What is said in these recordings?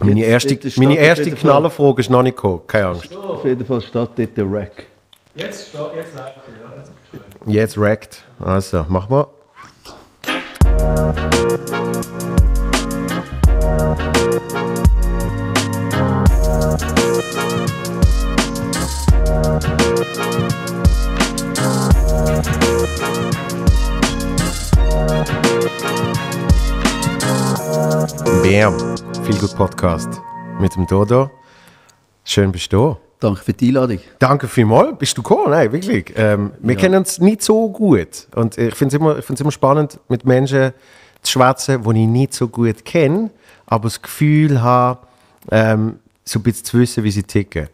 Meine jetzt erste, meine erste Knallerfrage ist noch nicht gekommen, keine Angst. Auf jeden Fall steht dort der Rack. Jetzt steht, jetzt ja, Jetzt rackt. Also, machen wir. Bam. Feel Good Podcast mit dem Dodo. Schön bist du da. Danke für die Einladung. Danke vielmals. Bist du gekommen? Nein, wirklich. Ähm, wir ja. kennen uns nicht so gut. Und ich finde es immer, immer spannend, mit Menschen zu schwätzen, die ich nicht so gut kenne, aber das Gefühl habe, ähm, so ein bisschen zu wissen, wie sie ticken.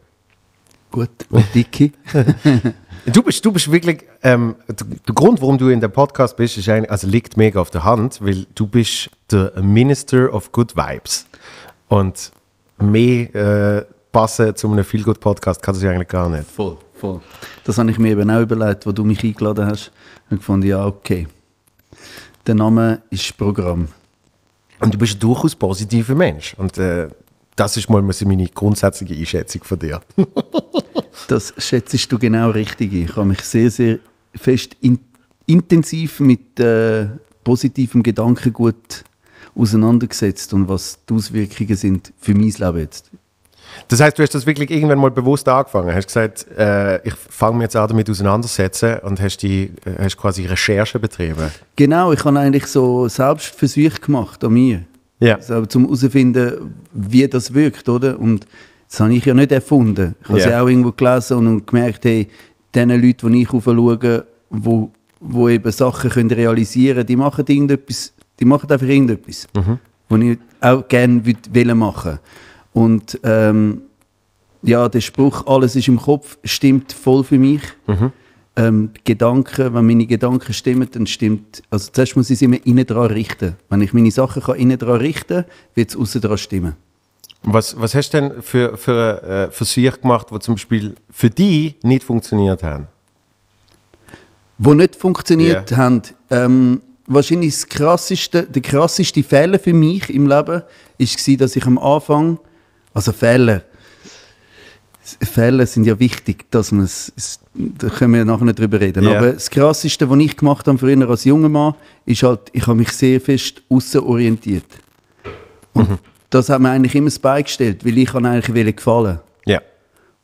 Gut. Und dicke. Du bist, du bist wirklich, ähm, der Grund, warum du in dem Podcast bist, ist also liegt mega auf der Hand, weil du bist der Minister of Good Vibes. Und mehr äh, passen zu einem Feelgood-Podcast kann das ja eigentlich gar nicht. Voll, voll. Das habe ich mir eben auch überlegt, wo du mich eingeladen hast. Und gefunden, ja, okay. Der Name ist Programm. Und du bist ein durchaus positiver Mensch. Und äh, das ist mal meine grundsätzliche Einschätzung von dir. das schätzt du genau richtig. Ich habe mich sehr, sehr fest in intensiv mit äh, positivem Gedankengut auseinandergesetzt und was die Auswirkungen sind für mein Leben jetzt. Das heißt, du hast das wirklich irgendwann mal bewusst angefangen. Hast gesagt, äh, ich fange mich jetzt an damit auseinandersetzen und hast die, äh, hast quasi Recherche betrieben. Genau, ich habe eigentlich so Selbstversuche gemacht an mir, ja. also, um herauszufinden, wie das wirkt, oder? Und das habe ich ja nicht erfunden. Ich habe es ja auch irgendwo gelesen und, und gemerkt, hey, diese Leute, die ich aufschaue, wo, wo eben Sachen können realisieren können, die machen irgendetwas die machen einfach irgendetwas, mhm. was ich auch gerne will machen Und ähm, ja, der Spruch, alles ist im Kopf, stimmt voll für mich. Mhm. Ähm, Gedanken, wenn meine Gedanken stimmen, dann stimmt, also zuerst muss ich es immer innen dran richten. Wenn ich meine Sachen kann innen dran richten kann, wird es außen dran stimmen. Was, was hast du denn für, für äh, Versuche gemacht, die zum Beispiel für dich nicht funktioniert haben? Die nicht funktioniert yeah. haben, ähm, wahrscheinlich das krasseste, der krasseste Fehler für mich im Leben war, dass ich am Anfang, also Fehler, Fälle sind ja wichtig, dass man es, da können wir nachher nicht drüber reden. Yeah. Aber das Krasseste, was ich gemacht habe früher als junger Mann, ist halt, ich habe mich sehr fest außen orientiert. Und mhm. das hat mir eigentlich immer das beigestellt, weil ich eigentlich will gefallen. Ja. Yeah.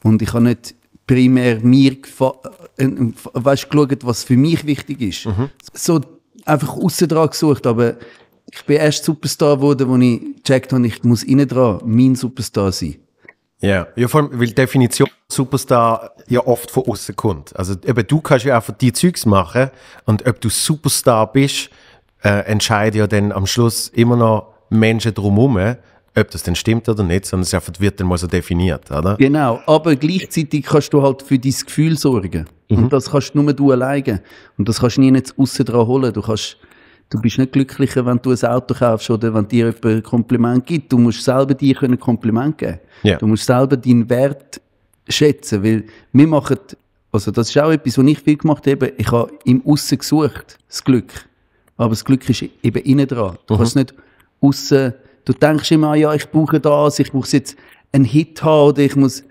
Und ich habe nicht primär mir gefallen, äh, weißt, du, was für mich wichtig ist. Mhm. So einfach außen dran gesucht, aber ich bin erst Superstar geworden, wo ich gecheckt habe, ich muss innen dran mein Superstar sein. Yeah. Ja, vor allem, weil die Definition Superstar ja oft von außen kommt. Also eben, du kannst ja einfach die Zeugs machen und ob du Superstar bist, äh, entscheiden ja dann am Schluss immer noch Menschen drumherum, ob das denn stimmt oder nicht, sondern es wird dann mal so definiert, oder? Genau, aber gleichzeitig kannst du halt für dein Gefühl sorgen. Mhm. Und das kannst nur du alleine. Und das kannst du nie jetzt aussen dran holen. Du kannst, du bist nicht glücklicher, wenn du ein Auto kaufst oder wenn dir jemand ein Kompliment gibt. Du musst selber dir ein Kompliment geben. Yeah. Du musst selber deinen Wert schätzen, weil wir machen, also das ist auch etwas, was ich viel gemacht habe, ich habe im Aussen gesucht, das Glück. Aber das Glück ist eben innen dran. Du mhm. kannst nicht aussen du denkst immer, ah ja, ich brauche das, ich muss jetzt einen Hit haben oder ich muss,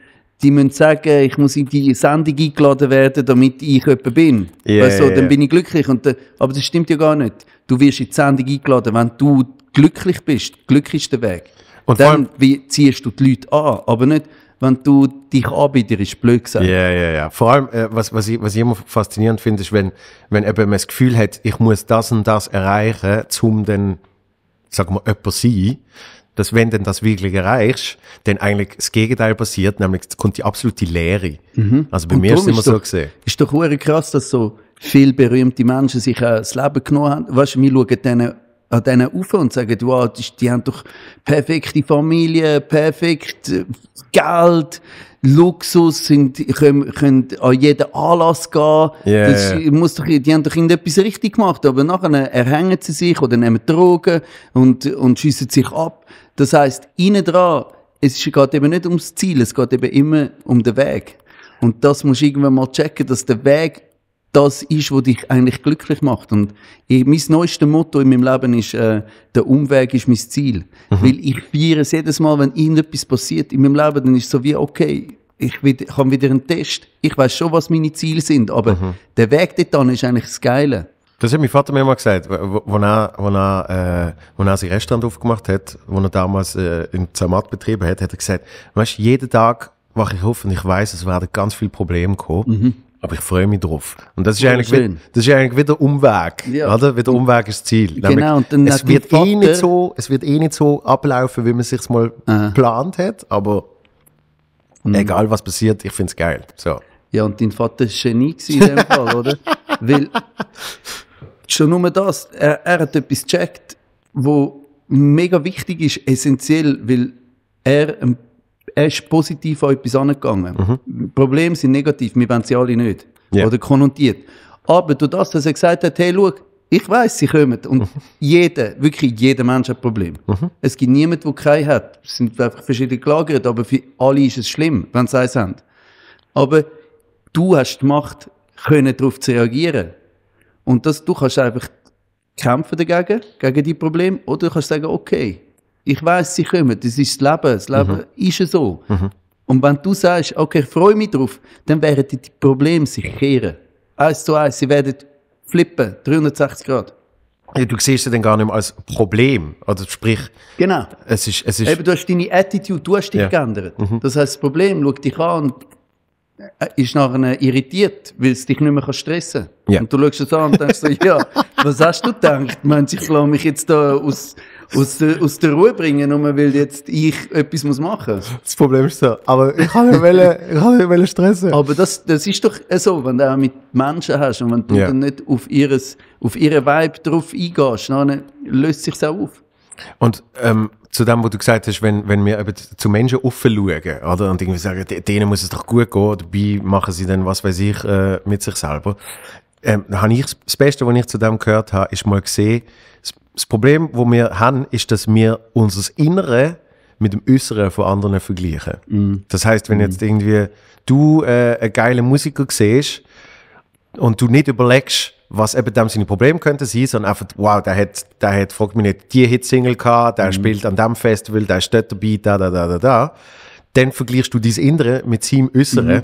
die müssen sagen, ich muss in die Sendung eingeladen werden, damit ich jemand bin. Yeah, also, dann bin ich glücklich. Und, dann, äh, aber das stimmt ja gar nicht. Du wirst in die Sendung eingeladen, wenn du glücklich bist. Glück ist der Weg. Und dann wie ziehst du die Leute an, aber nicht, wenn du dich anbieterst, blöd gesagt. Ja, ja, ja. Vor allem, äh, was, was, ich, was ich immer faszinierend finde, ist, wenn, wenn eben man das Gefühl hat, ich muss das und das erreichen, um dann sag mal, jemand sein, dass wenn du das wirklich erreichst, dann eigentlich das Gegenteil passiert, nämlich kommt die absolute Leere. Mhm. Also bei Und mir ist es immer doch, so gesehen. Ist doch hure krass, dass so viele berühmte Menschen sich auch das Leben genommen haben. Weißt du, wir schauen denen an denen auf und sagen, wow, die, die haben doch perfekte Familie, perfekt äh, Geld, Luxus, sind, können, können an jeden Anlass gehen. Yeah, das yeah. Muss doch, die haben doch irgendetwas richtig gemacht, aber nachher erhängen sie sich oder nehmen Drogen und, und schiessen sich ab. Das heisst, innen dran, es geht eben nicht ums Ziel, es geht eben immer um den Weg. Und das musst du irgendwann mal checken, dass der Weg das ist, was dich eigentlich glücklich macht. Und ich, mein neuestes Motto in meinem Leben ist, äh, der Umweg ist mein Ziel. Mhm. Weil ich feiere es jedes Mal, wenn irgendetwas passiert in meinem Leben, dann ist es so wie, okay, ich, ich habe wieder einen Test. Ich weiß schon, was meine Ziele sind, aber mhm. der Weg dorthin ist eigentlich das Geile. Das hat mein Vater mir mal gesagt, wo, wo, er, wo, er, äh, wo er sein Restaurant aufgemacht hat, wo er damals äh, in Zermatt betrieben hat, hat er gesagt, weißt, jeden Tag wache ich auf und ich weiß, es werden ganz viele Probleme kommen. Mhm. Aber ich freue mich drauf. Und das ist, eigentlich, wieder, das ist eigentlich wieder Umweg. Ja. Oder? Wieder Umweg ist das Ziel. Genau, und dann es, wird eh nicht so, es wird eh nicht so ablaufen, wie man es sich mal geplant hat, aber mhm. egal was passiert, ich finde es geil. So. Ja, und dein Vater war Genie in dem Fall, oder? Weil schon nur das, er, er hat etwas gecheckt, wo mega wichtig ist, essentiell, weil er ein er ist positiv an etwas angegangen. Mhm. Probleme sind negativ, wir wollen sie alle nicht. Yeah. Oder konnotiert. Aber durch das, dass er gesagt hat, hey, schau, ich weiß, sie kommen. Und mhm. jeder, wirklich jeder Mensch hat Probleme. Mhm. Es gibt niemanden, der keinen hat. Es sind einfach verschiedene gelagert, aber für alle ist es schlimm, wenn sie eins haben. Aber du hast die Macht, können darauf zu reagieren. Und das, du kannst einfach kämpfen dagegen, gegen die Probleme, oder du kannst sagen, okay, ich weiß, sie kommen, das ist das Leben, das Leben mhm. ist so. Mhm. Und wenn du sagst, okay, ich freue mich drauf, dann werden die Probleme sich kehren. Eins zu eins, sie werden flippen, 360 Grad. Ja, du siehst sie dann gar nicht mehr als Problem, also sprich... Genau. Es ist, es ist Eben, du hast deine Attitude, du hast dich ja. geändert. Mhm. Das heißt, das Problem schaut dich an und äh, ist nachher irritiert, weil es dich nicht mehr stressen kann. Ja. Und du schaust es an und denkst so, ja, was hast du gedacht? Meinst du, ich lasse mich jetzt da aus aus der, aus der Ruhe bringen, nur weil jetzt ich etwas muss machen muss. Das Problem ist so, aber ich kann nicht, wollen, ich nicht stressen. Aber das, das ist doch so, wenn du auch mit Menschen hast und wenn du yeah. dann nicht auf, ihres, auf ihre Vibe drauf eingehst, dann löst sich auch auf. Und ähm, zu dem, was du gesagt hast, wenn, wenn wir eben zu Menschen offen schauen, oder? Und irgendwie sagen, denen muss es doch gut gehen, dabei machen sie dann, was weiß ich, äh, mit sich selber ähm, ich das Beste, was ich zu dem gehört habe, ist mal gesehen, das Problem, wo wir haben, ist, dass wir unser Innere mit dem Äußeren von anderen vergleichen. Mm. Das heißt, wenn mhm. jetzt irgendwie du äh, einen geilen Musiker siehst und du nicht überlegst, was eben dem seine Probleme könnte sein, sondern einfach, wow, der hat, der hat, fragt mich nicht, die Hitsingle gehabt, der mm. spielt an dem Festival, der ist dort dabei, da, da, da, da, da, dann vergleichst du dein Innere mit seinem Äußeren. Mm.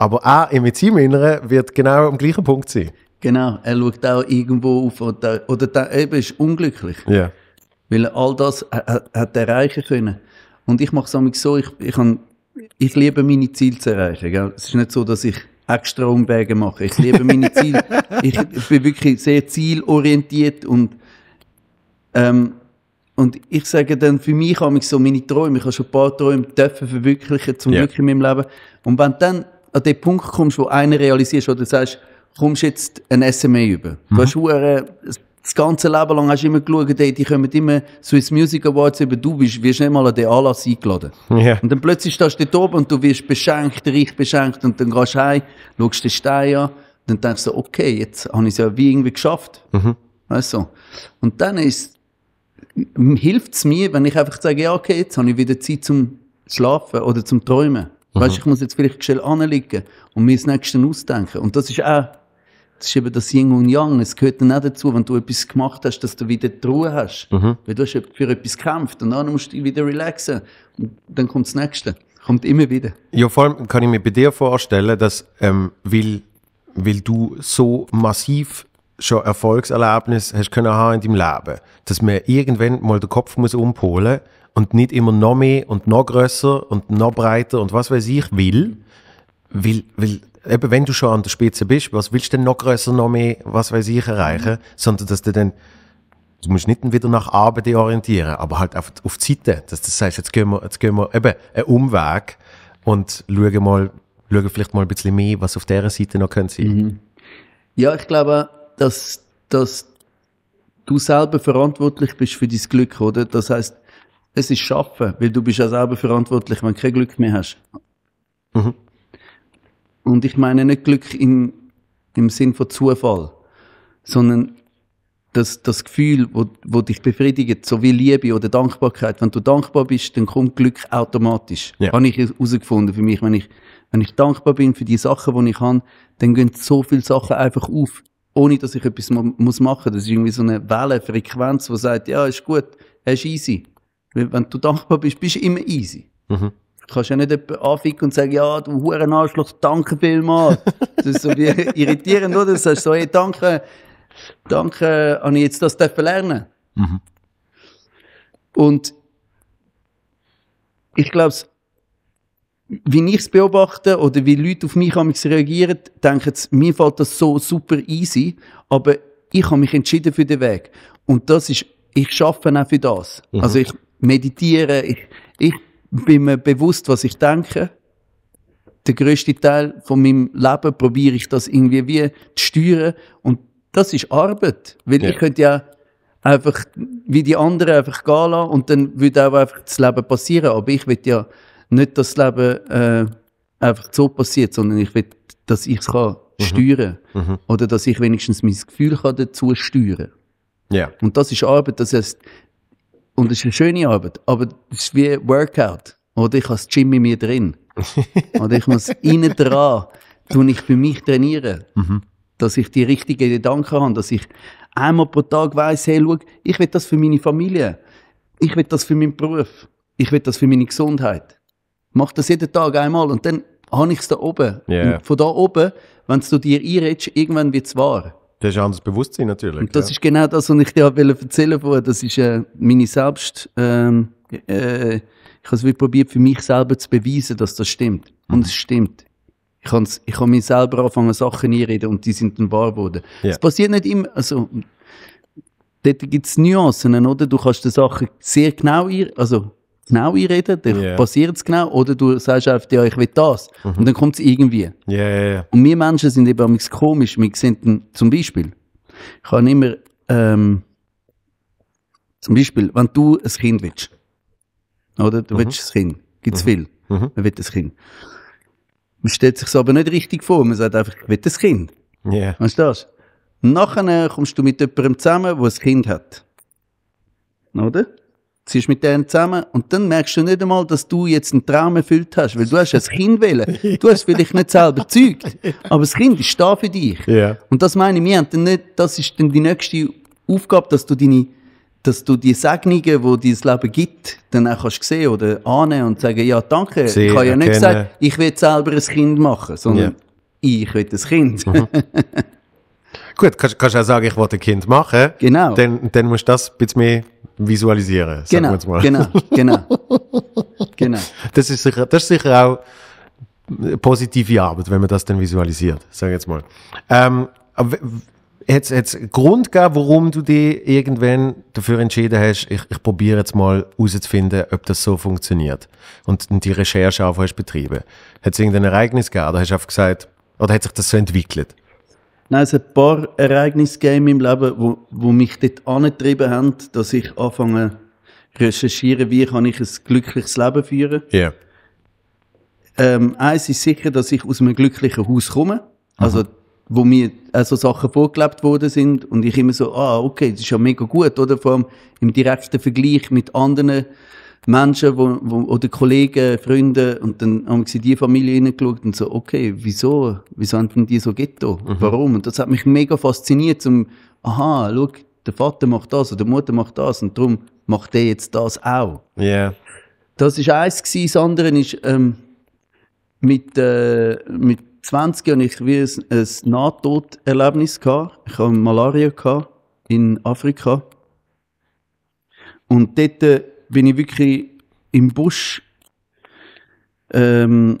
Aber auch im Inneren wird genau am gleichen Punkt sein. Genau, er schaut auch irgendwo auf oder, oder der eben ist unglücklich. Yeah. Weil er all das hat, hat erreichen können. Und ich mache es so, ich, ich, kann, ich liebe meine Ziele zu erreichen. Gell? Es ist nicht so, dass ich extra Umwege mache. Ich liebe meine Ziele. ich bin wirklich sehr zielorientiert und, ähm, und ich sage dann, für mich habe ich so meine Träume, ich habe schon ein paar Träume dürfen verwirklichen, zum yeah. Glück in meinem Leben. Und wenn dann an den Punkt kommst, wo einer realisierst, oder du sagst, kommst jetzt ein SMA über. Mhm. Du hast hure, das ganze Leben lang hast du immer geschaut, ey, die kommen immer Swiss Music Awards über du bist, wirst nicht mal an den Anlass eingeladen. Yeah. Und dann plötzlich stehst du dort oben und du wirst beschenkt, reich beschenkt und dann gehst du heim, schaust den Stein an, und dann denkst du, okay, jetzt habe ich es ja wie irgendwie geschafft. Mhm. Weißt du? Und dann ist, hilft es mir, wenn ich einfach sage, ja, okay, jetzt habe ich wieder Zeit zum Schlafen oder zum Träumen. Mhm. Weißt, ich muss jetzt vielleicht schnell anlegen und mir das Nächste ausdenken. Und das ist auch, das ist eben das Yin und Yang. Es gehört dann auch dazu, wenn du etwas gemacht hast, dass du wieder die Ruhe hast. Mhm. Weil du hast für etwas gekämpft und dann musst du dich wieder relaxen. Und dann kommt das Nächste. Kommt immer wieder. Ja, vor allem kann ich mir bei dir vorstellen, dass, ähm, weil, weil du so massiv schon Erfolgserlebnis hast können haben in deinem Leben, dass man irgendwann mal den Kopf muss umpolen muss, und nicht immer noch mehr und noch grösser und noch breiter und was weiß ich will, weil, weil eben wenn du schon an der Spitze bist, was willst du denn noch grösser, noch mehr, was weiß ich erreichen, mhm. sondern dass du dann Du musst nicht wieder nach Arbeit orientieren, aber halt auf, auf die Seite. Dass du sagst, jetzt gehen wir, jetzt gehen wir eben einen Umweg und schauen mal, schauen vielleicht mal ein bisschen mehr, was auf dieser Seite noch können sein. Mhm. Ja, ich glaube, dass, dass du selber verantwortlich bist für dein Glück, oder? Das heißt, es ist Schaffen, weil du bist ja selber verantwortlich, wenn du kein Glück mehr hast. Mhm. Und ich meine nicht Glück in, im Sinn von Zufall, sondern das, das Gefühl, wo, wo dich befriedigt, so wie Liebe oder Dankbarkeit. Wenn du dankbar bist, dann kommt Glück automatisch. Ja. Habe ich herausgefunden für mich. Wenn ich, wenn ich dankbar bin für die Sachen, die ich habe, dann gehen so viele Sachen einfach auf, ohne dass ich etwas muss machen. Das ist irgendwie so eine Welle, Frequenz, die sagt, ja, ist gut, es ist easy. Weil wenn du dankbar bist, bist du immer easy. Mhm. Du kannst ja nicht jemanden anficken und sagen, ja, du Hurenarschloch, danke vielmals. das ist so wie irritierend, oder? Du sagst so, hey, danke, danke, habe ich jetzt das lernen mhm. Und ich glaube, wie ich es beobachte oder wie Leute auf mich reagieren, denken sie, mir fällt das so super easy, aber ich habe mich entschieden für den Weg. Und das ist, ich schaffe auch für das. Mhm. Also ich meditieren. Ich, ich bin mir bewusst, was ich denke. Der größte Teil von meinem Leben probiere ich das irgendwie wie zu steuern. Und das ist Arbeit. Weil ja. ich könnte ja einfach wie die anderen einfach gehen lassen und dann würde auch einfach das Leben passieren. Aber ich will ja nicht, dass das Leben äh, einfach so passiert, sondern ich will, dass ich es mhm. steuern mhm. Oder dass ich wenigstens mein Gefühl kann dazu steuern Ja. Und das ist Arbeit. Das heißt, und es ist eine schöne Arbeit, aber es ist wie ein Workout. Oder ich habe das Gym in mir drin. Oder ich muss innen dran, tun ich für mich trainieren. Mhm. Dass ich die richtigen Gedanken habe, dass ich einmal pro Tag weiss, hey, schau, ich will das für meine Familie. Ich will das für meinen Beruf. Ich will das für meine Gesundheit. Mach das jeden Tag einmal und dann habe ich es da oben. Yeah. von da oben, wenn du dir einredest, irgendwann wird es wahr. Das ist ein anderes Bewusstsein natürlich. Und das ja. ist genau das, was ich dir erzählen wollte. Das ist äh, meine Selbst. Ähm, äh, ich habe es wirklich probiert, für mich selber zu beweisen, dass das stimmt. Mhm. Und es stimmt. Ich habe ich hab mir selber anfangen, Sachen einreden und die sind dann wahr geworden. Es ja. passiert nicht immer. Also, dort gibt es Nuancen, oder? Du kannst die Sachen sehr genau einreden. Also, genau einreden, dann yeah. passiert es genau, oder du sagst einfach, ja, ich will das. Mhm. Und dann kommt es irgendwie. Yeah, yeah, Und wir Menschen sind eben auch komisch. Wir sind zum Beispiel, ich kann immer, ähm, zum Beispiel, wenn du ein Kind willst, oder? Du mhm. willst ein Kind. Gibt es mhm. viel. Mhm. Man will ein Kind. Man stellt sich aber nicht richtig vor. Man sagt einfach, ich will ein Kind. Yeah. Weißt du das? Nachher kommst du mit jemandem zusammen, der ein Kind hat. Oder? ziehst mit denen zusammen und dann merkst du nicht einmal, dass du jetzt einen Traum erfüllt hast, weil du hast ein Kind wählen. Du hast vielleicht nicht selber gezeugt, aber das Kind ist da für dich. Yeah. Und das meine ich, wir haben dann nicht, das ist dann die nächste Aufgabe, dass du deine dass du die Segnungen, die dein Leben gibt, dann auch kannst sehen oder annehmen und sagen, ja, danke. Sie ich kann ja nicht sagen, ich will selber ein Kind machen, sondern yeah. ich will ein Kind. Mhm. Gut, kannst, kannst auch sagen, ich wollte ein Kind machen. Genau. Dann, dann musst du das ein bisschen mehr visualisieren. Genau, genau, genau, genau. Das ist sicher, das ist sicher auch positive Arbeit, wenn man das dann visualisiert, sage ich jetzt mal. Ähm, aber hat es Grund gegeben, warum du dich irgendwann dafür entschieden hast, ich, ich probiere jetzt mal herauszufinden, ob das so funktioniert und die Recherche auch hast betrieben? Hat es irgendein Ereignis gegeben oder hast du einfach gesagt, oder hat sich das so entwickelt? Nein, es hat ein paar Ereignisse in meinem Leben, wo, wo mich dort angetrieben haben, dass ich anfange zu recherchieren, wie kann ich ein glückliches Leben führen. Ja. Yeah. Ähm, eins ist sicher, dass ich aus einem glücklichen Haus komme. Also, wo mir also Sachen vorgelebt worden sind und ich immer so, ah, okay, das ist ja mega gut, oder? Vor allem im direkten Vergleich mit anderen Menschen wo, wo, oder Kollegen, Freunde und dann haben wir in die Familie hineingeschaut und so, okay, wieso? Wieso haben denn die so Ghetto? Mhm. Warum? Und das hat mich mega fasziniert, zum, aha, schau, der Vater macht das oder die Mutter macht das und darum macht der jetzt das auch. Ja. Yeah. Das ist eins gewesen, das andere ist, ähm, mit, äh, mit 20 hatte ich wie ein, ein Nahtoderlebnis. Gehabt. Ich hatte Malaria gehabt in Afrika. Und dort äh, bin ich wirklich im Busch, ähm,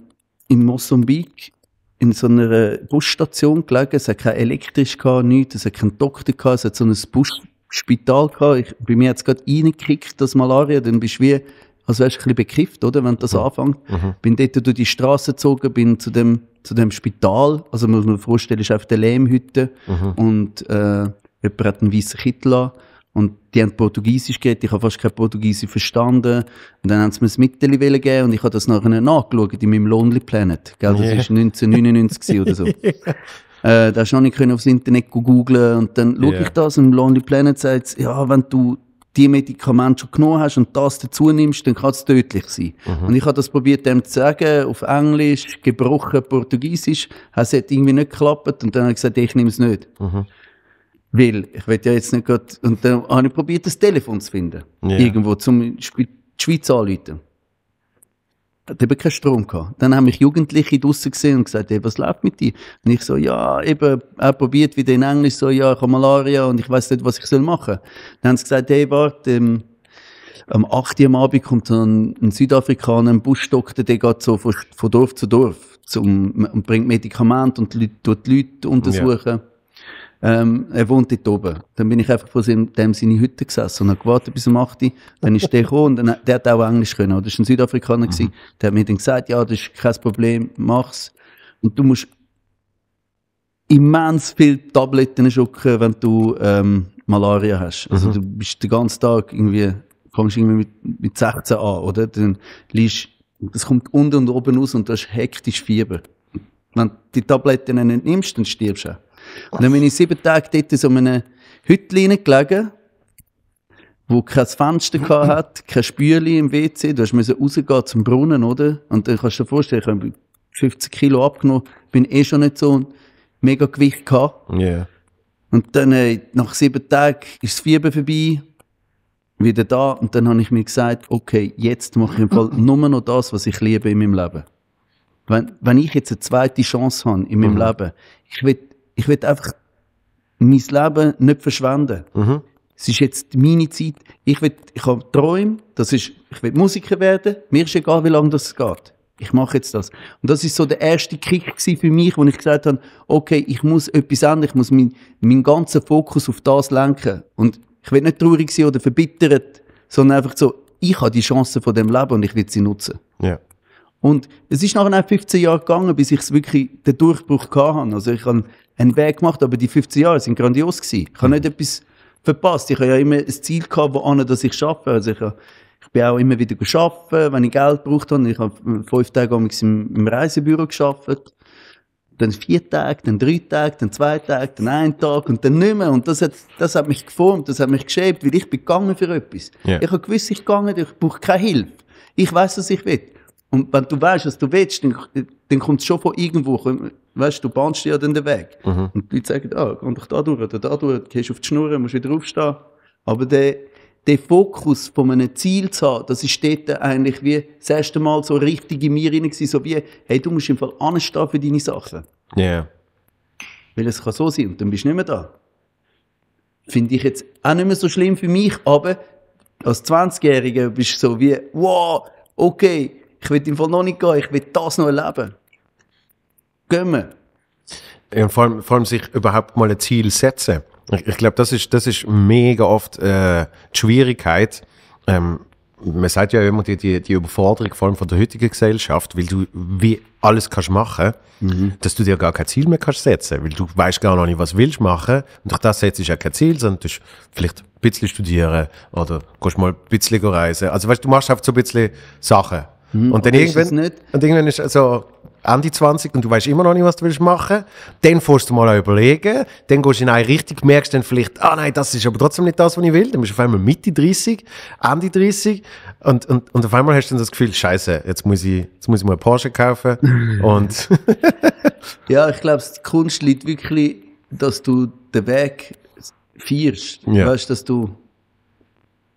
in Mosambik, in so einer Busstation gelegen. Es hat kein elektrisch gehabt, nichts, es hat keinen Doktor gehabt, es hat so ein Busspital gehabt. Ich, bei mir hat es gerade reingekriegt, das Malaria, dann bist du wie, also wärst du ein bisschen bekifft, oder, wenn das mhm. anfängt. Mhm. Bin dort durch die Straße gezogen, bin zu dem, zu dem Spital, also muss man sich vorstellen, es ist auf der Lehmhütte mhm. und, äh, jemand hat einen weißen Kittel an und die haben Portugiesisch geredet, ich habe fast kein Portugiesisch verstanden. Und dann haben sie mir das Mittel gegeben und ich habe das nachher nachgeschaut in meinem Lonely Planet. Gell, das war 1999 oder so. Äh, da hast du noch nicht aufs Internet googeln und dann schaue yeah. ich das und Lonely Planet sagt, ja, wenn du die Medikamente schon genommen hast und das dazu nimmst, dann kann es tödlich sein. Mhm. Und ich habe das probiert, dem zu sagen, auf Englisch, gebrochen Portugiesisch, es hat irgendwie nicht geklappt und dann habe ich gesagt, ich nehme es nicht. Mhm. Weil ich will ja jetzt nicht gerade. Und dann habe ich probiert, das Telefon zu finden. Yeah. Irgendwo, zum die Schweiz anzuleiten. Hat eben keinen Strom gehabt. Dann haben mich Jugendliche draußen gesehen und gesagt, hey, was läuft mit dir? Und ich so, ja, eben, auch probiert wieder in Englisch, so, ja, ich habe Malaria und ich weiß nicht, was ich soll machen soll. Dann haben sie gesagt, hey, warte, ähm, am 8. Uhr am Abend kommt so ein, ein Südafrikaner, ein Busdoktor, der geht so von, von Dorf zu Dorf zum, und bringt Medikamente und tut die Leute untersuchen. Yeah. Ähm, er wohnt dort oben. Dann bin ich einfach vor dem, dem seine Hütte gesessen und habe gewartet bis um 8 Uhr. Dann ist der gekommen und dann, der hat auch Englisch können. Oder? Das war ein Südafrikaner. Mhm. Der hat mir dann gesagt, ja, das ist kein Problem, mach's. Und du musst immens viel Tabletten schucken, wenn du ähm, Malaria hast. Also mhm. du bist den ganzen Tag irgendwie, kommst irgendwie mit, mit 16 an, oder? Dann liest, das kommt unten und oben raus und du hast hektisch Fieber. Wenn du die Tabletten nicht nimmst, dann stirbst du auch. Und dann bin ich sieben Tage dort in so einem Hütchen gelegen, wo kein Fenster hat, kein Spüli im WC. Du musst rausgehen zum Brunnen, oder? Und dann kannst du dir vorstellen, ich habe 50 Kilo abgenommen, bin eh schon nicht so ein mega Gewicht gehabt. Yeah. Und dann, äh, nach sieben Tagen ist das Fieber vorbei, wieder da. Und dann habe ich mir gesagt, okay, jetzt mache ich im Fall nur noch das, was ich liebe in meinem Leben. Wenn, wenn ich jetzt eine zweite Chance habe in meinem mhm. Leben, ich will ich will einfach mein Leben nicht verschwenden. Mhm. Es ist jetzt meine Zeit. Ich, will, ich habe Träume, das ist, ich will Musiker werden. Mir ist egal, wie lange das geht. Ich mache jetzt das. Und das ist so der erste Kick für mich, wo ich gesagt habe, okay, ich muss etwas ändern, ich muss meinen mein ganzen Fokus auf das lenken. Und ich will nicht traurig sein oder verbittert, sondern einfach so, ich habe die Chance von dem Leben und ich will sie nutzen. Yeah. Und es ist nachher 15 Jahre gegangen, bis ich es wirklich den Durchbruch gehabt habe. Also ich habe einen Weg gemacht, aber die 15 Jahre sind grandios gewesen. Ich habe mhm. nicht etwas verpasst. Ich habe ja immer ein Ziel gehabt, wo woran dass ich arbeite. Also ich, habe, ich bin auch immer wieder geschaffen, wenn ich Geld gebraucht habe. Ich habe äh, fünf Tage am im, im Reisebüro geschafft. Dann vier Tage, dann drei Tage, dann zwei Tage, dann einen Tag und dann nicht mehr. Und das hat, das hat mich geformt, das hat mich geschäbt, weil ich bin gegangen für etwas. Yeah. Ich habe gewusst, ich gegangen, ich brauche keine Hilfe. Ich weiß, was ich will. Und wenn du weißt, was du willst, dann äh, dann kommt es schon von irgendwo. Weißt du, du bahnst dir ja dann den Weg. Mhm. Und die Leute sagen, ah, geh doch da durch oder da durch, gehst auf die Schnur, musst wieder aufstehen. Aber der, der Fokus von einem Ziel zu haben, das ist dort eigentlich wie das erste Mal so richtig in mir rein, so wie, hey, du musst im Fall anstehen für deine Sachen. Ja. Yeah. Weil es kann so sein und dann bist du nicht mehr da. Finde ich jetzt auch nicht mehr so schlimm für mich, aber als 20-Jähriger bist du so wie, wow, okay, ich will im Fall noch nicht gehen, ich will das noch erleben gehen. Ja, vor, allem, vor allem sich überhaupt mal ein Ziel setzen. Ich, ich glaube, das ist, das ist mega oft äh, die Schwierigkeit. Ähm, man sagt ja immer die, die, die Überforderung vor allem von der heutigen Gesellschaft, weil du wie alles kannst machen, mhm. dass du dir gar kein Ziel mehr kannst setzen, weil du weißt gar noch nicht, was willst machen und durch das setzt du ja kein Ziel, sondern du vielleicht ein bisschen studieren oder kannst mal ein bisschen reisen. Also weißt du, machst halt so ein bisschen Sachen. Mhm. Und dann und irgendwann, und irgendwann ist also Ende 20 und du weißt immer noch nicht, was du willst machen, dann fährst du mal überlegen, dann gehst du in eine Richtung, merkst dann vielleicht, ah nein, das ist aber trotzdem nicht das, was ich will, dann bist du auf einmal Mitte 30, Ende 30 und, und, und auf einmal hast du dann das Gefühl, scheiße, jetzt muss ich, jetzt muss ich mal einen Porsche kaufen und... ja, ich glaube, die Kunst liegt wirklich, dass du den Weg feierst, ja. weißt, dass du,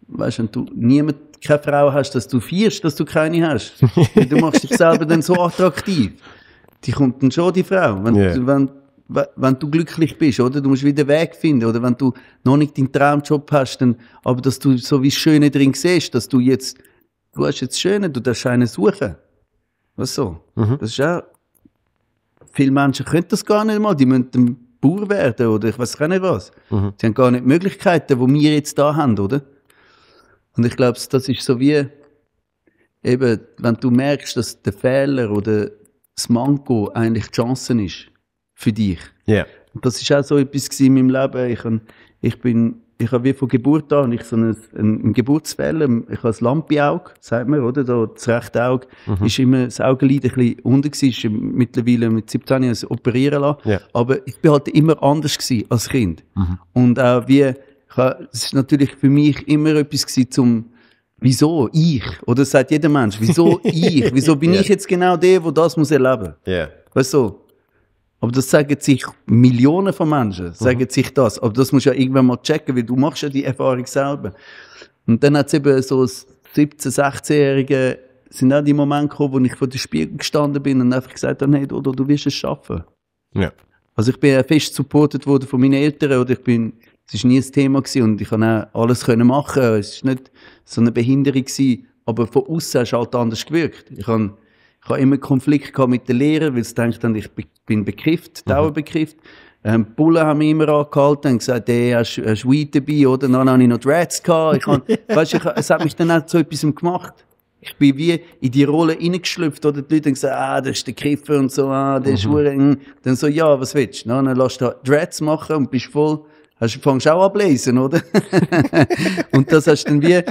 weißt, und du, niemand keine Frau hast, dass du feierst, dass du keine hast. du machst dich selber dann so attraktiv. Die kommt dann schon, die Frau. Wenn, yeah. wenn, wenn du glücklich bist, oder? Du musst wieder einen Weg finden, oder? Wenn du noch nicht deinen Traumjob hast, dann, aber dass du so wie Schöne drin siehst, dass du jetzt, du hast jetzt Schöne, du darfst einen suchen. Was so? Mhm. Das ist auch, viele Menschen können das gar nicht mal, die müssen Bauer werden, oder ich weiß gar nicht was. Mhm. Die haben gar nicht die Möglichkeiten, die wir jetzt da haben, oder? Und ich glaube, das ist so wie, eben, wenn du merkst, dass der Fehler oder das Manko eigentlich die Chance ist für dich. Ja. Yeah. Das ist auch so etwas in meinem Leben. Ich, ich bin ich habe wie von Geburt an ich so einen, einen Geburtsfehler, ich habe das Lampiauge, sagt man, oder? Da, das rechte Auge mhm. ist immer, das Augenlid ein bisschen unten gewesen, ist mittlerweile mit 17 operieren lassen. Yeah. Aber ich bin halt immer anders als Kind. Mhm. Und auch wie, es ist natürlich für mich immer etwas gewesen, zum Wieso ich? Oder sagt jeder Mensch, wieso ich? Wieso bin yeah. ich jetzt genau der, der das muss erleben muss? Yeah. Weißt du? Aber das sagen sich Millionen von Menschen, mhm. sagen mhm. sich das. Aber das musst du ja irgendwann mal checken, weil du machst ja die Erfahrung selber. Und dann hat es eben so 17-, 16-Jährige, sind auch die Momente gekommen, wo ich vor dem Spiegel gestanden bin und einfach gesagt habe, hey, Dodo, du wirst es schaffen. Ja. Also ich bin ja fest supportet worden von meinen Eltern oder ich bin, es war nie ein Thema und ich konnte auch alles können machen. Es war nicht so eine Behinderung. Gewesen, aber von außen hast du halt anders gewirkt. Ich habe ich hab immer Konflikt mit den Lehrern, weil sie denken, ich bin bekifft, dauerbekifft. Mhm. Ähm, die Bullen haben mich immer angehalten und gesagt, ey, hast, hast Weed dabei, oder? Dann habe ich noch Dreads gehabt. Ich hab, weißt, ich, es hat mich dann auch zu etwas gemacht. Ich bin wie in die Rolle reingeschlüpft, oder? Die Leute haben gesagt, ah, das ist der Kiffer und so, ah, der mhm. ist Dann so, ja, was willst du? Dann lässt du Dreads machen und bist voll Hast du fängst auch ablesen, oder? und das hast du dann wie,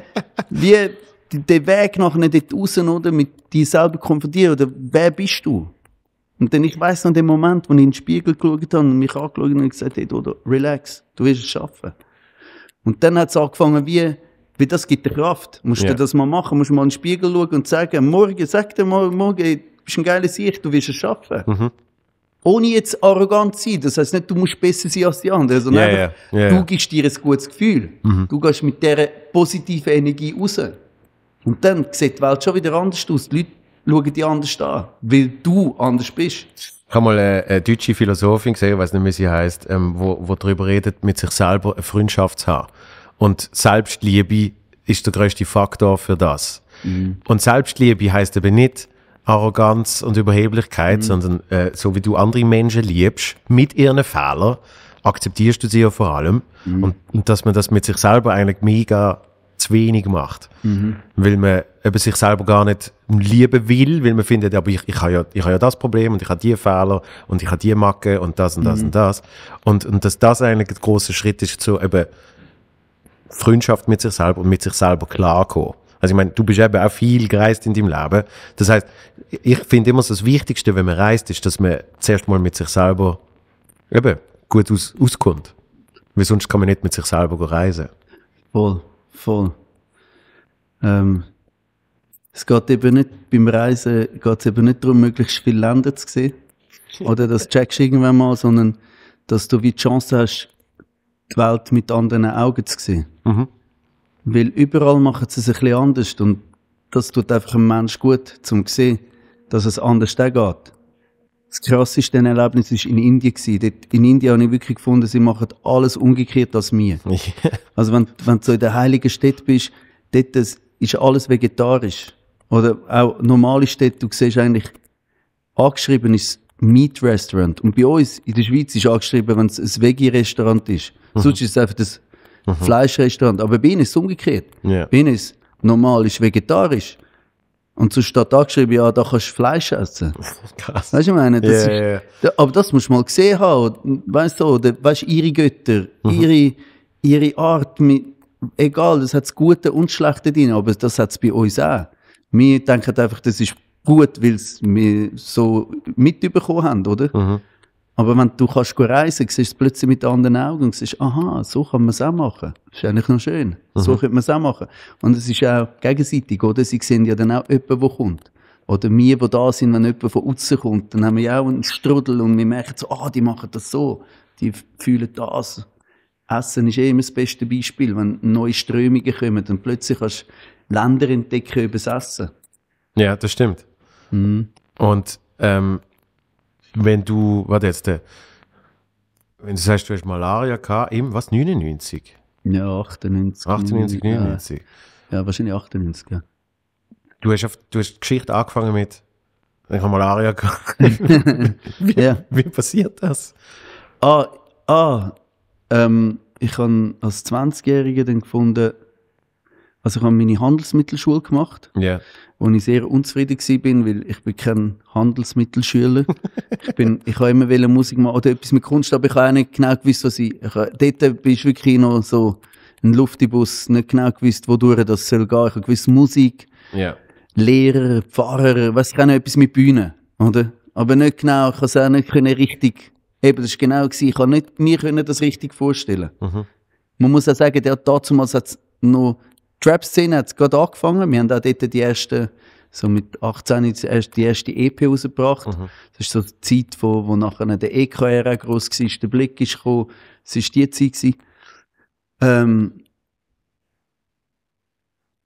wie den Weg nachher nicht raus, oder? Mit dir selber konfrontieren, oder? Wer bist du? Und dann, ich weiss an dem Moment, wo ich in den Spiegel geschaut habe und mich angeschaut habe und gesagt habe, hey, oder, relax, du wirst es schaffen. Und dann hat es angefangen, wie, weil das gibt dir Kraft. Musst yeah. du das mal machen, musst du mal in den Spiegel schauen und sagen, morgen, sag dir mal, morgen, bist ein geiler Sicht, du wirst es schaffen. Mhm ohne jetzt arrogant zu sein. Das heißt nicht, du musst besser sein als die anderen, sondern yeah, einfach, yeah, yeah. du gibst dir ein gutes Gefühl. Mhm. Du gehst mit dieser positiven Energie raus. Und dann sieht die Welt schon wieder anders aus. Die Leute schauen dich anders an, weil du anders bist. Ich habe mal eine, deutsche Philosophin gesehen, ich weiß nicht mehr, wie sie heißt, ähm, wo, wo darüber redet, mit sich selber eine Freundschaft zu haben. Und Selbstliebe ist der größte Faktor für das. Mhm. Und Selbstliebe heißt eben nicht, Arroganz und Überheblichkeit, mhm. sondern äh, so wie du andere Menschen liebst, mit ihren Fehlern, akzeptierst du sie ja vor allem. Mhm. Und, und, dass man das mit sich selber eigentlich mega zu wenig macht. Mhm. Weil man eben sich selber gar nicht lieben will, weil man findet, aber ich, ich habe ja, ich habe ja das Problem und ich habe die Fehler und ich habe die Macke und das und das mhm. und das. Und, und dass das eigentlich der großer Schritt ist so eben Freundschaft mit sich selber und mit sich selber klarkommen. Also ich meine, du bist eben auch viel gereist in deinem Leben. Das heißt, ich finde immer das Wichtigste, wenn man reist, ist, dass man zuerst mal mit sich selber eben gut aus, auskommt. Weil sonst kann man nicht mit sich selber reisen. Voll, voll. Ähm, es geht eben nicht, beim Reisen geht es eben nicht darum, möglichst viele Länder zu sehen. Oder das checkst du irgendwann mal, sondern dass du wie die Chance hast, die Welt mit anderen Augen zu sehen. Mhm. Weil überall machen sie es ein bisschen anders und das tut einfach einem Menschen gut, zum zu sehen, dass es anders geht. Das krasseste Erlebnis war in Indien. Dort, in Indien habe ich wirklich gefunden, sie machen alles umgekehrt als mir. also wenn, wenn du so in der heiligen Stadt bist, dort ist alles vegetarisch. Oder auch normale Städte, du siehst eigentlich, angeschrieben ist Meat Restaurant. Und bei uns in der Schweiz ist angeschrieben, wenn es ein Veggie-Restaurant ist. Mhm. Sonst ist es einfach das mhm. Fleischrestaurant. Aber bei ihnen ist es umgekehrt. Yeah. Bei ihnen ist normal, ist vegetarisch. Und so steht angeschrieben, ja, da kannst du Fleisch essen. Krass. Weißt du, ich meine, das yeah, ist, yeah. aber das musst du mal gesehen haben. Weißt du, oder, weißt, ihre Götter, mhm. ihre, ihre Art, mit, egal, das hat das Gute und Schlechte drin, aber das hat es bei uns auch. Wir denken einfach, das ist gut, weil wir so mitbekommen haben, oder? Mhm. Aber wenn du kannst reisen kannst, siehst du es plötzlich mit anderen Augen und siehst, aha, so kann man es auch machen. Das ist eigentlich noch schön. Mhm. So könnte man es auch machen. Und es ist auch gegenseitig, oder? Sie sehen ja dann auch jemanden, der kommt. Oder wir, die da sind, wenn jemand von außen kommt, dann haben wir ja auch einen Strudel und wir merken so, ah, die machen das so. Die fühlen das. Essen ist eh immer das beste Beispiel. Wenn neue Strömungen kommen, dann plötzlich kannst du Länder entdecken über das Essen. Ja, das stimmt. Mhm. Und ähm, wenn du, warte jetzt, äh, wenn du sagst, du hast Malaria gehabt, eben, was, 99? Ja, 98. 98, 99. Ja, ja wahrscheinlich 98, ja. Du hast, auf, du hast die Geschichte angefangen mit, ich habe Malaria gehabt. wie, yeah. wie passiert das? Ah, ah ähm, ich habe als 20-Jähriger dann gefunden, also ich habe meine Handelsmittelschule gemacht, yeah. wo ich sehr unzufrieden war, weil ich bin kein Handelsmittelschüler. ich bin, ich habe immer wollen Musik machen oder etwas mit Kunst, aber ich habe auch nicht genau gewusst, was ich, ich habe, dort bist wirklich noch so ein Luftibus, nicht genau gewusst, wodurch das soll gehen. Ich habe gewusst, Musik, yeah. Lehrer, Pfarrer, was kann etwas mit Bühne, oder? Aber nicht genau, ich habe es auch nicht können richtig, eben, das war genau, gewesen. ich kann nicht, mir können das richtig vorstellen. Mhm. Man muss auch sagen, der hat damals noch Trap-Szene hat es gerade angefangen. Wir haben auch dort die ersten, so mit 18 die erste EP rausgebracht. Mhm. Das ist so die Zeit, wo, wo nachher der EKR groß war, der Blick ist gekommen. Es war die Zeit. Gewesen. Ähm,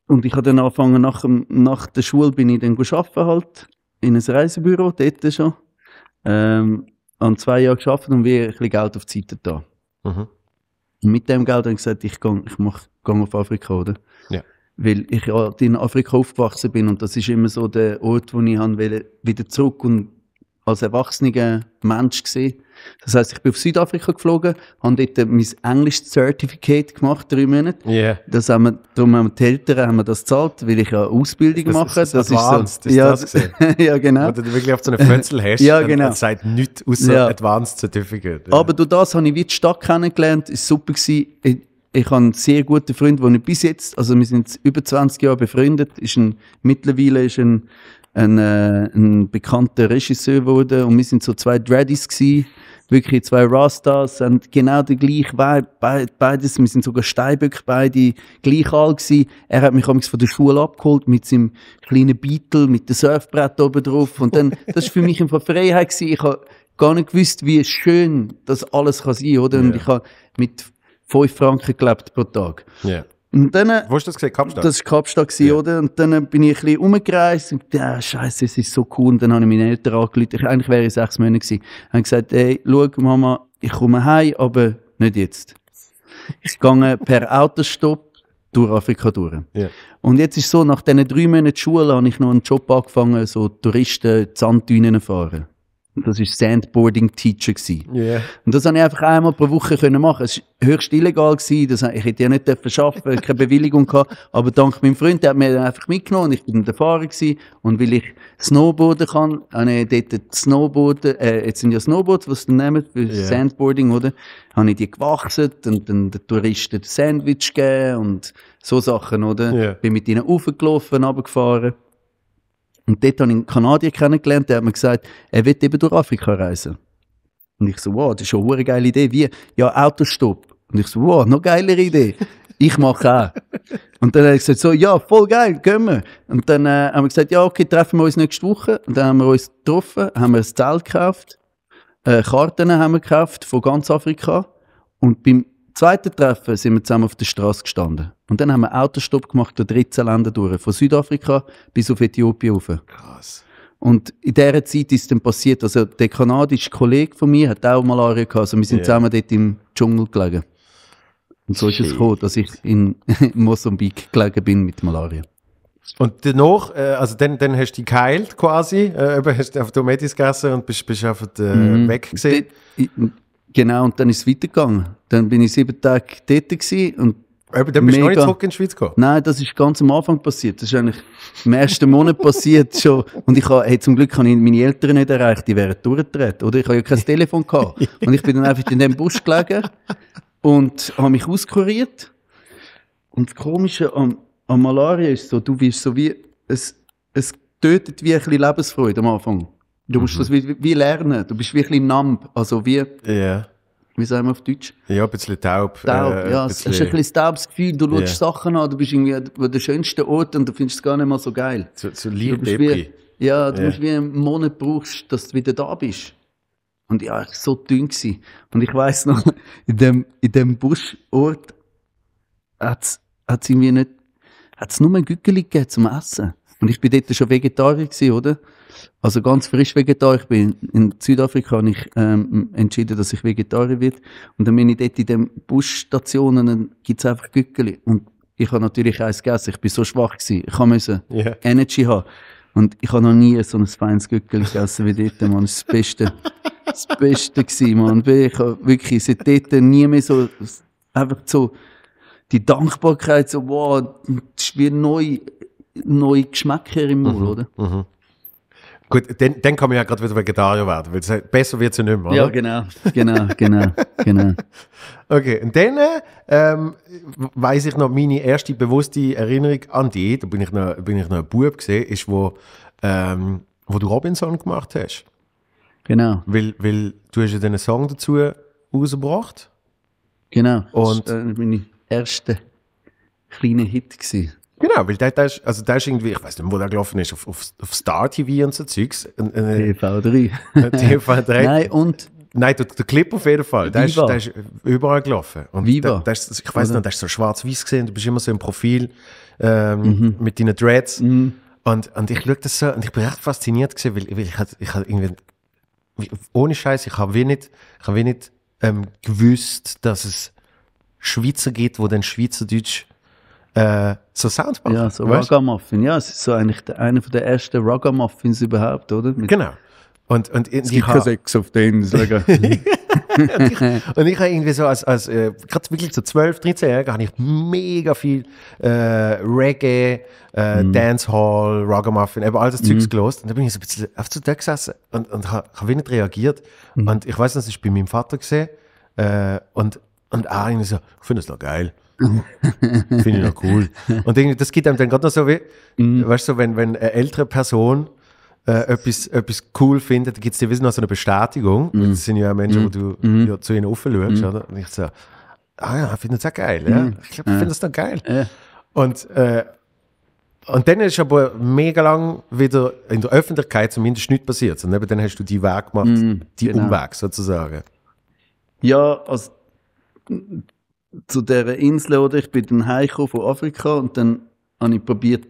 und ich habe dann angefangen, nach, nach der Schule bin ich dann arbeiten halt, in ein Reisebüro, dort schon. Ähm, an zwei Jahren gearbeitet und wir ein bisschen Geld auf die Seite da. Mhm. Und mit dem Geld habe ich gesagt, ich gehe ich mach, geh auf Afrika, oder? Ja. Weil ich in Afrika aufgewachsen bin und das ist immer so der Ort, wo ich wieder zurück und als erwachsener Mensch gesehen. Das heißt, ich bin auf Südafrika geflogen, habe dort mein Englisch Certificate gemacht, drei Monate. Yeah. Das haben wir, darum haben die Eltern haben wir das gezahlt, weil ich ja Ausbildung das, mache. Ist das, advanced, ist so, ist ja, das ja, genau. Wenn du wirklich auf so einem Fötzel hast, ja, genau. dann sagt nichts außer ja. Advanced Certificate. Ja. Aber durch das habe ich wie die Stadt kennengelernt, ist super gewesen. Ich, ich habe einen sehr guten Freund, den ich bis jetzt, also wir sind jetzt über 20 Jahre befreundet, ist ein, mittlerweile ist ein ein, äh, ein bekannter Regisseur wurde und wir sind so zwei Dreadies gewesen, wirklich zwei Rastas und genau der gleiche Vibe, beides, wir sind sogar Steinböck beide gleich alt gewesen. Er hat mich übrigens von der Schule abgeholt mit seinem kleinen Beetle, mit dem Surfbrett oben drauf und dann, das ist für mich einfach Freiheit gewesen. Ich habe gar nicht gewusst, wie schön das alles kann sein, oder? Und ja. ich habe mit fünf Franken gelebt pro Tag. Yeah. Und hm. dann, Wo hast du das gesehen? Kapstadt? Das war Kapstadt, ja. oder? Und dann bin ich ein bisschen rumgereist und ja, ah, scheiße, es ist so cool. Und dann habe ich meine Eltern angelegt. Eigentlich wäre ich sechs Monate gewesen. Haben gesagt, ey, schau Mama, ich komme heim, aber nicht jetzt. Ich gehe per Autostopp durch Afrika durch. Yeah. Und jetzt ist so, nach diesen drei Monaten Schule habe ich noch einen Job angefangen, so Touristen Sanddünen fahren. Und das war Sandboarding Teacher. Yeah. Und das konnte ich einfach einmal pro Woche machen. Es war höchst illegal. Das, ich hätte ja nicht arbeiten dürfen, keine Bewilligung gehabt. Aber dank meinem Freund, der hat mich einfach mitgenommen. Ich war der Fahrer. Und weil ich Snowboarden kann, habe ich dort Snowboarden, äh, jetzt sind ja Snowboards, was sie nehmen für yeah. Sandboarding, oder? Habe ich die gewachsen und dann den Touristen ein Sandwich gegeben und so Sachen, oder? Yeah. Bin mit ihnen raufgelaufen, runtergefahren. Und dort habe ich einen Kanadier kennengelernt, der hat mir gesagt, er will eben durch Afrika reisen. Und ich so, wow, das ist schon eine geile Idee. Wie? Ja, Autostopp. Und ich so, wow, noch geilere Idee. Ich mache auch. Und dann hat er gesagt, so, ja, voll geil, gehen wir. Und dann äh, haben wir gesagt, ja, okay, treffen wir uns nächste Woche. Und dann haben wir uns getroffen, haben wir ein Zelt gekauft, äh, Karten haben wir gekauft von ganz Afrika. Und beim zweiten Treffen sind wir zusammen auf der Straße gestanden. Und dann haben wir Autostopp gemacht durch 13 Länder durch, von Südafrika bis auf Äthiopien rauf. Krass. Und in dieser Zeit ist es dann passiert, also der kanadische Kollege von mir hat auch Malaria gehabt, also wir sind yeah. zusammen dort im Dschungel gelegen. Und so ist Shit. es gekommen, dass ich in Mosambik gelegen bin mit Malaria. Und danach, äh, also dann, dann hast du dich geheilt quasi, äh, eben hast du auf Medis gegessen und bist, bist einfach äh, mm, weg Genau, und dann ist es weitergegangen. Dann bin ich sieben Tage dort gewesen und aber dann bist du noch nicht zurück in die Schweiz gekommen? Nein, das ist ganz am Anfang passiert. Das ist eigentlich im ersten Monat passiert schon. Und ich habe, hey, zum Glück habe ich meine Eltern nicht erreicht, die wären durchgetreten. Oder ich habe ja kein Telefon gehabt. Und ich bin dann einfach in dem Bus gelegen und habe mich auskuriert. Und das Komische an, am Malaria ist so, du wirst so wie, es, es tötet wie ein bisschen Lebensfreude am Anfang. Du musst mhm. das wie, wie, lernen. Du bist wirklich numb. Also wie, yeah. wie sagen wir auf Deutsch? Ja, ein bisschen taub. Taub, äh, ja. Es ist ein bisschen taubes Gefühl. Du schaust yeah. Sachen an, du bist irgendwie an der schönsten Ort und du findest es gar nicht mal so geil. So, so wie, Ja, du yeah. musst wie einen Monat brauchst, dass du wieder da bist. Und ja, ich war so dünn. Gewesen. Und ich weiss noch, in dem, in dem Buschort hat es irgendwie nicht, hat es nur ein Güggeli gegeben zum Essen. Und ich bin dort schon Vegetarier gewesen, oder? Also ganz frisch Vegetarier. Ich bin in Südafrika habe ich ähm, entschieden, dass ich Vegetarier werde. Und dann bin ich dort in den Busstationen, dann gibt es einfach Gückeli. Und ich habe natürlich eins gegessen. Ich bin so schwach gewesen. Ich musste yeah. Energy haben. Und ich habe noch nie so ein feines Gückeli gegessen wie dort, man. Das war das Beste. Das Beste gewesen, man. Ich habe wirklich seit dort nie mehr so, einfach so, die Dankbarkeit, so, wow, das ist wie neu, neue Geschmäcker im Mund, mhm. oder? Mhm. Gut, dann, dann kann man ja gerade wieder Vegetarier werden, weil besser wird es ja nicht mehr. Oder? Ja, genau, genau, genau, genau. Okay, und dann ähm, weiß ich noch, meine erste bewusste Erinnerung an die, da bin ich noch, bin ich noch ein Bub gesehen, ist, wo, ähm, wo du Robinson gemacht hast. Genau. Weil, weil du hast ja den Song dazu rausgebracht. Genau. Und das war äh, mein erster kleiner Hit. Gewesen. Genau, weil der, ist, also der ist irgendwie, ich weiß nicht, wo der gelaufen ist, auf, auf, auf Star TV und so Zeugs. TV3. TV3. Nein, und. Nein, der, der, Clip auf jeden Fall. Der, ist, der ist, überall gelaufen. Und Viva. Der, der ist, ich weiß nicht, der ist so schwarz-weiß gesehen, du bist immer so im Profil ähm, mhm. mit deinen Dreads. Mhm. Und, und ich schaue das so und ich bin echt fasziniert gewesen, weil, weil ich, halt, ich hatte irgendwie, ohne Scheiß, ich habe wie nicht, ich hab wie nicht ähm, gewusst, dass es Schweizer gibt, die dann Schweizerdeutsch äh, so Sounds machen. Ja, so Ragamuffin. Ja, es ist so eigentlich der, einer der ersten Ragamuffins überhaupt, oder? Mit genau. Und, und es gibt keinen Sex auf den, Insel. und, ich, habe irgendwie so als, als äh, gerade wirklich so 12, 13 Jahre habe ich mega viel äh, Reggae, äh, mm. Dancehall, Ragamuffin, eben all das mhm. Zeugs gelost. Und da bin ich so ein bisschen auf zu Tag gesessen und, und habe hab nicht reagiert. Mm. Und ich weiß noch, das war bei meinem Vater gesehen äh, und, und auch irgendwie so, ich finde das noch geil. Finde ich noch cool. Und irgendwie, das geht einem dann gerade noch so wie, mhm. weißt du, so, wenn, wenn eine ältere Person äh, etwas, etwas cool findet, gibt es dir noch so eine Bestätigung. Mhm. Das sind ja Menschen, wo du mhm. Mhm. ja, zu ihnen offen schaust, mhm. oder? Und ich so, ah ja, finde das auch geil. Ja? Ich glaube, ich finde das dann geil. Ja. Und, äh, und dann ist aber mega lang wieder in der Öffentlichkeit zumindest nichts passiert. Und dann hast du die Weg gemacht, mm, die genau. Umweg sozusagen. Ja, also zu dieser Insel, oder? Ich bin dann heimgekommen von Afrika und dann habe ich probiert,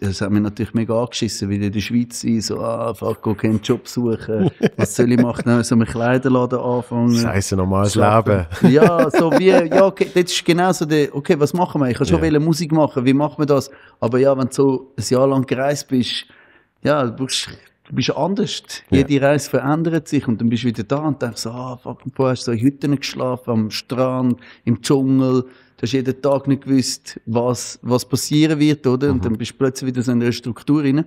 es hat mich natürlich mega angeschissen, weil ich in der Schweiz war, so, ah, fuck, go keinen Job suchen, was soll ich machen, dann so einen Kleiderladen anfangen. Scheiße, normales Leben. ja, so wie, ja, okay, das ist genau so der, okay, was machen wir? Ich kann schon yeah. Musik machen, wie machen wir das? Aber ja, wenn du so ein Jahr lang gereist bist, ja, du brauchst du bist anders. Ja. Jede Reise verändert sich und dann bist du wieder da und denkst, so, ah, fuck, wo hast du so in Hütten geschlafen, am Strand, im Dschungel. Du hast jeden Tag nicht gewusst, was, was passieren wird, oder? Mhm. Und dann bist du plötzlich wieder so in einer Struktur rein.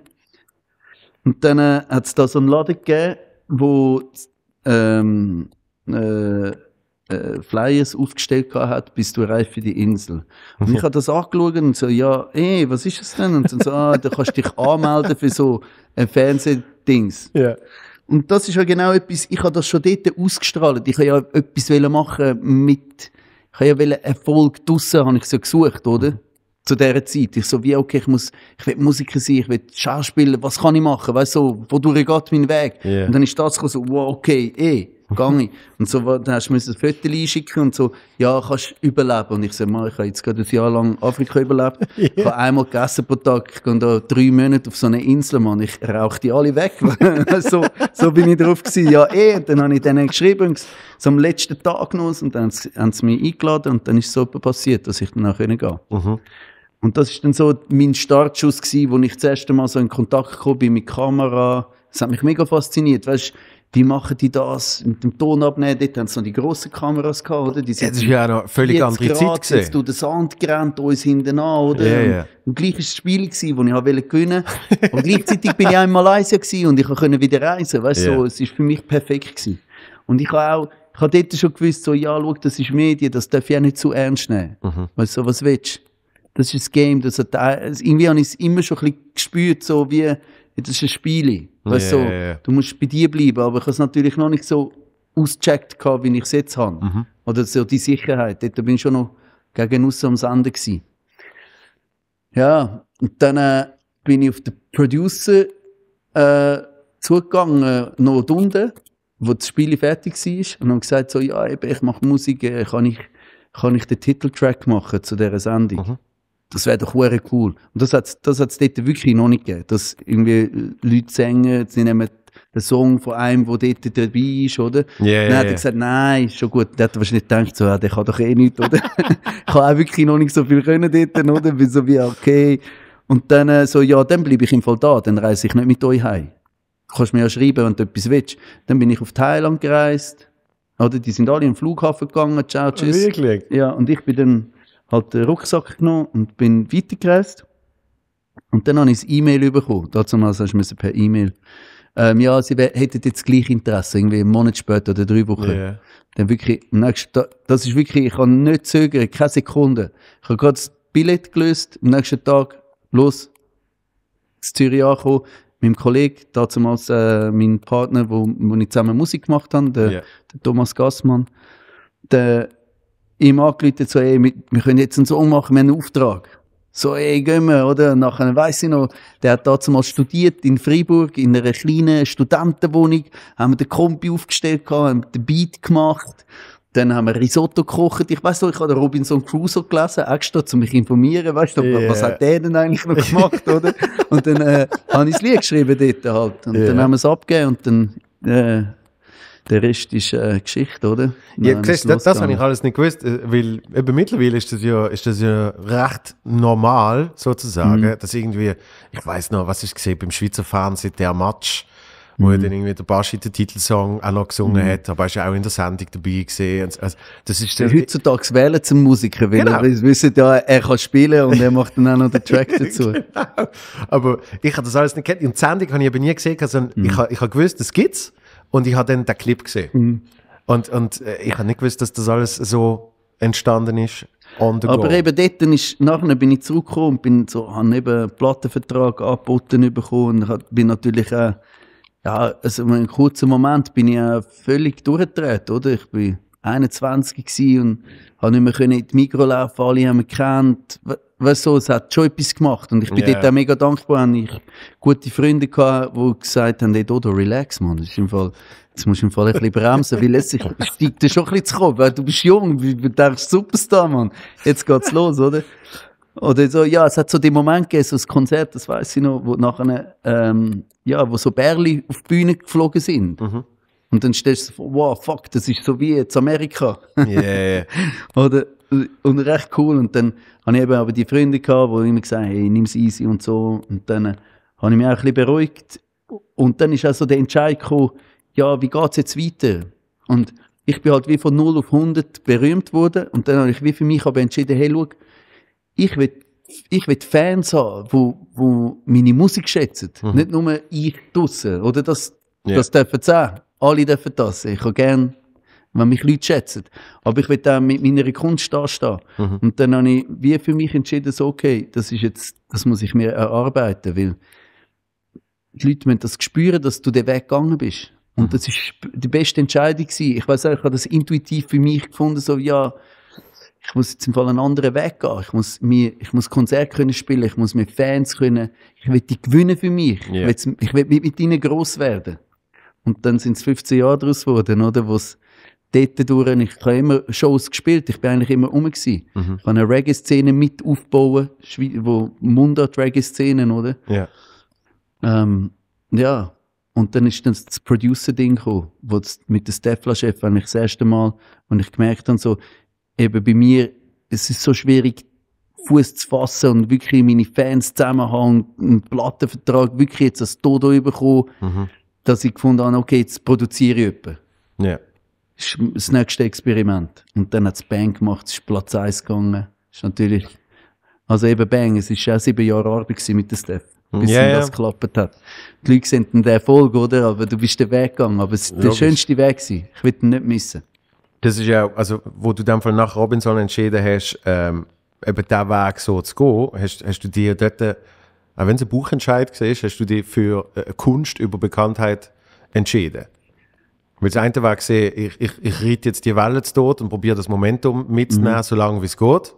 Und dann äh, hat es da so einen Laden gegeben, wo ähm, äh, äh, Flyers aufgestellt hat, bist du reif für die Insel. Und ich habe das angeschaut und so, ja, ey, was ist das denn? Und dann so, ah, da kannst du dich anmelden für so ein Fernsehdings. Ja. Yeah. Und das ist ja genau etwas, ich habe das schon dort ausgestrahlt. Ich habe ja etwas machen mit, ich habe ja Erfolg draussen, habe ich so gesucht, oder? Zu dieser Zeit. Ich so, wie, okay, ich muss, ich will Musiker sein, ich will Schauspieler, was kann ich machen? Weißt du, so, wodurch geht mein Weg? Yeah. Und dann ist das so, wow, okay, eh gegangen. und so, dann hast du ein Foto einschicken und so, ja, kannst du überleben. Und ich sag mal, ich habe jetzt gerade ein Jahr lang Afrika überlebt. yeah. Ich habe einmal gegessen pro Tag, ich gehe da drei Monate auf so eine Insel, Mann, ich rauch die alle weg. so, so bin ich drauf gewesen. Ja, eh. Und dann habe ich denen geschrieben, so am letzten Tag noch, und dann haben sie mich eingeladen und dann ist so etwas passiert, dass ich dann auch gehen konnte. Mhm. Und das ist dann so mein Startschuss gewesen, wo ich das erste Mal so in Kontakt gekommen bin mit Kamera. Das hat mich mega fasziniert. Weißt, wie machen die das mit dem Ton abnehmen? Dort haben sie noch die grossen Kameras gehabt, oder? Die sind jetzt ist ja noch völlig andere Grad, Zeit gesehen. Jetzt durch den Sand gerannt, uns hinten an, oder? Yeah, yeah. Und gleich war das Spiel, gewesen, das ich gewinnen wollte und gleichzeitig war ich auch in Malaysia und ich konnte wieder reisen, weißt du? Yeah. So, es war für mich perfekt. Gewesen. Und ich habe auch, ich habe dort schon gewusst, so, ja, schau, das ist Medien, das darf ich auch nicht zu ernst nehmen. Mhm. Weißt du, was willst du? Das ist das Game, das hat, also, irgendwie habe ich es immer schon ein bisschen gespürt, so wie, das ist ein Spiel. Weißt yeah, so, yeah. Du musst bei dir bleiben, aber ich habe es natürlich noch nicht so ausgecheckt, wie ich es jetzt habe. Mhm. Oder so die Sicherheit. Dort bin ich schon noch gegen aussen am Senden gewesen. Ja, und dann äh, bin ich auf den Producer äh, zugegangen, noch die wo das Spiel fertig war, und habe gesagt, so, ja, ich mache Musik, äh, kann ich, kann ich den Titeltrack machen zu dieser Sendung? Mhm das wäre doch cool. Und das hat es das hat's dort wirklich noch nicht gegeben, dass irgendwie Leute singen, sie nehmen den Song von einem, der dort dabei ist, oder? Yeah, dann hat er yeah. gesagt, nein, ist schon gut. Dann hat er wahrscheinlich gedacht, so, ja, der kann doch eh nichts, oder? ich kann auch wirklich noch nicht so viel können dort, oder? Bin so wie, okay. Und dann äh, so, ja, dann bleibe ich im Fall da, dann reise ich nicht mit euch heim. Du kannst mir ja schreiben, wenn du etwas willst. Dann bin ich auf Thailand gereist, oder? Die sind alle im Flughafen gegangen, ciao, tschüss. Wirklich? Ja, und ich bin dann halt den Rucksack genommen und bin weitergereist. Und dann habe ich ein E-Mail bekommen. Dazu musste per E-Mail. Ähm, ja, sie hätten jetzt gleich Interesse, irgendwie einen Monat später oder drei Wochen. Yeah. Dann wirklich, das ist wirklich, ich kann nicht zögern, keine Sekunde. Ich habe gerade das Billett gelöst, am nächsten Tag los, zu Zürich angekommen, meinem Kollegen, damals äh, mein Partner, wo, wo ich zusammen Musik gemacht habe, der, yeah. der Thomas Gassmann, der ihm angerufen, so, ey, wir, können jetzt einen Song machen, wir haben einen Auftrag. So, ey, gehen wir, oder? Nachher weiss ich noch, der hat damals studiert in Freiburg, in einer kleinen Studentenwohnung, haben wir den Kombi aufgestellt, haben den Beat gemacht, dann haben wir Risotto gekocht. Ich weiss noch, ich habe Robinson Crusoe gelesen, extra, um mich informieren, weißt du, yeah. was hat der denn eigentlich noch gemacht, oder? Und dann äh, habe ich das Lied geschrieben dort halt. Und yeah. dann haben wir es abgegeben und dann... Äh, der Rest ist äh, Geschichte, oder? Ja, siehst, das, das habe ich alles nicht gewusst, äh, weil eben mittlerweile ist das ja, ist das ja recht normal, sozusagen, mhm. dass irgendwie, ich weiß noch, was ich gesehen beim Schweizer Fernsehen, der Match, wo mhm. er dann irgendwie der Baschi den Titelsong auch noch gesungen mhm. hat, aber er ist ja auch in der Sendung dabei gesehen. Also, also das ist ja, heutzutage wählen zum Musiker, weil genau. er wissen ja, er kann spielen und er macht dann auch noch den Track dazu. genau. Aber ich habe das alles nicht kennt. Und die Sendung habe ich eben nie gesehen, sondern also mhm. ich, habe, ich habe gewusst, das gibt's. Und ich habe dann den Clip gesehen. Mhm. Und, und äh, ich habe nicht gewusst, dass das alles so entstanden ist. Aber eben dort ist, nachher bin ich zurückgekommen und bin so, habe eben einen Plattenvertrag angeboten bekommen und bin natürlich auch, äh, ja, also in einem kurzen Moment bin ich auch äh, völlig durchgedreht, oder? Ich bin 21 gsi und habe nicht mehr in die Mikro laufen, alle haben mich gekannt. Weißt du, es hat schon etwas gemacht und ich bin yeah. dort auch mega dankbar, und ich gute Freunde hatte, die gesagt haben, hey Dodo, relax, man, das ist im Fall, jetzt musst du im Fall ein bisschen bremsen, weil es steigt dir schon ein bisschen zu kommen, weil du bist jung, du denkst Superstar, man, jetzt geht's los, oder? Oder so, ja, es hat so den Moment gegeben, so ein Konzert, das weiß ich noch, wo nachher, ähm, ja, wo so Bärli auf die Bühne geflogen sind. Mhm. Und dann stellst du vor, wow, fuck, das ist so wie jetzt Amerika. Yeah. Oder, und recht cool. Und dann habe ich eben aber die Freunde gehabt, die immer gesagt haben, hey, nimm's easy und so. Und dann äh, habe ich mich auch ein bisschen beruhigt. Und dann ist so der Entscheid gekommen, ja, wie geht's jetzt weiter? Und ich bin halt wie von 0 auf 100 berühmt worden. Und dann habe ich wie für mich aber entschieden, hey, schau, ich will ich will Fans haben, die, die meine Musik schätzen. Mhm. Nicht nur ich draussen. Oder das, yeah. das dürfen sie auch. Alle dürfen das. Ich kann gerne, wenn mich Leute schätzen. Aber ich will dann mit meiner Kunst dastehen. Mhm. Und dann habe ich wie für mich entschieden, so, okay, das ist jetzt, das muss ich mir erarbeiten, weil die Leute müssen das spüren, dass du den Weg gegangen bist. Und mhm. das ist die beste Entscheidung gewesen. Ich weiß auch, ich habe das intuitiv für mich gefunden, so, ja, ich muss jetzt im Fall einen anderen Weg gehen. Ich muss mir, ich muss Konzert können spielen, ich muss mit Fans können, ich will die gewinnen für mich. Yeah. Ich will, ich will mit ihnen gross werden. Und dann sind es 15 Jahre daraus geworden, oder? Wo's dort durch, ich habe immer Shows gespielt, ich bin eigentlich immer rum. Mhm. Ich habe eine Reggae-Szene mit aufbauen, wo Mundart-Reggae-Szenen, oder? Ja. Ähm, ja, und dann ist dann das Producer-Ding gekommen, wo das, mit dem Stefla-Chef, wenn ich das erste Mal, und ich gemerkt habe, so, eben bei mir, es ist so schwierig, Fuß zu fassen und wirklich meine Fans zusammen einen Plattenvertrag wirklich jetzt als Dodo bekommen. Mhm dass ich gefunden habe, okay, jetzt produziere ich jemanden. Ja. Das ist das nächste Experiment. Und dann hat es Bang gemacht, es ist Platz 1 gegangen. Das ist natürlich, also eben Bang, es war auch sieben Jahre Arbeit mit dem Steph, bis yeah, das geklappt hat. Die Leute sehen den Erfolg, oder? Aber du bist den Weg gegangen. Aber es war der schönste Weg. Gewesen. Ich will ihn nicht missen. Das ist ja, also, wo du dann Fall nach Robinson entschieden hast, ähm, eben diesen Weg so zu gehen, hast, hast du dir dort auch wenn es ein Buchentscheid war, hast du dich für äh, Kunst über Bekanntheit entschieden. Weil das eine war, gesehen, ich, ich, ich reite jetzt die Welle zu Tod und probiere das Momentum mitzunehmen, mhm. so lange wie es geht.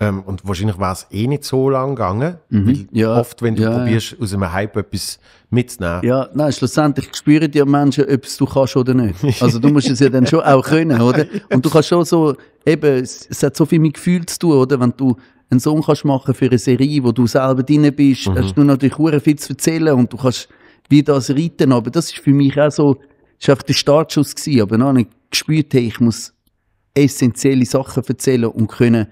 Ähm, und wahrscheinlich war es eh nicht so lang gegangen, mhm. weil ja, oft, wenn du ja, probierst, aus einem Hype etwas mitzunehmen. Ja, nein, schlussendlich spüren die Menschen, ob es du kannst oder nicht. Also du musst es ja dann schon auch können, oder? Und du kannst schon so, eben, es, es hat so viel mit Gefühl zu tun, oder? Wenn du einen Song kannst machen für eine Serie, wo du selber drin bist, mhm. hast du natürlich sehr viel zu erzählen und du kannst wie das reiten. Aber das ist für mich auch so, das war der Startschuss gewesen, aber noch nicht gespürt, hey, ich muss essentielle Sachen erzählen und können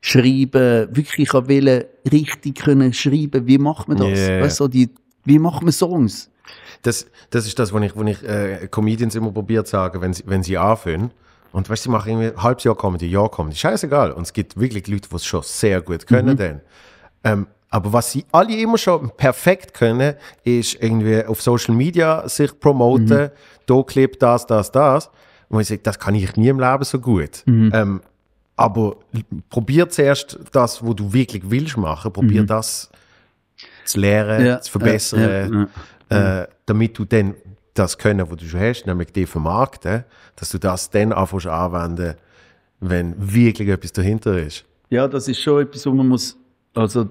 schreiben, wirklich wählen, richtig können schreiben. Wie macht man das? Yeah. Weißt du, die, wie macht man Songs? Das, das ist das, was ich, was ich äh, Comedians immer probiert sagen, wenn sie, wenn sie anfangen. Und weißt du, die machen irgendwie Halbjahr Comedy, Jahr Comedy, scheißegal. Und es gibt wirklich Leute, die es schon sehr gut können. Mhm. Denn. Ähm, aber was sie alle immer schon perfekt können, ist irgendwie auf Social Media sich promoten, mhm. da Clip, das, das, das. Und ich sage, das kann ich nie im Leben so gut. Mhm. Ähm, aber probier zuerst das, was du wirklich willst machen. Probier mhm. das zu lernen, ja, zu verbessern, ja, ja, äh, damit du dann das Können, das du schon hast, nämlich die vermarkten, dass du das dann anfängst anwenden, wenn wirklich etwas dahinter ist. Ja, das ist schon etwas, wo man muss also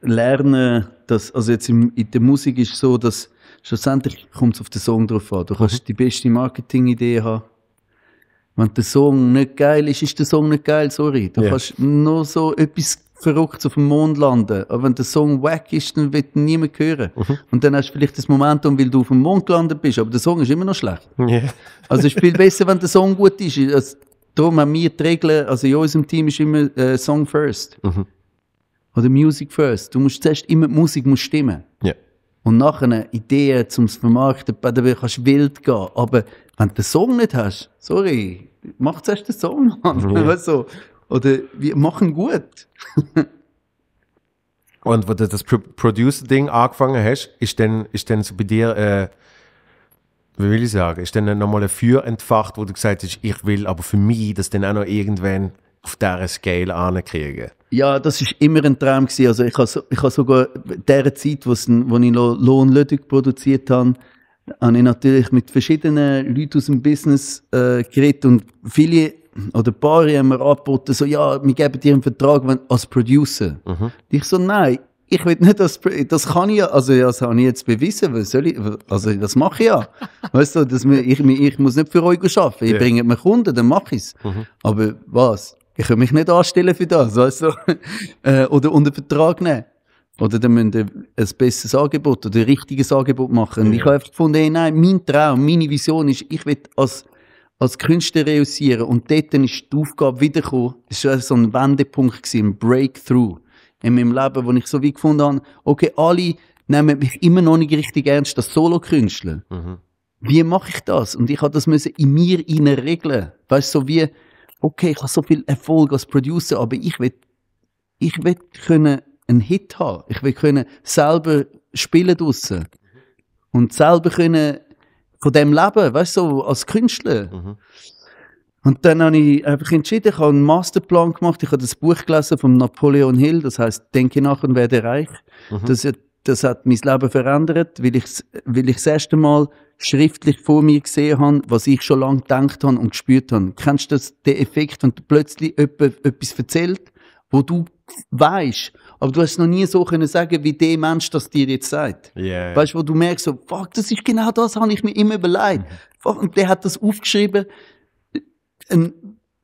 lernen, dass, also jetzt in, in der Musik ist es so, dass schlussendlich kommt es auf den Song drauf an. Du mhm. kannst die beste Marketingidee haben. Wenn der Song nicht geil ist, ist der Song nicht geil, sorry. Du yeah. kannst nur so etwas verrückt auf dem Mond landen. Aber wenn der Song wack ist, dann wird ihn niemand hören. Mhm. Und dann hast du vielleicht das Momentum, weil du auf dem Mond gelandet bist, aber der Song ist immer noch schlecht. Yeah. also es ist viel besser, wenn der Song gut ist. Also, darum haben wir die Regeln, also in unserem Team ist immer äh, Song first. Mhm. Oder Music first. Du musst zuerst immer die Musik muss stimmen. Yeah. Und nachher eine Ideen zum Vermarkten, bei der kannst du wild gehen. Aber wenn du den Song nicht hast, sorry, mach zuerst den Song an. Yeah. Also, oder wir machen gut. Und wo du das Producer-Ding angefangen hast, ist dann, ist dann so bei dir, äh, wie will ich sagen, ist dann nochmal ein Feuer entfacht, wo du gesagt hast, ich will aber für mich das dann auch noch irgendwann auf dieser Scale ankriegen. Ja, das war immer ein Traum. Gewesen. Also ich habe ich hab sogar in der Zeit, wo ich noch Lohnlötig produziert habe, habe ich natürlich mit verschiedenen Leuten aus dem Business äh, geredet und viele oder ein paar haben mir angeboten, so, ja, wir geben dir einen Vertrag wenn, als Producer. Mhm. Ich so, nein, ich will nicht, das, das kann ich ja, also das habe ich jetzt bewiesen, was soll ich, also das mache ich ja. Weißt du, dass wir, ich, ich muss nicht für euch arbeiten, ich ja. bringe mir Kunden, dann mache ich es. Mhm. Aber was? Ich kann mich nicht anstellen für das, weißt du? Äh, oder unter Vertrag nehmen. Oder dann müssen ein besseres Angebot oder ein richtiges Angebot machen. Ja. Ich habe einfach gefunden, hey, nein, mein Traum, meine Vision ist, ich will als als Künstler realisieren. Und dort dann ist die Aufgabe wiedergekommen. Das war so ein Wendepunkt, ein Breakthrough in meinem Leben, wo ich so wie gefunden habe, okay, alle nehmen mich immer noch nicht richtig ernst als Solokünstler. Mhm. Wie mache ich das? Und ich habe das müssen in mir regeln. Weißt du, so wie, okay, ich habe so viel Erfolg als Producer, aber ich will, ich will können einen Hit haben. Ich will können selber spielen draussen. Mhm. Und selber können von dem leben, weißt du, so als Künstler. Mhm. Und dann habe ich einfach entschieden, ich habe einen Masterplan gemacht, ich habe das Buch gelesen von Napoleon Hill, das heißt Denke nach und werde reich. Mhm. Das, das, hat mein Leben verändert, weil ich, weil ich das erste Mal schriftlich vor mir gesehen habe, was ich schon lange gedacht habe und gespürt habe. Kennst du das, den Effekt, wenn du plötzlich jemand etwas erzählt, wo du weißt, aber du hast noch nie so können sagen, wie der Mensch das dir jetzt sagt. Yeah. Weißt du, wo du merkst, so, fuck, das ist genau das, habe ich mir immer überlegt. Mhm. Fuck, und der hat das aufgeschrieben, ein,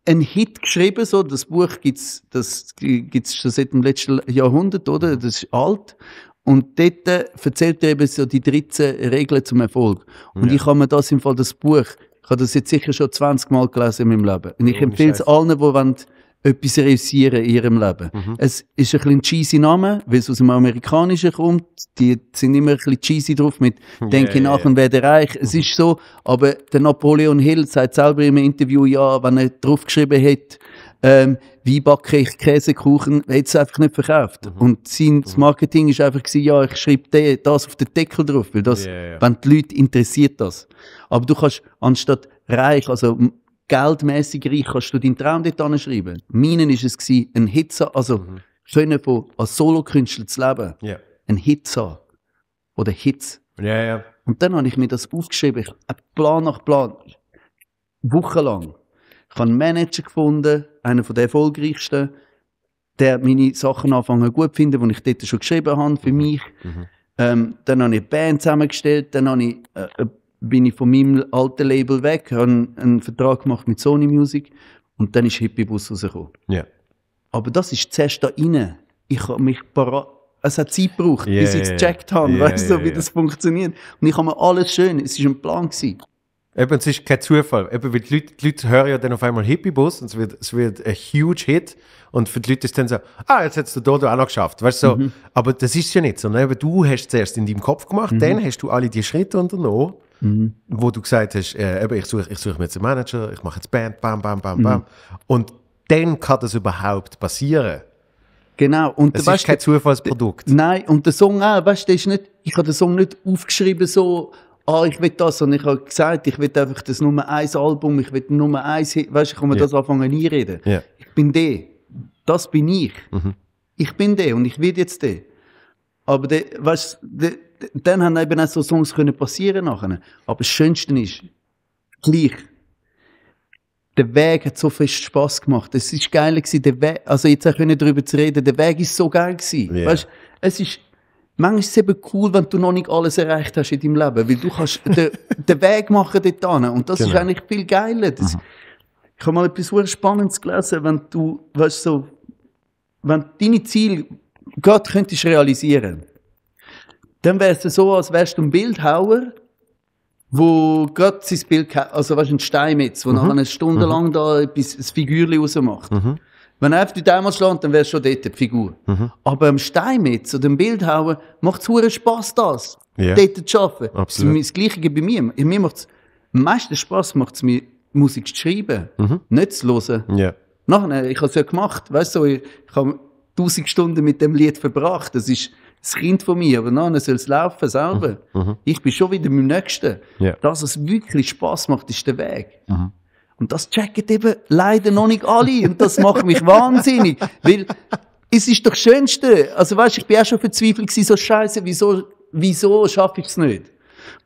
ein Hit geschrieben, so, das Buch gibt's, das gibt's schon seit dem letzten Jahrhundert, oder? Das ist alt. Und dort äh, erzählt er eben so die 13 Regeln zum Erfolg. Und yeah. ich habe mir das im Fall, das Buch, ich habe das jetzt sicher schon 20 Mal gelesen in meinem Leben. Und ich empfehle es allen, die wollen, etwas realisieren in ihrem Leben. Mhm. Es ist ein bisschen ein cheesy Name, weil es aus dem Amerikanischen kommt. Die sind immer ein bisschen cheesy drauf mit «Denke yeah, nach yeah. und werde reich». Mhm. Es ist so, aber der Napoleon Hill sagt selber im Interview, ja, wenn er draufgeschrieben hat, ähm, wie backe ich Käsekuchen, hat es einfach nicht verkauft. Mhm. Und sein mhm. Marketing ist einfach gewesen, ja, ich schreibe das auf den Deckel drauf, weil das, yeah, wenn die Leute interessiert das. Aber du kannst anstatt reich, also geldmässig reich, kannst du deinen Traum dort anschreiben. Meinen war es, ein Hit also mhm. schöne von, als Solokünstler zu leben. Yeah. Ein Hit Oder Hits. yeah, Yeah. Und dann habe ich mir das aufgeschrieben, ich, Plan nach Plan, wochenlang. Ich habe einen Manager gefunden, einen der erfolgreichsten, der meine Sachen anfangen gut zu finden, die ich dort schon geschrieben habe für mich. Mhm. Ähm, dann habe ich eine Band zusammengestellt, dann habe ich äh, bin ich von meinem alten Label weg, habe einen, einen Vertrag gemacht mit Sony Music und dann ist Hippie Bus rausgekommen. Yeah. Aber das ist zuerst da rein. Ich habe mich parat es hat Zeit gebraucht, yeah, bis ich es gecheckt habe, yeah, weißt du, yeah, so, wie das funktioniert. Und ich habe mir alles schön, es war ein Plan. Gewesen. Eben, es ist kein Zufall. Eben, weil die Leute, die Leute hören ja dann auf einmal Hippie-Bus und es wird, es wird ein huge Hit. Und für die Leute ist dann so, ah, jetzt hättest du Dodo auch noch geschafft. Weißt, so. Mhm. Aber das ist ja nicht so. Eben, ne? du hast es zuerst in deinem Kopf gemacht, mhm. dann hast du alle die Schritte unternommen mhm. wo du gesagt hast, äh, eben, ich suche ich such mir jetzt einen Manager, ich mache jetzt Band, bam, bam, bam, bam. Mhm. Und dann kann das überhaupt passieren. Genau. Und das ist weißt, kein Zufallsprodukt. Nein, und der Song auch, weißt du, ist nicht, ich habe den Song nicht aufgeschrieben so, ah, ich will das, sondern ich habe gesagt, ich will einfach das Nummer 1 Album, ich will Nummer 1, weißt du, ich kann mir yeah. das anfangen einreden. Yeah. Ich bin der. Das bin ich. Mhm. Ich bin der und ich werde jetzt der. Aber der, weißt du, dann haben eben auch so Songs können passieren nachher. Aber das Schönste ist, gleich, der Weg hat so viel Spass gemacht. Es ist geil gewesen, der Weg, also jetzt auch können darüber zu reden, der Weg ist so geil gewesen. Yeah. Weißt, es ist, manchmal ist es eben cool, wenn du noch nicht alles erreicht hast in deinem Leben, weil du kannst den, den Weg machen dorthin. Und das genau. ist eigentlich viel geiler. Das, ich habe mal etwas sehr Spannendes gelesen, wenn du, weißt so, wenn deine Ziele Gott könntest realisieren, dann wäre es so, als wärst du ein Bildhauer, wo Gott sein Bild, also weißt, ein Steinmetz, der mhm. nachher eine Stunde mhm. lang da ein Figürchen rausmacht. Mhm. Wenn er auf die Dämon schlägt, dann wärst du schon dort die Figur. Mhm. Aber im Steinmetz oder im Bildhauer macht es hohen Spass, das yeah. dort zu arbeiten. Absolut. Das, das Gleiche bei mir. Mir macht es am meisten Spass, macht es mir Musik zu schreiben, mhm. nicht zu hören. Yeah. Nachher, ich habe es ja gemacht, weißt du, ich, ich habe tausend Stunden mit dem Lied verbracht. Das ist das Kind von mir, aber nachher soll es laufen, selber. Mhm, mhm. Ich bin schon wieder mit dem Nächsten. Yeah. Dass es wirklich Spaß macht, ist der Weg. Mhm. Und das checken eben leider noch nicht alle. Und das macht mich wahnsinnig. Weil es ist doch das Schönste. Also weißt, ich bin auch schon verzweifelt gewesen, so scheiße, wieso, wieso schaffe ich es nicht?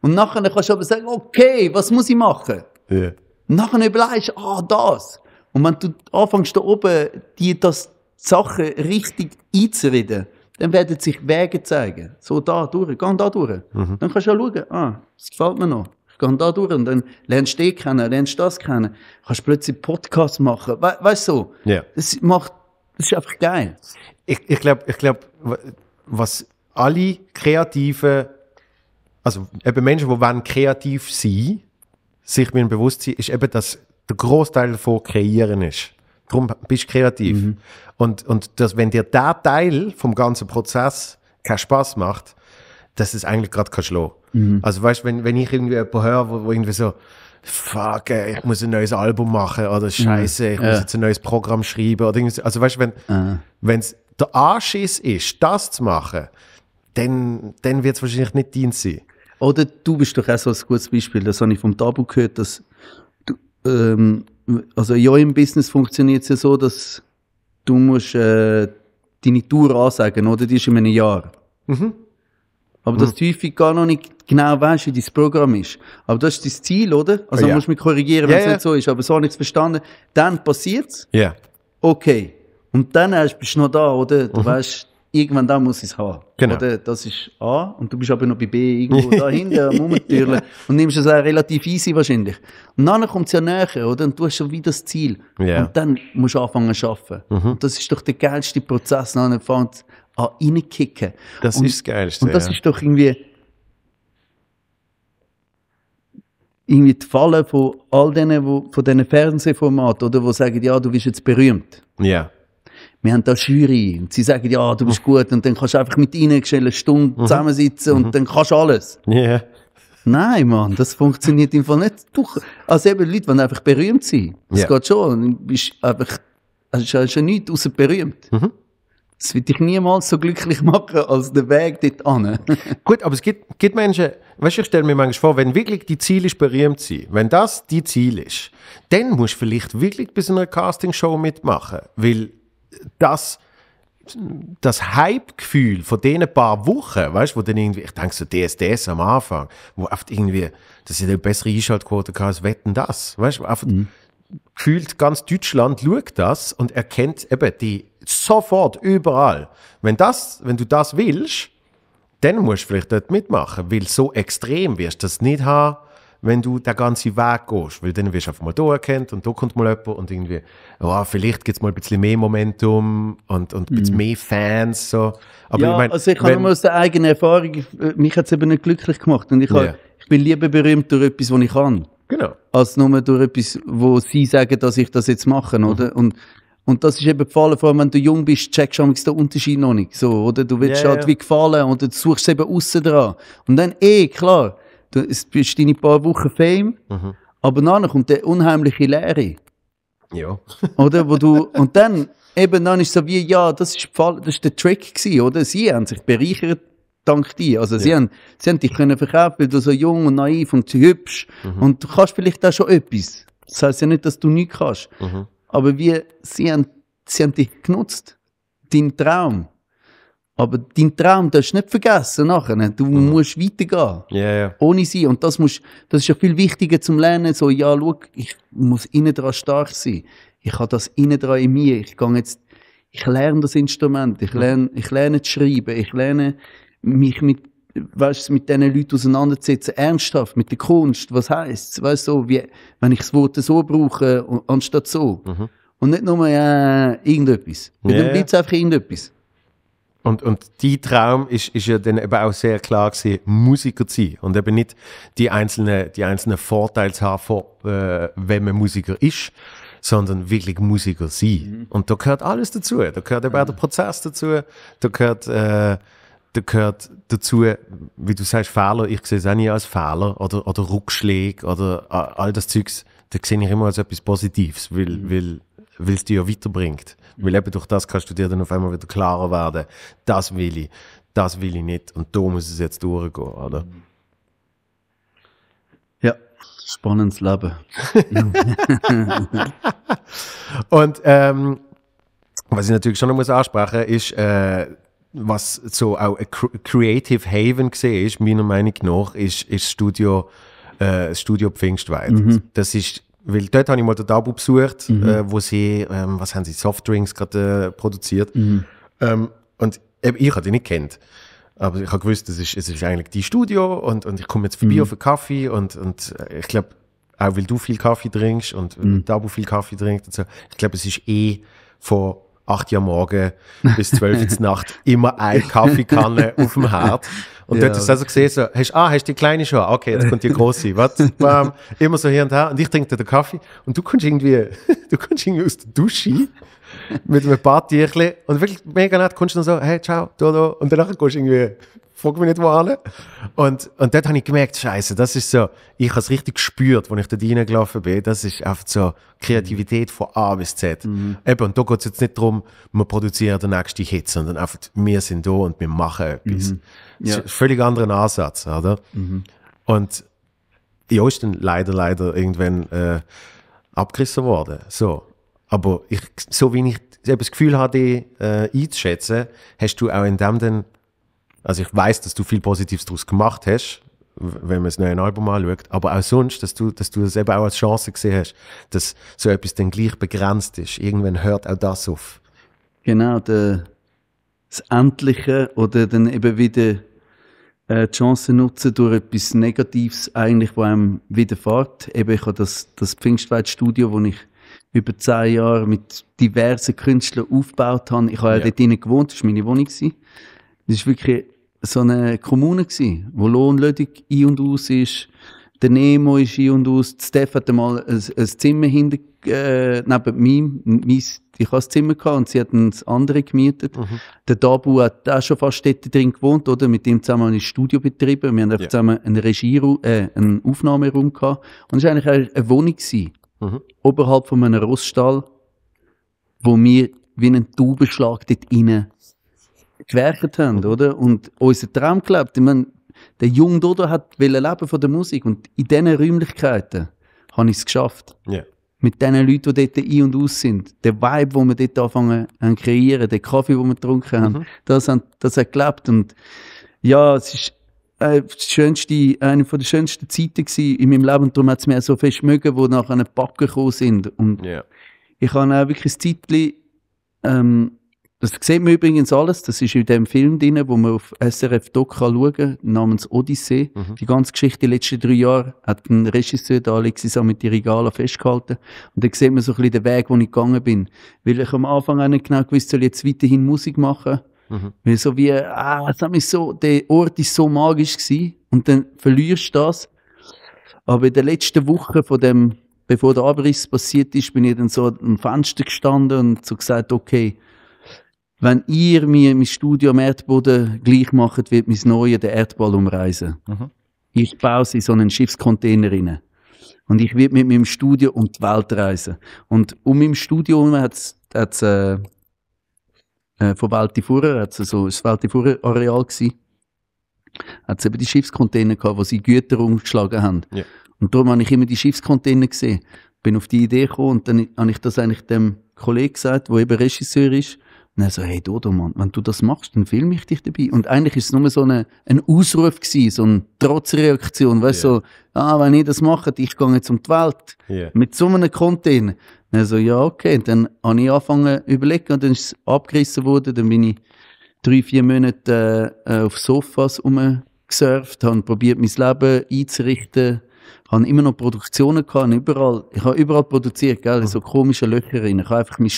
Und nachher kannst du aber sagen, okay, was muss ich machen? Yeah. Nachher überlegst du, ah, das. Und wenn du anfängst da oben, die, das, Sachen richtig einzureden, dann werden sich Wege zeigen. So da durch, geh da durch. Mhm. Dann kannst du ja schauen, ah, das gefällt mir noch. Ich gehe da durch und dann lernst du den kennen, lernst das kennen. Kannst plötzlich Podcasts machen. We weißt du Ja. Das macht, das ist einfach geil. Ich, ich glaube, ich glaub, was alle Kreativen, also eben Menschen, die kreativ sein sich bewusst sind, ist eben, dass der Großteil davon kreieren ist. Darum bist du kreativ. Mhm. Und, und das, wenn dir der Teil vom ganzen Prozess keinen Spaß macht, das ist eigentlich gerade kein Schloss. Mhm. Also weißt, wenn, wenn ich irgendwie jemanden höre, wo, wo irgendwie so, fuck, ey, ich muss ein neues Album machen oder mhm. scheiße, ich ja. muss jetzt ein neues Programm schreiben oder irgendwie so. Also weißt, du, wenn ah. es der Anschiss ist, das zu machen, dann, dann wird es wahrscheinlich nicht dein sein. Oder du bist doch auch so ein gutes Beispiel, das habe ich vom Tabu gehört, dass du, ähm, also ja, im Business funktioniert es ja so, dass du musst äh, deine Tour ansagen, oder? Die ist in einem Jahr. Mhm. Aber mhm. dass du häufig gar noch nicht genau weißt, wie dein Programm ist. Aber das ist dein Ziel, oder? Also oh, ja. musst du mich korrigieren, wenn es yeah, nicht yeah. so ist. Aber so habe ich es verstanden. Dann passiert es. Yeah. Okay. Und dann bist du noch da, oder? Du mhm. weißt, irgendwann da muss ich es haben. Genau. Oder das ist A und du bist aber noch bei B irgendwo da hinten am Umtürlen ja. und nimmst es auch relativ easy wahrscheinlich. Und dann kommt es ja näher, oder? Und du hast schon wieder das Ziel. Yeah. Und dann musst du anfangen zu arbeiten. Mhm. Und das ist doch der geilste Prozess, dann fängt an ah, reinkicken. Das und, ist das Geilste, Und das ja. ist doch irgendwie irgendwie die Falle von all denen, wo, von diesen Fernsehformaten, oder, wo sagen, ja, du bist jetzt berühmt. Ja. Yeah wir haben da Jury und sie sagen, ja, du bist gut und dann kannst du einfach mit ihnen eine Stunde mhm. zusammensitzen und mhm. dann kannst du alles. Yeah. Nein, Mann, das funktioniert einfach nicht. Durch. Also eben Leute, die einfach berühmt sind. Das yeah. geht schon. Du bist einfach, hast ja schon nichts außer berühmt. Mhm. Das wird dich niemals so glücklich machen als der Weg dort an. Gut, aber es gibt, gibt Menschen, weißt du, ich stelle mir manchmal vor, wenn wirklich die Ziel ist, berühmt zu sein, wenn das die Ziel ist, dann musst du vielleicht wirklich bei so einer Castingshow mitmachen. Weil dass das Hype-Gefühl von diesen paar Wochen, weißt du, wo dann irgendwie, ich denke so DSDS am Anfang, wo oft irgendwie, dass ich eine bessere Einschaltquote hatte als Wetten, das, weißt du, oft mhm. gefühlt ganz Deutschland schaut das und erkennt eben die sofort überall. Wenn das, wenn du das willst, dann musst du vielleicht dort mitmachen, weil so extrem wirst du das nicht haben wenn du den ganzen Weg gehst, weil dann wirst du einfach mal da erkannt und da kommt mal jemand und irgendwie, oh, vielleicht gibt es mal ein bisschen mehr Momentum und, und ein bisschen mhm. mehr Fans. So. Aber ja, ich mein, also ich kann nur aus der eigenen Erfahrung, äh, mich hat es eben nicht glücklich gemacht und ich, yeah. hab, ich bin lieber berühmt durch etwas, was ich kann. Genau. Als nur durch etwas, wo sie sagen, dass ich das jetzt mache, mhm. oder? Und, und das ist eben gefallen, vor allem wenn du jung bist, checkst du den Unterschied noch nicht, so, oder? Du willst yeah, halt yeah. wie gefallen und du suchst eben außen dran. Und dann, eh, klar, Du bist deine paar Wochen Fame, mhm. aber nachher kommt der unheimliche Lehre. Ja. oder? Wo du, und dann, eben, dann ist es so wie, ja, das war der Trick gewesen, oder? Sie haben sich bereichert dank dir. Also ja. sie, haben, sie haben dich können verkaufen, weil du so jung und naiv und hübsch mhm. und du kannst vielleicht auch schon etwas. Das heißt ja nicht, dass du nichts kannst. Mhm. Aber wie, sie haben, sie haben dich genutzt. Dein Traum. Aber dein Traum darfst du nicht vergessen nachher. Ne? Du mhm. musst weitergehen. Yeah, yeah. Ohne sie. Und das, musst, das ist ja viel wichtiger zum Lernen. So, ja, schau, ich muss innen dran stark sein. Ich habe das innen dran in mir. Ich gehe jetzt, ich lerne das Instrument. Ich mhm. lerne, ich lerne zu schreiben. Ich lerne mich mit, weißt, mit diesen Leuten auseinanderzusetzen. Ernsthaft. Mit der Kunst. Was heisst Weißt du, so, wie, wenn ich das Wort so brauche, anstatt so. Mhm. Und nicht nur, äh, irgendetwas. Yeah. Dann bleibt es einfach irgendetwas. Und, und dein Traum ist, ist ja dann eben auch sehr klar gewesen, Musiker zu sein und eben nicht die einzelnen, die einzelnen Vorteile zu haben, von, äh, wenn man Musiker ist, sondern wirklich Musiker sein. Mhm. Und da gehört alles dazu. Da gehört eben auch der mhm. Prozess dazu. Da gehört, äh, da gehört dazu, wie du sagst, Fehler. Ich sehe es auch nie als Fehler oder, oder Rückschläge oder äh, all das Zeugs. Da sehe ich immer als etwas Positives, weil, mhm. weil weil es dir ja weiterbringt. Weil eben durch das kannst du dir dann auf einmal wieder klarer werden, das will ich, das will ich nicht und da muss es jetzt durchgehen, oder? Ja, spannendes Leben. und ähm, was ich natürlich schon noch muss ansprechen ist, äh, was so auch ein Creative Haven gesehen ist, meiner Meinung nach, ist, ist Studio, äh, Studio Pfingstweit. Mhm. Das ist weil dort habe ich mal den Dabu besucht, mhm. äh, wo sie, ähm, was haben sie, Softdrinks gerade äh, produziert. Mhm. Ähm, und äh, ich habe die nicht kennt. Aber ich habe gewusst, es ist, es ist eigentlich die Studio und, und ich komme jetzt vorbei mhm. auf einen Kaffee und, und äh, ich glaube, auch weil du viel Kaffee trinkst und mhm. Dabo viel Kaffee trinkt und so, ich glaube, es ist eh von 8 Uhr morgen bis 12 Uhr Nacht immer eine Kaffeekanne auf dem Herd. Und ja. dort ist also gesehen, so, hast, ah, hast die kleine schon? Ah, okay, jetzt kommt die große. Was? Bam. Immer so hier und da. Und ich trinke dir den Kaffee. Und du kommst irgendwie, du kommst irgendwie aus der Dusche mit einem paar Und wirklich mega nett, kommst du dann so, hey, ciao, du, Dodo. Und danach gehst du irgendwie, frag mich nicht wohin. Und, und dort habe ich gemerkt, scheiße, das ist so, ich habe es richtig gespürt, als ich dort reingelaufen bin. Das ist einfach so Kreativität von A bis Z. Mhm. Eben, und da geht es jetzt nicht darum, wir produzieren den nächsten Hit, sondern einfach, wir sind da und wir machen etwas. Mhm. Ja. Das ist ein völlig anderer Ansatz, oder? Mhm. Und ja, ist dann leider, leider irgendwann äh, abgerissen worden. So. Aber ich, so wie ich das Gefühl habe, dich äh, einzuschätzen, hast du auch in dem dann, also ich weiß, dass du viel Positives daraus gemacht hast, wenn man das neue Album anschaut, aber auch sonst, dass du, dass du das eben auch als Chance gesehen hast, dass so etwas dann gleich begrenzt ist. Irgendwann hört auch das auf. Genau, der, das Endliche oder dann eben wieder äh, die Chance nutzen durch etwas Negatives eigentlich, was einem widerfährt. Eben, ich habe das, das Pfingstweit-Studio, wo ich über zehn Jahre mit diversen Künstlern aufgebaut habe. Ich habe ja, ja dort drin gewohnt, das war meine Wohnung. Das war wirklich so eine Kommune, wo Lohnlödig ein und aus ist. Der Nemo ist ein und aus. Steph hat mal ein, ein Zimmer hinter, äh, neben mir. ich hatte ein Zimmer gehabt und sie hat ein anderes gemietet. Mhm. Der Dabu hat auch schon fast dort drin gewohnt, oder? Mit ihm zusammen ein Studio betrieben. Wir haben yeah. zusammen einen, Regie, äh, einen Aufnahmeraum gehabt. Und es war eigentlich eine Wohnung. Gewesen mhm. oberhalb von einem Roststall, wo wir wie einen Taubenschlag dort rein gewerkt haben, oder? Und unseren Traum gelebt. Ich meine, der junge Dodo hat leben von der Musik und in diesen Räumlichkeiten habe ich es geschafft. Yeah. Mit den Leuten, die dort ein und aus sind, der Vibe, den wir dort anfangen haben zu kreieren, der Kaffee, den wir getrunken haben, mhm. das, haben das hat gelebt. Und ja, es ist äh, schönste, eine von der schönsten Zeiten in meinem Leben. Und darum hat es mir so fest mögen, wo nachher eine Backen gekommen sind. Und yeah. ich habe auch wirklich ein Zeitchen, ähm, das sieht man übrigens alles, das ist in dem Film drin, wo man auf SRF Doc schauen kann, namens Odyssee. Mhm. Die ganze Geschichte die letzten drei Jahre hat ein Regisseur, der Alexis auch mit die Regalen festgehalten. Und da sieht man so ein bisschen den Weg, wo ich gegangen bin. Weil ich am Anfang auch nicht genau gewusst soll ich jetzt weiterhin Musik machen Mhm. Weil so wie, ah, es hat mich so, der Ort ist so magisch gewesen und dann verlierst du das. Aber in der letzten Woche von dem, bevor der Abriss passiert ist, bin ich dann so am Fenster gestanden und so gesagt, okay, wenn ihr mir mein Studio am Erdboden gleich macht, wird mein Neue den Erdball umreisen. Mhm. Ich baue sie in so einen Schiffscontainer rein. Und ich werde mit meinem Studio um die Welt reisen. Und um meinem Studio herum hat es äh, äh, von Walti Fuhrer, hat's so, das Walti Fuhrer Areal gewesen, hat es eben die Schiffscontainer gehabt, wo sie Güter umgeschlagen haben. Ja. Und darum habe ich immer die Schiffscontainer gesehen. Bin auf die Idee gekommen und dann habe ich das eigentlich dem Kollegen gesagt, der eben Regisseur ist. Und er so, hey Dodo, Mann, wenn du das machst, dann filme ich dich dabei. Und eigentlich ist es nur so eine, ein Ausruf gewesen, so eine Trotzreaktion, weißt du, yeah. so, ah, wenn ich das mache, ich gehe jetzt um die Welt. Yeah. Mit so einem Container. Dann so, ja, okay. Und dann habe ich angefangen zu überlegen und dann ist es abgerissen worden. Dann bin ich drei, vier Monate äh, äh auf Sofas rumgesurft, habe probiert, mein Leben einzurichten. Habe immer noch Produktionen gehabt, überall. Ich habe überall produziert, gell, so komische Löcher rein. Ich habe einfach mein,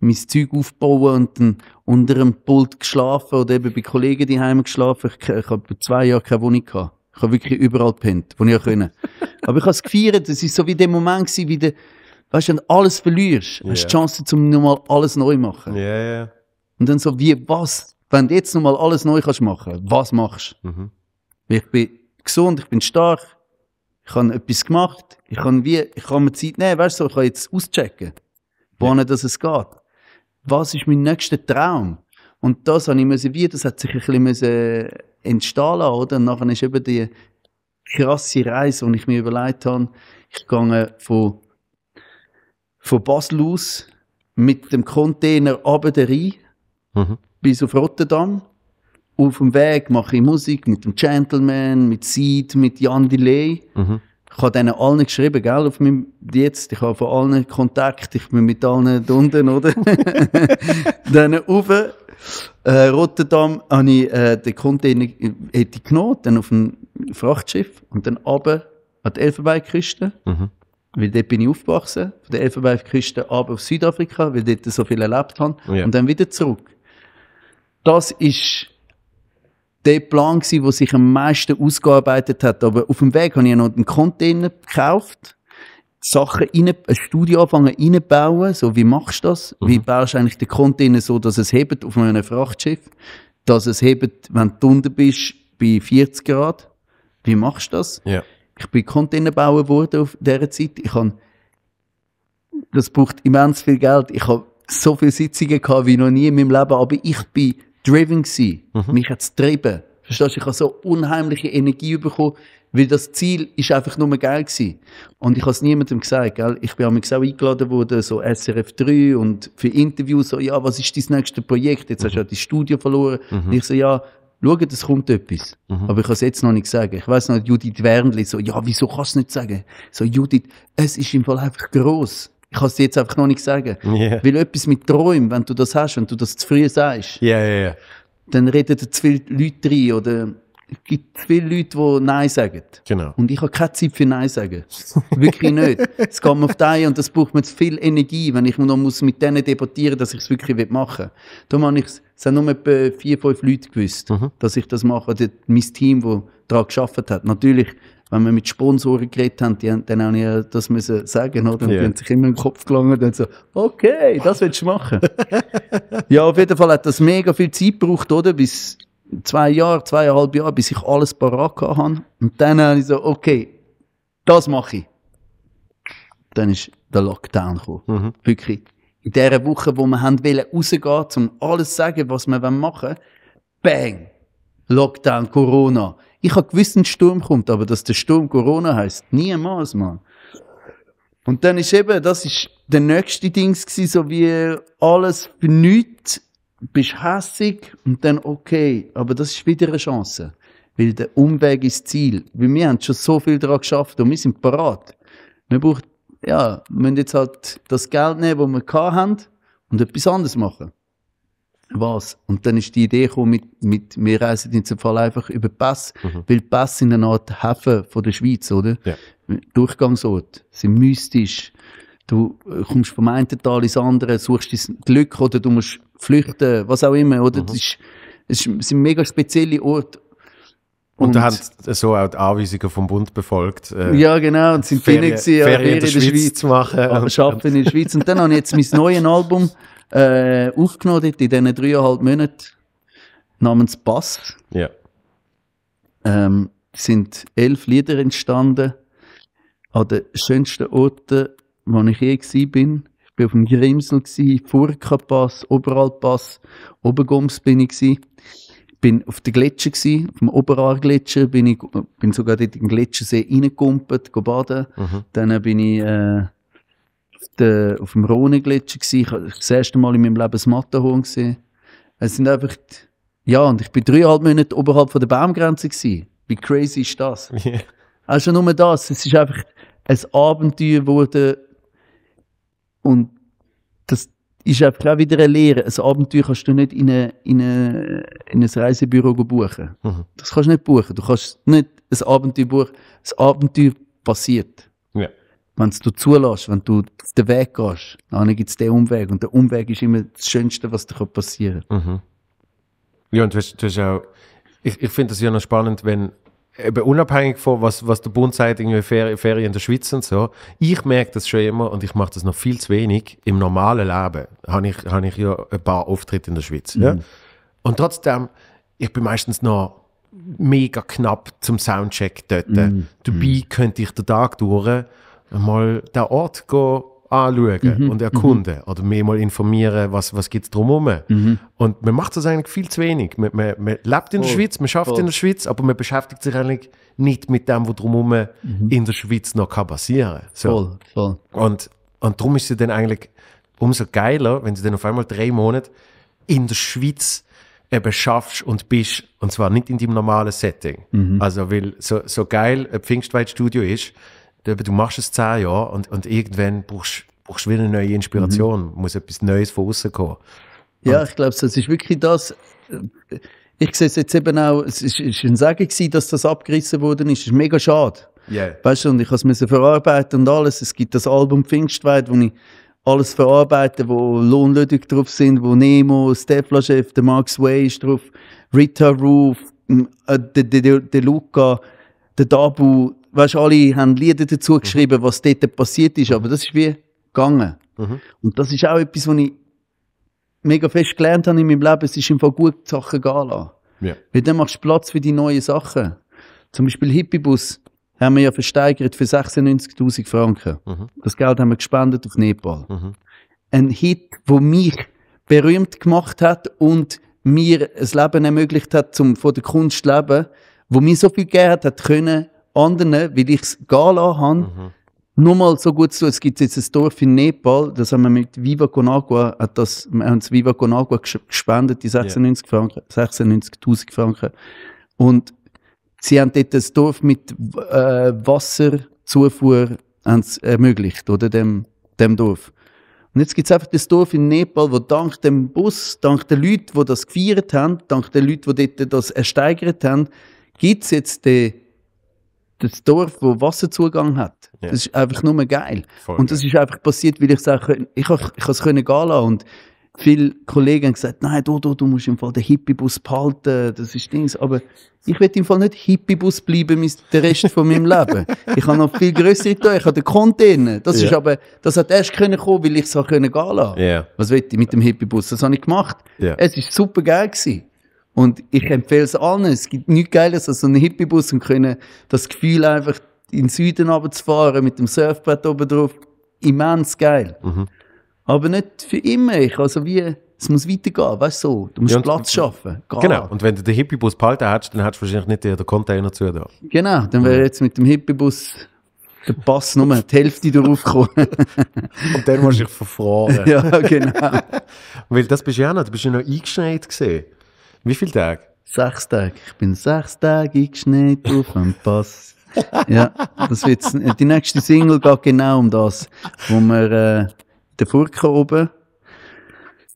mein Zeug aufbauen und dann unter einem Pult geschlafen oder eben bei Kollegen die Heim geschlafen. Ich, ich habe zwei Jahre keine Wohnung gehabt. Ich habe wirklich überall gepennt, wo ich konnte. Aber ich habe es gefeiert. Es war so wie der Moment, wie der, weißt du, wenn du alles verlierst, yeah. hast du die Chance, um nochmal alles neu zu machen. Ja, yeah, ja. Yeah. Und dann so, wie, was? Wenn du jetzt nochmal alles neu kannst machen, was machst du? Mhm. ich bin gesund, ich bin stark, ich habe etwas gemacht, ich kann wie, ich kann mir Zeit nehmen, weißt du, so, ich kann jetzt auschecken, wohin ja. es geht. Was ist mein nächster Traum? Und das habe ich müssen, wie, das hat sich ein bisschen müssen entstehen lassen, oder? Und nachher ist eben die krasse Reise, die ich mir überlegt habe, ich gehe von von Basel aus mit dem Container runter den Rhein mhm. bis auf Rotterdam. Auf dem Weg mache ich Musik mit dem Gentleman, mit Seed, mit Jan Delay. Mhm. Ich habe denen allen geschrieben, gell, auf meinem jetzt. Ich habe von allen Kontakt, ich bin mit allen unten, oder? dann rauf. Äh, Rotterdam habe ich äh, den Container äh, hätte genommen, dann auf dem Frachtschiff und dann runter an die Elfenbeinküste. Mhm weil dort bin ich aufgewachsen, von der Elfenbeinküste ab auf Südafrika, weil dort so viel erlebt habe, oh ja. und dann wieder zurück. Das ist der Plan gewesen, der sich am meisten ausgearbeitet hat. Aber auf dem Weg habe ich noch einen Container gekauft, Sachen rein, ein Studio anfangen reinbauen, so wie machst du das? Mhm. Wie baust du eigentlich den Container so, dass es hebt auf einem Frachtschiff, dass es hebt, wenn du unten bist, bei 40 Grad? Wie machst du das? Ja. Ich bin Containerbauer bauen auf dieser Zeit. Ich habe, das braucht immens viel Geld. Ich habe so viele Sitzungen gehabt wie noch nie in meinem Leben, aber ich bin driven gewesen. Mhm. Mich hat es getrieben. Verstehst du? Ich habe so unheimliche Energie bekommen, weil das Ziel ist einfach nur geil gewesen. Und ich habe es niemandem gesagt, gell? Ich bin auch eingeladen worden, so SRF 3 und für Interviews, so, ja, was ist dein nächstes Projekt? Jetzt mhm. hast du ja dein Studio verloren. Mhm. Und ich so, ja, Schaut, es kommt etwas. Mhm. Aber ich kann es jetzt noch nicht sagen. Ich weiß noch, Judith Wernli so, ja, wieso kannst du nicht sagen? So, Judith, es ist im Fall einfach gross. Ich kann es jetzt einfach noch nicht sagen. Yeah. Weil etwas mit Träumen, wenn du das hast, wenn du das zu früh sagst, yeah, yeah, yeah. dann reden da zu viele Leute rein oder gibt viele Leute, die Nein sagen. Genau. Und ich habe keine Zeit für Nein sagen. wirklich nicht. Es geht mir auf die und das braucht mir zu viel Energie, wenn ich noch muss mit denen debattieren muss, dass ich es wirklich machen will. Darum habe ich es, es haben nur etwa vier, fünf Leute gewusst, mhm. dass ich das mache. Also mein Team, das daran geschafft hat. Natürlich, wenn wir mit Sponsoren geredet haben, die haben dann auch nicht das müssen sagen, oder? Und yeah. die haben sich immer im Kopf gelangen und so, okay, das willst du machen. ja, auf jeden Fall hat das mega viel Zeit gebraucht, oder? Bis zwei Jahre, zweieinhalb Jahre, bis ich alles parat hatte. Und dann habe ich so, okay, das mache ich. Dann ist der Lockdown gekommen. Mhm. Wirklich. In der Woche, wo wir haben wollen, rausgehen, um alles zu sagen, was wir machen wollen, bang! Lockdown, Corona. Ich habe gewusst, ein Sturm kommt, aber dass der Sturm Corona heißt, niemals, Mann. Und dann ist eben, das ist der nächste Ding, so wie alles für nichts bist hässig und dann okay, aber das ist wieder eine Chance. Weil der Umweg ist Ziel. Weil wir haben schon so viel daran geschafft und wir sind parat. Wir brauchen, ja, müssen jetzt halt das Geld nehmen, das wir hatten und etwas anderes machen. Was? Und dann ist die Idee gekommen, mit, mit, wir reisen in diesem Fall einfach über Pass, mhm. weil Pass sind eine Art Häfen von der Schweiz, oder? Ja. Durchgangsort, sind mystisch, du äh, kommst vom einen Tal ins andere, suchst dein Glück oder du musst flüchten, was auch immer, oder? Mhm. Das, ist, es sind mega spezielle Orte. Und, und da haben so auch die Anweisungen vom Bund befolgt. Äh, ja, genau, und sind Ferien, gewesen, Ferien, Ferien in der, Schweiz, Schweiz zu machen. Und, ah, arbeiten in der Schweiz. Und dann habe ich jetzt mein neues Album äh, aufgenommen, in diesen dreieinhalb Monaten, namens Bass. Ja. Ähm, sind elf Lieder entstanden an den schönsten Orten wo ich je war. Ich bin auf dem Grimsel, Furka-Pass, Oberalpass, Obergums bin ich. Gewesen. bin auf den Gletscher, gewesen, auf dem Oberaar-Gletscher, bin ich bin sogar dort in den Gletschersee reingekumpelt, baden. Mhm. Dann bin ich äh, auf, der, auf dem Rhone-Gletscher, ich habe das erste Mal in meinem Leben das Matterhorn gesehen. Es sind einfach, ja, und ich bin dreieinhalb Monate oberhalb von der Baumgrenze. Gewesen. Wie crazy ist das? Yeah. Also nur das, es ist einfach ein Abenteuer wurde und das ist einfach auch wieder eine Lehre. Ein Abenteuer kannst du nicht in, eine, in, eine, in ein Reisebüro buchen. Mhm. Das kannst du nicht buchen. Du kannst nicht ein Abenteuer buchen. Das Abenteuer passiert. Ja. Wenn du es zulässt, wenn du den Weg gehst, dann gibt es den Umweg. Und der Umweg ist immer das Schönste, was dir passieren kann. Mhm. Ja, und du hast, du hast auch, ich, ich finde das ja noch spannend, wenn, eben unabhängig von, was, was der Bund sagt, irgendwie Ferien, in der Schweiz und so, ich merke das schon immer und ich mache das noch viel zu wenig. Im normalen Leben habe ich, hab ich ja ein paar Auftritte in der Schweiz. Mhm. Ja? Und trotzdem, ich bin meistens noch mega knapp zum Soundcheck dort. Mhm. Dabei mhm. könnte ich den Tag durch mal den Ort gehen, anschauen mhm. und mhm. erkunden mhm. oder mehr mal informieren, was, was gibt es drumherum. Mhm. Und man macht das eigentlich viel zu wenig. Man, man, man lebt in der Schweiz, man schafft oh. in der Schweiz, aber man beschäftigt sich eigentlich nicht mit dem, was drumherum mhm. in der Schweiz noch kann passieren kann. So. Voll, voll. Und, und darum ist es dann eigentlich umso geiler, wenn du dann auf einmal drei Monate in der Schweiz eben schaffst und bist, und zwar nicht in deinem normalen Setting. Mhm. Also, weil so, so geil ein Pfingstweit-Studio ist, du machst es zehn Jahre und, und irgendwann brauchst du wieder eine neue Inspiration, mhm. muss etwas Neues von außen kommen. Und ja, ich glaube, das ist wirklich das. Äh, ich sehe es jetzt eben auch, es war ist ein Sagen dass das abgerissen worden ist. Es ist mega schade. Yeah. Weißt du, und ich musste es verarbeiten und alles. Es gibt das Album Pfingstweit, wo ich alles verarbeite, wo Lohn drauf sind, wo Nemo, Stefla Chef, der Max Way ist drauf, Rita Roof, äh, der, der, der Luca, der Dabu, weißt, alle haben Lieder dazu mhm. geschrieben, was dort passiert ist, aber das ist wie gegangen. Mhm. Und das ist auch etwas, was ich mega fest gelernt habe in meinem Leben. Es ist einfach gut, die Sachen gehen lassen. Ja. Weil dann machst du Platz für die neuen Sachen. Zum Beispiel Hippibus haben wir ja versteigert für 96.000 Franken. Mhm. Das Geld haben wir gespendet auf Nepal. Mhm. Ein Hit, der mich berühmt gemacht hat und mir ein Leben ermöglicht hat, um von der Kunst zu leben, wo mir so viel gegeben hat, hat können, anderen, weil ich es gehen lassen habe, mhm. nur mal so gut zu tun. Es gibt jetzt ein Dorf in Nepal, das haben wir mit Viva Conagua, hat äh, das, wir haben das Viva Conagua gespendet, die 96 yeah. Franken, 96.000 Franken. Und sie haben dort das Dorf mit äh, Wasserzufuhr ermöglicht, oder? Dem, dem Dorf. Und jetzt gibt es einfach das Dorf in Nepal, wo dank dem Bus, dank den Leuten, die das gefeiert haben, dank den Leuten, die dort das ersteigert haben, gibt es jetzt den das Dorf, wo Wasserzugang hat. Ja. Das ist einfach nur geil. Voll und das geil. ist einfach passiert, weil ich es auch, ich, hab, ich es können gehen lassen. Und viele Kollegen haben gesagt, nein, du, du, du musst im Fall den Hippiebus behalten, das ist Dings. Aber ich will im Fall nicht Hippiebus bleiben, mein, den Rest von meinem Leben. Ich habe noch viel größere Tür, ich habe den Container. Das ja. ist aber, das hat erst können kommen, weil ich es auch können gehen lassen. Yeah. Was will ich mit dem Hippiebus? Das habe ich gemacht. Yeah. Es ist super geil gewesen. Und ich empfehle es allen. Es gibt nichts Geiles als so einen Hippiebus und können das Gefühl einfach in den Süden runterzufahren mit dem Surfbrett oben drauf. Immens geil. Mhm. Aber nicht für immer. Ich also wie, es muss weitergehen, weißt du so. Du musst ja, Platz schaffen. Geh. Genau. Und wenn du den Hippiebus behalten hättest, dann hättest du wahrscheinlich nicht den Container zu da. Genau. Dann wäre mhm. jetzt mit dem Hippiebus der Pass nur die Hälfte drauf gekommen. und dann musst du dich verfroren. ja, genau. Weil das bist du ja noch, Du bist ja noch eingeschneit gesehen. Wie viele Tage? Sechs Tage. Ich bin sechs Tage eingeschneit auf dem Pass. ja, das wird's, die nächste Single geht genau um das, wo wir äh, der Furke oben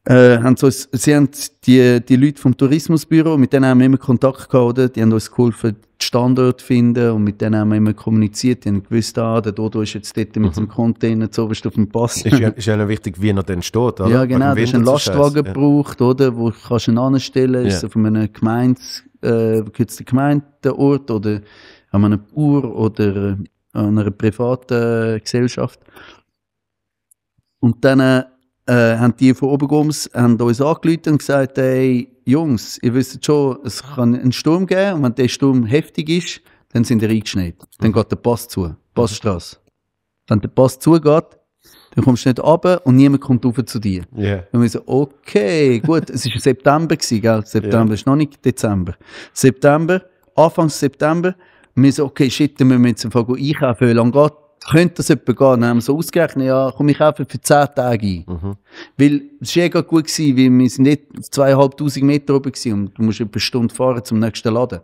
äh, haben so, sie haben die, die Leute vom Tourismusbüro, mit denen haben wir immer Kontakt gehabt, oder? die haben uns geholfen, Standort finden und mit denen haben wir immer kommuniziert. Die haben gewusst, ah, der Dodo ist jetzt dort mit mhm. seinem Container zu oberst auf dem Pass. Ist ja, ist ja noch wichtig, wie er dann steht, oder? Ja, genau. Du hast einen Lastwagen ja. gebraucht, oder? Wo du ihn anstellen? Ja. Ist es auf einem Gemeinde, äh, gekürzten Gemeindeort oder an einem Bauer oder an einer privaten Gesellschaft? Und dann äh, haben die von Obergums uns angerufen und gesagt, hey, Jungs, ihr wisst schon, es kann einen Sturm geben und wenn der Sturm heftig ist, dann sind die eingeschneit. Dann mhm. geht der Pass zu, Passstraße. Wenn der Pass zugeht, dann kommst du nicht runter und niemand kommt rauf zu dir. Yeah. Und wir wir okay, gut, es war September, gewesen, gell? September yeah. ist noch nicht Dezember. September, Anfang September, wir so, okay, shit, dann müssen wir jetzt einfach einkaufen, wie lange geht könnte das jemand gehen? Dann haben wir so ausgerechnet, ja, komm, ich helfe für 10 Tage ein. Mhm. Weil es war eh gut, gewesen, weil wir sind nicht zweieinhalbtausend Meter oben gewesen und du musst etwa eine Stunde fahren zum nächsten Laden.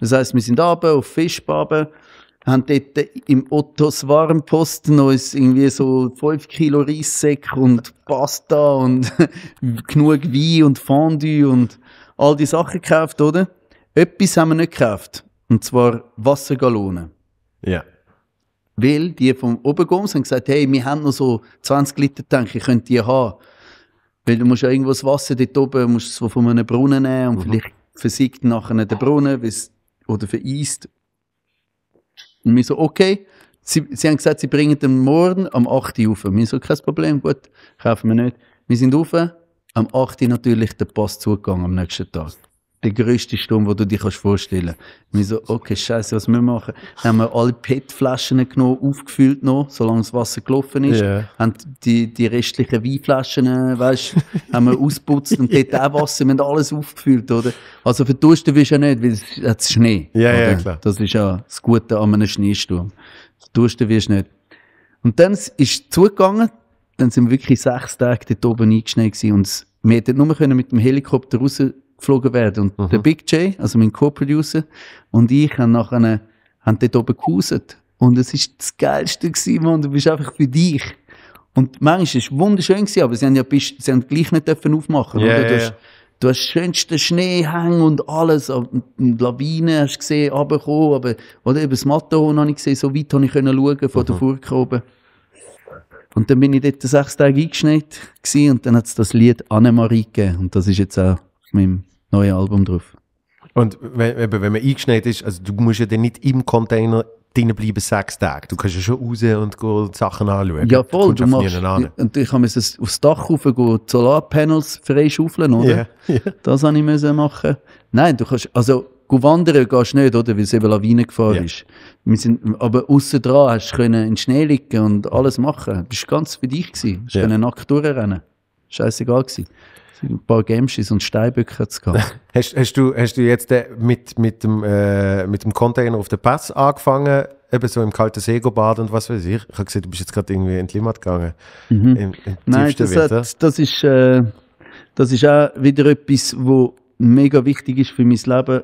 Das heisst, wir sind runter, auf Fischbaben, haben dort im Ottos Warenposten uns irgendwie so 5 Kilo Reissäck und Pasta und genug Wein und Fondue und all die Sachen gekauft, oder? Etwas haben wir nicht gekauft. Und zwar Wassergalonen. Ja. Weil die vom Obergoms haben gesagt, hey, wir haben noch so 20 Liter Tank, ich könnte die haben. Weil du musst ja irgendwo das Wasser dort oben, musst es von einem Brunnen nehmen und mhm. vielleicht versiegt nachher der Brunnen oder vereist. Und wir so, okay. Sie, sie haben gesagt, sie bringen den morgen am 8. rauf. Wir so, kein Problem, gut, kaufen wir nicht. Wir sind rauf, am 8. natürlich der Pass zugegangen am nächsten Tag der größte Sturm, den du dir kannst vorstellen kannst. Und ich so, okay, scheiße, was müssen wir machen? Dann haben wir alle PET-Flaschen genommen, aufgefüllt noch, solange das Wasser gelaufen ist. Yeah. Haben die, die restlichen Weinflaschen, äh, weißt haben wir ausputzt und dort auch Wasser, wir haben alles aufgefüllt, oder? Also verdursten willst du ja nicht, weil es hat Schnee. Ja, yeah, ja, klar. Das ist ja das Gute an einem Schneesturm. Verdursten willst du nicht. Und dann ist es zugegangen, dann sind wir wirklich sechs Tage dort oben eingeschneit und wir hätten nur können mit dem Helikopter raus geflogen werden. Und Aha. der mhm. Big J, also mein Co-Producer, und ich haben nachher, haben dort oben gehauset. Und es ist das Geilste gewesen, man. Du bist einfach für dich. Und manchmal ist es wunderschön gewesen, aber sie haben ja bis, sie haben gleich nicht dürfen aufmachen. Yeah, oder? Du, yeah. hast, du hast schönsten Schneehang und alles, und ah, Lawinen hast du gesehen, runtergekommen, aber, oder eben das Matterhorn habe ich gesehen, so weit habe ich können schauen von Aha. der mhm. Furke oben. Und dann bin ich dort sechs Tage eingeschneit gewesen, und dann hat es das Lied Annemarie gegeben. Und das ist jetzt auch mit meinem neuen Album drauf. Und wenn, wenn man eingeschneit ist, also du musst ja dann nicht im Container drinnen bleiben sechs Tage. Du kannst ja schon raus und die Sachen anschauen. Ja, voll. Du, du machst, und ich musste aufs Dach rauf gehen, Solarpanels freischaufeln, oder? Yeah, Das musste ich müssen machen. Nein, du kannst, also go wandern gehst du nicht, oder? Weil es eben Lawine gefahren yeah. ist. Wir sind, aber außen dran hast du können in den Schnee liegen und alles machen. Du bist ganz für dich gewesen. Du yeah. nackt durchrennen. Scheißegal gewesen ein paar Gemschis und Steinböcke zu gehen. hast, hast, du, hast du jetzt äh, mit, mit, dem, äh, mit dem Container auf den Pass angefangen, eben so im kalten See baden und was weiß ich? Ich habe gesehen, du bist jetzt gerade irgendwie in die Limmat gegangen. Mhm. Im, im Nein, das, Winter. hat, das ist... Äh, das ist auch wieder etwas, was mega wichtig ist für mein Leben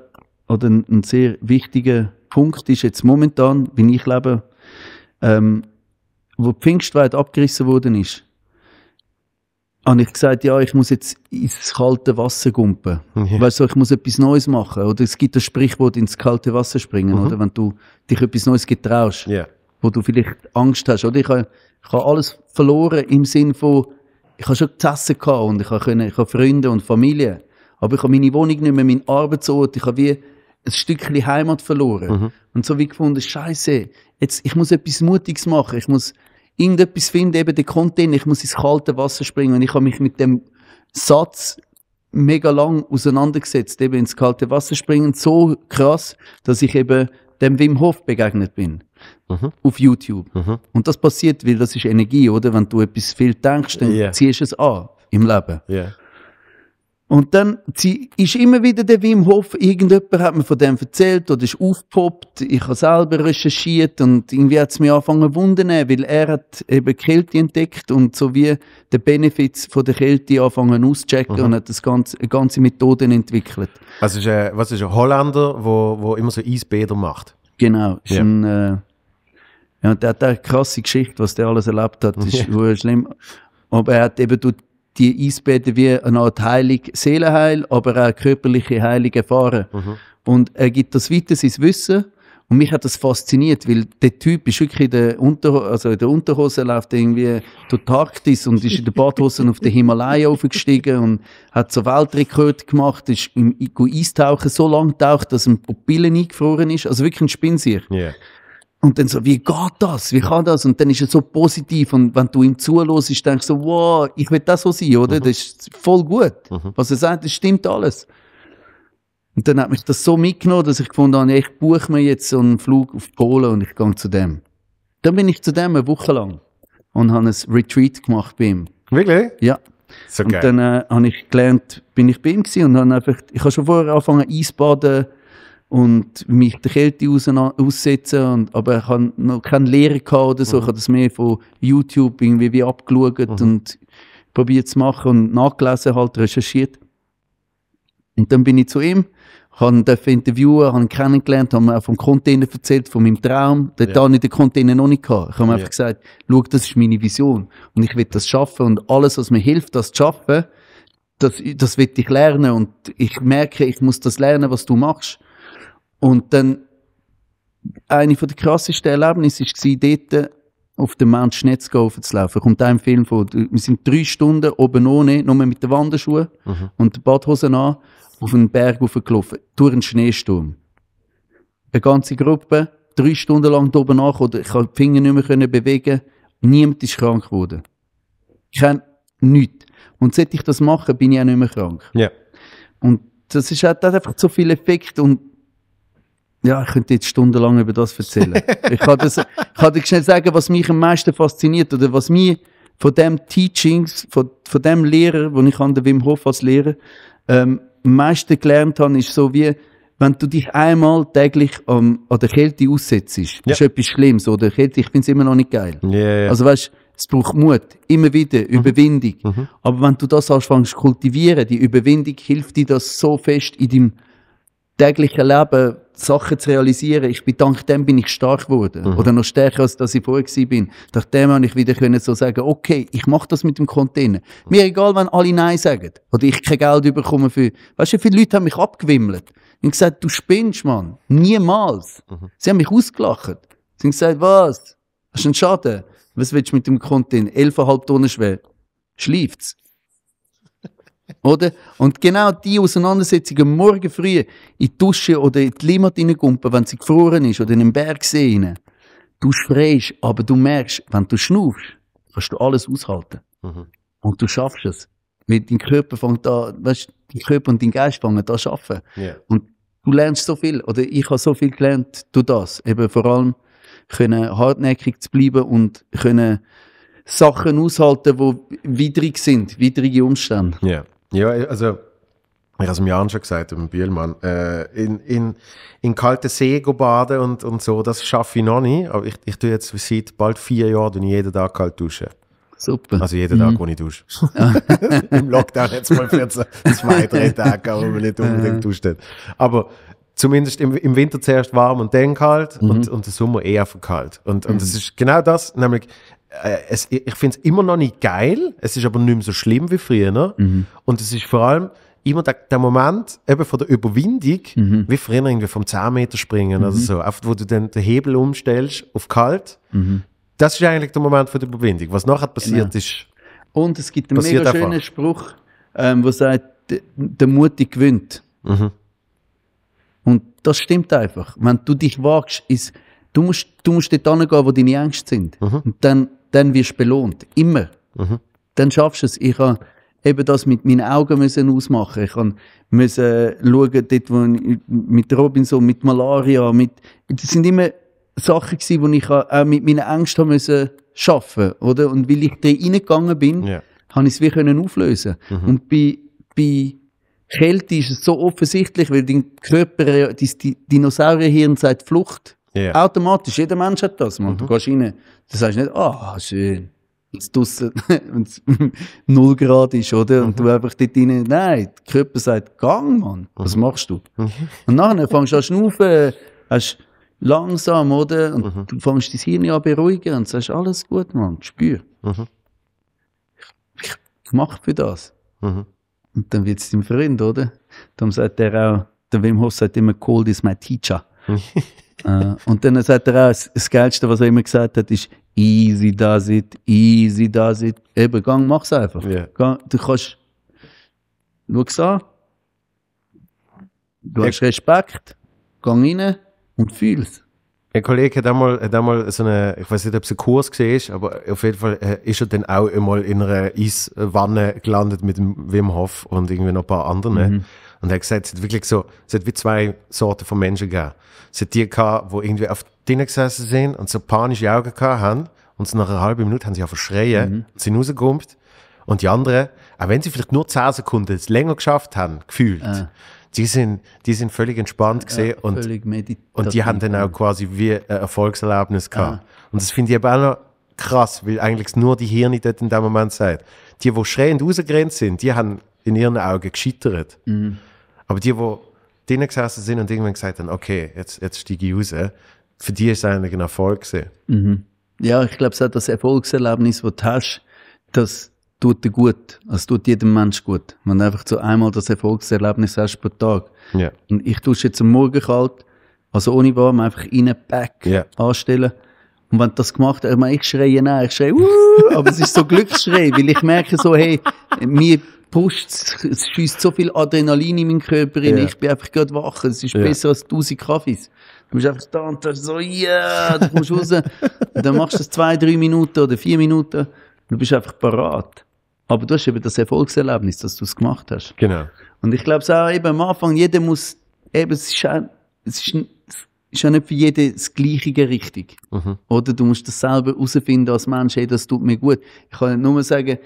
oder ein, ein, sehr wichtiger Punkt ist jetzt momentan, wie ich lebe, ähm, wo die Pfingstweit abgerissen worden ist habe ich gesagt, ja, ich muss jetzt ins kalte Wasser gumpen. Ja. Weißt du, ich muss etwas Neues machen. Oder es gibt das Sprichwort, ins kalte Wasser springen, mhm. oder? Wenn du dich etwas Neues getraust, ja. wo du vielleicht Angst hast, oder? Ich habe, ich habe alles verloren im Sinn von, ich habe schon gesessen gehabt und ich habe, können, ich habe Freunde und Familie. Aber ich habe meine Wohnung nicht mehr, meinen Arbeitsort. Ich habe wie ein Stückchen Heimat verloren. Mhm. Und so wie gefunden, Scheiße, jetzt, ich muss etwas Mutiges machen. Ich muss, irgendetwas finde, eben der Container, ich muss ins kalte Wasser springen und ich habe mich mit dem Satz mega lang auseinandergesetzt, eben ins kalte Wasser springen, so krass, dass ich eben dem Wim Hof begegnet bin. Mhm. Auf YouTube. Mhm. Und das passiert, weil das ist Energie, oder? Wenn du etwas viel denkst, dann yeah. ziehst du es an im Leben. Yeah. Und dann sie, ist immer wieder der Wim Hof, irgendjemand hat mir von dem erzählt oder ist aufgepoppt. Ich habe selber recherchiert und irgendwie hat es mich angefangen zu wundern, weil er hat eben Kälte entdeckt und so wie den Benefits von der Kälte angefangen auszuchecken mhm. und hat das ganze, ganze Methoden entwickelt. Was ist, ein, äh, was ist ein Holländer, wo, wo immer so Eisbäder macht? Genau, ist ja. ein, äh, ja, der hat eine krasse Geschichte, was der alles erlebt hat, ist schlimm. Aber er hat eben durch die Eisbäder wie eine Art Heilig Seelenheil, aber auch körperliche Heilung erfahren. Mhm. Und er gibt das weiter, sein Wissen. Und mich hat das fasziniert, weil der Typ ist wirklich in der, Unterho also in der Unterhose, läuft irgendwie durch die Arktis und ist in den Badhosen auf den Himalaya aufgestiegen und hat so Weltrekord gemacht, ist im Eistauchen so lang getaucht, dass die Pupillen eingefroren ist. Also wirklich ein Spinnsir. Yeah. Und dann so, wie geht das? Wie kann das? Und dann ist er so positiv. Und wenn du ihm zuhörst, denkst du so, wow, ich will das so sein, oder? Mhm. Das ist voll gut. Mhm. Was er sagt, das stimmt alles. Und dann hat mich das so mitgenommen, dass ich gefunden habe, ich buche mir jetzt so einen Flug auf Polen und ich gehe zu dem. Dann bin ich zu dem eine Woche lang und habe ein Retreat gemacht bei ihm. Wirklich? Ja. So und geil. dann äh, habe ich gelernt, bin ich bei ihm gewesen und habe einfach, ich habe schon vorher angefangen, Eisbaden, und mich der Kälte aussetzen. Und, aber ich hatte noch keine Lehre oder so. Mhm. Ich habe das mehr von YouTube irgendwie wie abgeschaut mhm. und probiert zu machen und nachgelesen, halt recherchiert. Und dann bin ich zu ihm, habe ihn interviewen, habe ihn kennengelernt, habe mir auch vom Container erzählt, von meinem Traum. Dort ja. hatte ich den Container noch nicht. Gehabt. Ich habe ja. einfach gesagt, schau, das ist meine Vision und ich will das schaffen und alles, was mir hilft, das zu schaffen, das, das will ich lernen und ich merke, ich muss das lernen, was du machst. Und dann, eine der krassesten Erlebnisse war dort, auf dem Mount Schnetzgaufen zu laufen. Kommt ein Film von, wir sind drei Stunden oben ohne, nur mit den Wanderschuhen mhm. und den Badhosen an, auf einen Berg hochgelaufen, durch einen Schneesturm. Eine ganze Gruppe, drei Stunden lang da oben nach, oder ich konnte die Finger nicht mehr bewegen, niemand ist krank geworden. Ich kenne nichts. Und seit ich das mache, bin ich auch nicht mehr krank. Ja. Und das ist halt einfach so viel Effekt und ja, ich könnte jetzt stundenlang über das erzählen. ich, kann das, ich kann dir schnell sagen, was mich am meisten fasziniert oder was mich von dem Teachings, von, von dem Lehrer, den ich an der Wim Hof als Lehrer ähm, am meisten gelernt habe, ist so wie, wenn du dich einmal täglich ähm, an der Kälte aussetzt, ja. ist etwas Schlimmes, oder? Kälte, ich finde es immer noch nicht geil. Yeah. Also weißt, es braucht Mut, immer wieder, mhm. Überwindung. Mhm. Aber wenn du das anfängst zu kultivieren, die Überwindung hilft dir das so fest in deinem täglichen Leben Sachen zu realisieren. Ich bin, dank dem bin ich stark geworden. Mhm. Oder noch stärker, als dass ich vorher bin. Dank dem habe ich wieder können so sagen, okay, ich mache das mit dem Container. Mhm. Mir egal, wenn alle Nein sagen. Oder ich kein Geld bekomme für, weißt du, viele Leute haben mich abgewimmelt. Und gesagt, du spinnst, Mann. Niemals. Mhm. Sie haben mich ausgelacht. Sie haben gesagt, was? Hast du einen Schaden? Was willst du mit dem Container? 11,5 Tonnen schwer. Schleift's oder? Und genau die Auseinandersetzung am Morgen früh in die Dusche oder in die Limmat reingumpen, wenn sie gefroren ist oder in den Bergsee rein. Du sprichst, aber du merkst, wenn du schnaufst, kannst du alles aushalten. Mhm. Und du schaffst es. Mit deinem Körper fängt da, weißt, dein Körper und dein Geist fangen da schaffen. Yeah. Und du lernst so viel, oder ich habe so viel gelernt durch das. Eben vor allem können hartnäckig zu bleiben und können Sachen aushalten, die widrig sind, widrige Umstände. Yeah. Ja, also ich habe es mir Jahren schon gesagt, im Bühlmann, äh, in, in, in kalte See baden und, und so, das schaffe ich noch nicht. Aber ich, ich tue jetzt seit bald vier Jahren jeden Tag kalt duschen. Super. Also jeden Tag, mhm. wo ich dusche. Ah. Im Lockdown jetzt mal 14, zwei, drei Tage, wo man nicht unbedingt duscht. Aber zumindest im, im Winter zuerst warm und dann kalt mhm. und, und im Sommer eher kalt. Und, und das mhm. ist genau das, nämlich äh, es, ich finde es immer noch nicht geil, es ist aber nicht mehr so schlimm wie früher. Ne? Mhm. Und es ist vor allem immer der, der Moment eben von der Überwindung, mhm. wie früher irgendwie vom 10 Meter springen mhm. oder so, auf, wo du dann den Hebel umstellst auf kalt. Mhm. Das ist eigentlich der Moment von der Überwindung. Was nachher genau. passiert genau. ist. Und es gibt einen mega schönen einfach. Spruch, ähm, wo sagt, der Mutig gewinnt. Mhm. Und das stimmt einfach. Wenn du dich wagst, ist, du musst, du musst dort hingehen, wo deine Ängste sind. Mhm. Und dann dann wirst du belohnt. Immer. Mhm. Dann schaffst du es. Ich habe eben das mit meinen Augen müssen ausmachen. Ich musste schauen, dort, wo ich, mit Robinson, mit Malaria, mit, das sind immer Sachen gewesen, wo ich auch mit meinen Ängsten müssen schaffen, oder? Und weil ich da reingegangen bin, yeah. habe ich es wie können auflösen. Mhm. Und bei, bei Kälte ist es so offensichtlich, weil dein Körper, dein Dinosaurierhirn sagt Flucht. Yeah. Automatisch, jeder Mensch hat das. Man. Mhm. Du gehst rein, du sagst nicht, ah, oh, schön, wenn es draussen 0 Grad ist, oder? Und mhm. du einfach dort rein, nein, der Körper sagt, gang, Mann, was mhm. machst du? Mhm. Und nachher fängst du an schnaufen, hast langsam, oder? Und mhm. du fängst dein Hirn an beruhigen und sagst, alles gut, Mann, spür. Mhm. Ich, ich mache für das. Mhm. Und dann wird es dein Freund, oder? Darum sagt der auch, der Wim Hof sagt immer, cold is my teacher. Mhm. Äh, und dann sagt er auch, das Geilste, was er immer gesagt hat, ist easy does it, easy does it. Eben, gang, mach's einfach. Yeah. Gang, du kannst, schau's an, du hast Respekt, gang rein und fühl's. Ein Kollege hat einmal, hat einmal so eine, ich weiß nicht, ob es ein Kurs war, aber auf jeden Fall äh, ist er dann auch einmal in einer Eiswanne gelandet mit dem Wim Hof und irgendwie noch ein paar anderen. Mhm. Und er hat gesagt, es hat wirklich so, es hat wie zwei Sorten von Menschen gegeben. Es hat die gehabt, die irgendwie auf drinnen gesessen sind und so panische Augen gehabt haben und so nach einer halben Minute haben sie ja verschreien mhm. und sind rausgekommen. Und die anderen, auch wenn sie vielleicht nur 10 Sekunden es länger geschafft haben, gefühlt, ah. die, sind, die sind völlig entspannt äh, gesehen ja, und, und die haben dann auch quasi wie ein Erfolgserlebnis ah. gehabt. Ah. Und das finde ich aber auch noch krass, weil eigentlich nur die Hirne dort in dem Moment sagt. Die, die schreiend rausgerannt sind, die haben in ihren Augen gescheitert. Mhm. Aber die, die drinnen gesessen sind und irgendwann gesagt haben, okay, jetzt, jetzt steige ich raus, für die war es eigentlich ein Erfolg Mhm. Ja, ich glaube, es das Erfolgserlebnis, das du hast, das tut dir gut. Es also, tut jedem Menschen gut. Wenn du einfach so einmal das Erfolgserlebnis hast pro Tag. Yeah. Und ich tue es jetzt am Morgen kalt, also ohne warm, einfach reinpacken, yeah. anstellen. Und wenn du das gemacht hast, ich ich schreie nein, ich schreie, uh, aber es ist so Glücksschrei, weil ich merke so, hey, mir Brust, es schießt so viel Adrenalin in meinen Körper rein, ja. ich bin einfach gerade wach, es ist ja. besser als 1000 Kaffees. Du bist einfach da und da so, ja, yeah, du kommst raus. und dann machst du das zwei, drei Minuten oder vier Minuten. Du bist einfach parat. Aber du hast eben das Erfolgserlebnis, dass du es gemacht hast. Genau. Und ich glaube es auch eben am Anfang, jeder muss, eben, es ist auch, es ist, ist ja nicht für jeden das Gleiche richtig. Mhm. Oder du musst das selber herausfinden als Mensch, hey, das tut mir gut. Ich kann nicht nur sagen,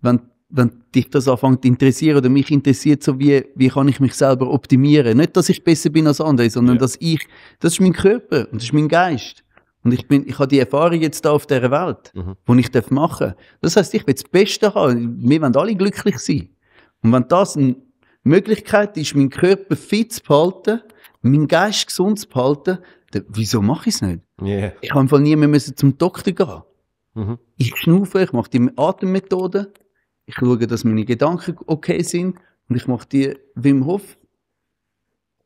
wenn du wenn dich das anfängt zu interessieren oder mich interessiert, so wie, wie kann ich mich selber optimieren. Nicht, dass ich besser bin als andere, sondern ja. dass ich, das ist mein Körper und das ist mein Geist. Und ich bin, ich habe die Erfahrung jetzt da auf dieser Welt, mhm. die ich darf machen darf. Das heißt, ich will das Beste haben. Wir wollen alle glücklich sein. Und wenn das eine Möglichkeit ist, meinen Körper fit zu behalten, meinen Geist gesund zu behalten, dann wieso mache ich es nicht? Yeah. Ich habe einfach nie mehr müssen zum Doktor gehen. Mhm. Ich schnaufe, ich mache die Atemmethode ich schaue, dass meine Gedanken okay sind und ich mache die Wim Hof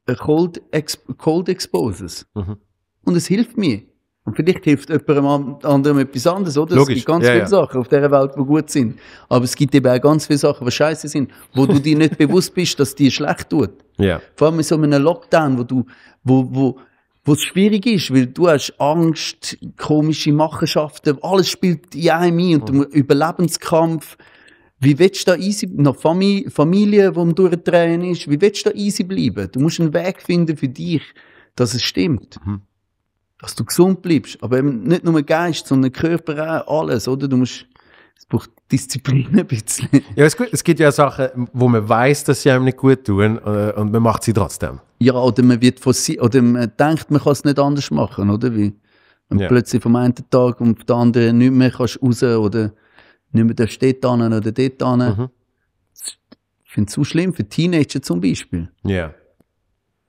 äh, Cold, Ex Cold Exposes. Mhm. Und es hilft mir. Und vielleicht hilft jemand anderem etwas anderes, oder? Logisch. Es gibt ganz ja, viele ja. Sachen auf dieser Welt, die gut sind. Aber es gibt eben auch ganz viele Sachen, die scheiße sind, wo du dir nicht bewusst bist, dass die schlecht tut. Ja. Vor allem in so einem Lockdown, wo du, wo, wo, wo es schwierig ist, weil du hast Angst, komische Machenschaften, alles spielt in einem ein und mhm. der Überlebenskampf. Wie willst du da easy, noch Familie, Familie, die am Durchdrehen ist, wie willst du da easy bleiben? Du musst einen Weg finden für dich, dass es stimmt. Mhm. Dass du gesund bleibst. Aber eben nicht nur Geist, sondern Körper auch, alles, oder? Du musst, es braucht Disziplin ein bisschen. Ja, es, es gibt ja Sachen, wo man weiß, dass sie einem nicht gut tun äh, und man macht sie trotzdem. Ja, oder man wird von oder man denkt, man kann es nicht anders machen, oder? Wie, wenn ja. plötzlich vom einen Tag und auf anderen nicht mehr kannst raus, oder? Nicht mehr dort hin oder dort hin. Mhm. Ich finde es zu schlimm für Teenager zum Beispiel. Ja. Yeah.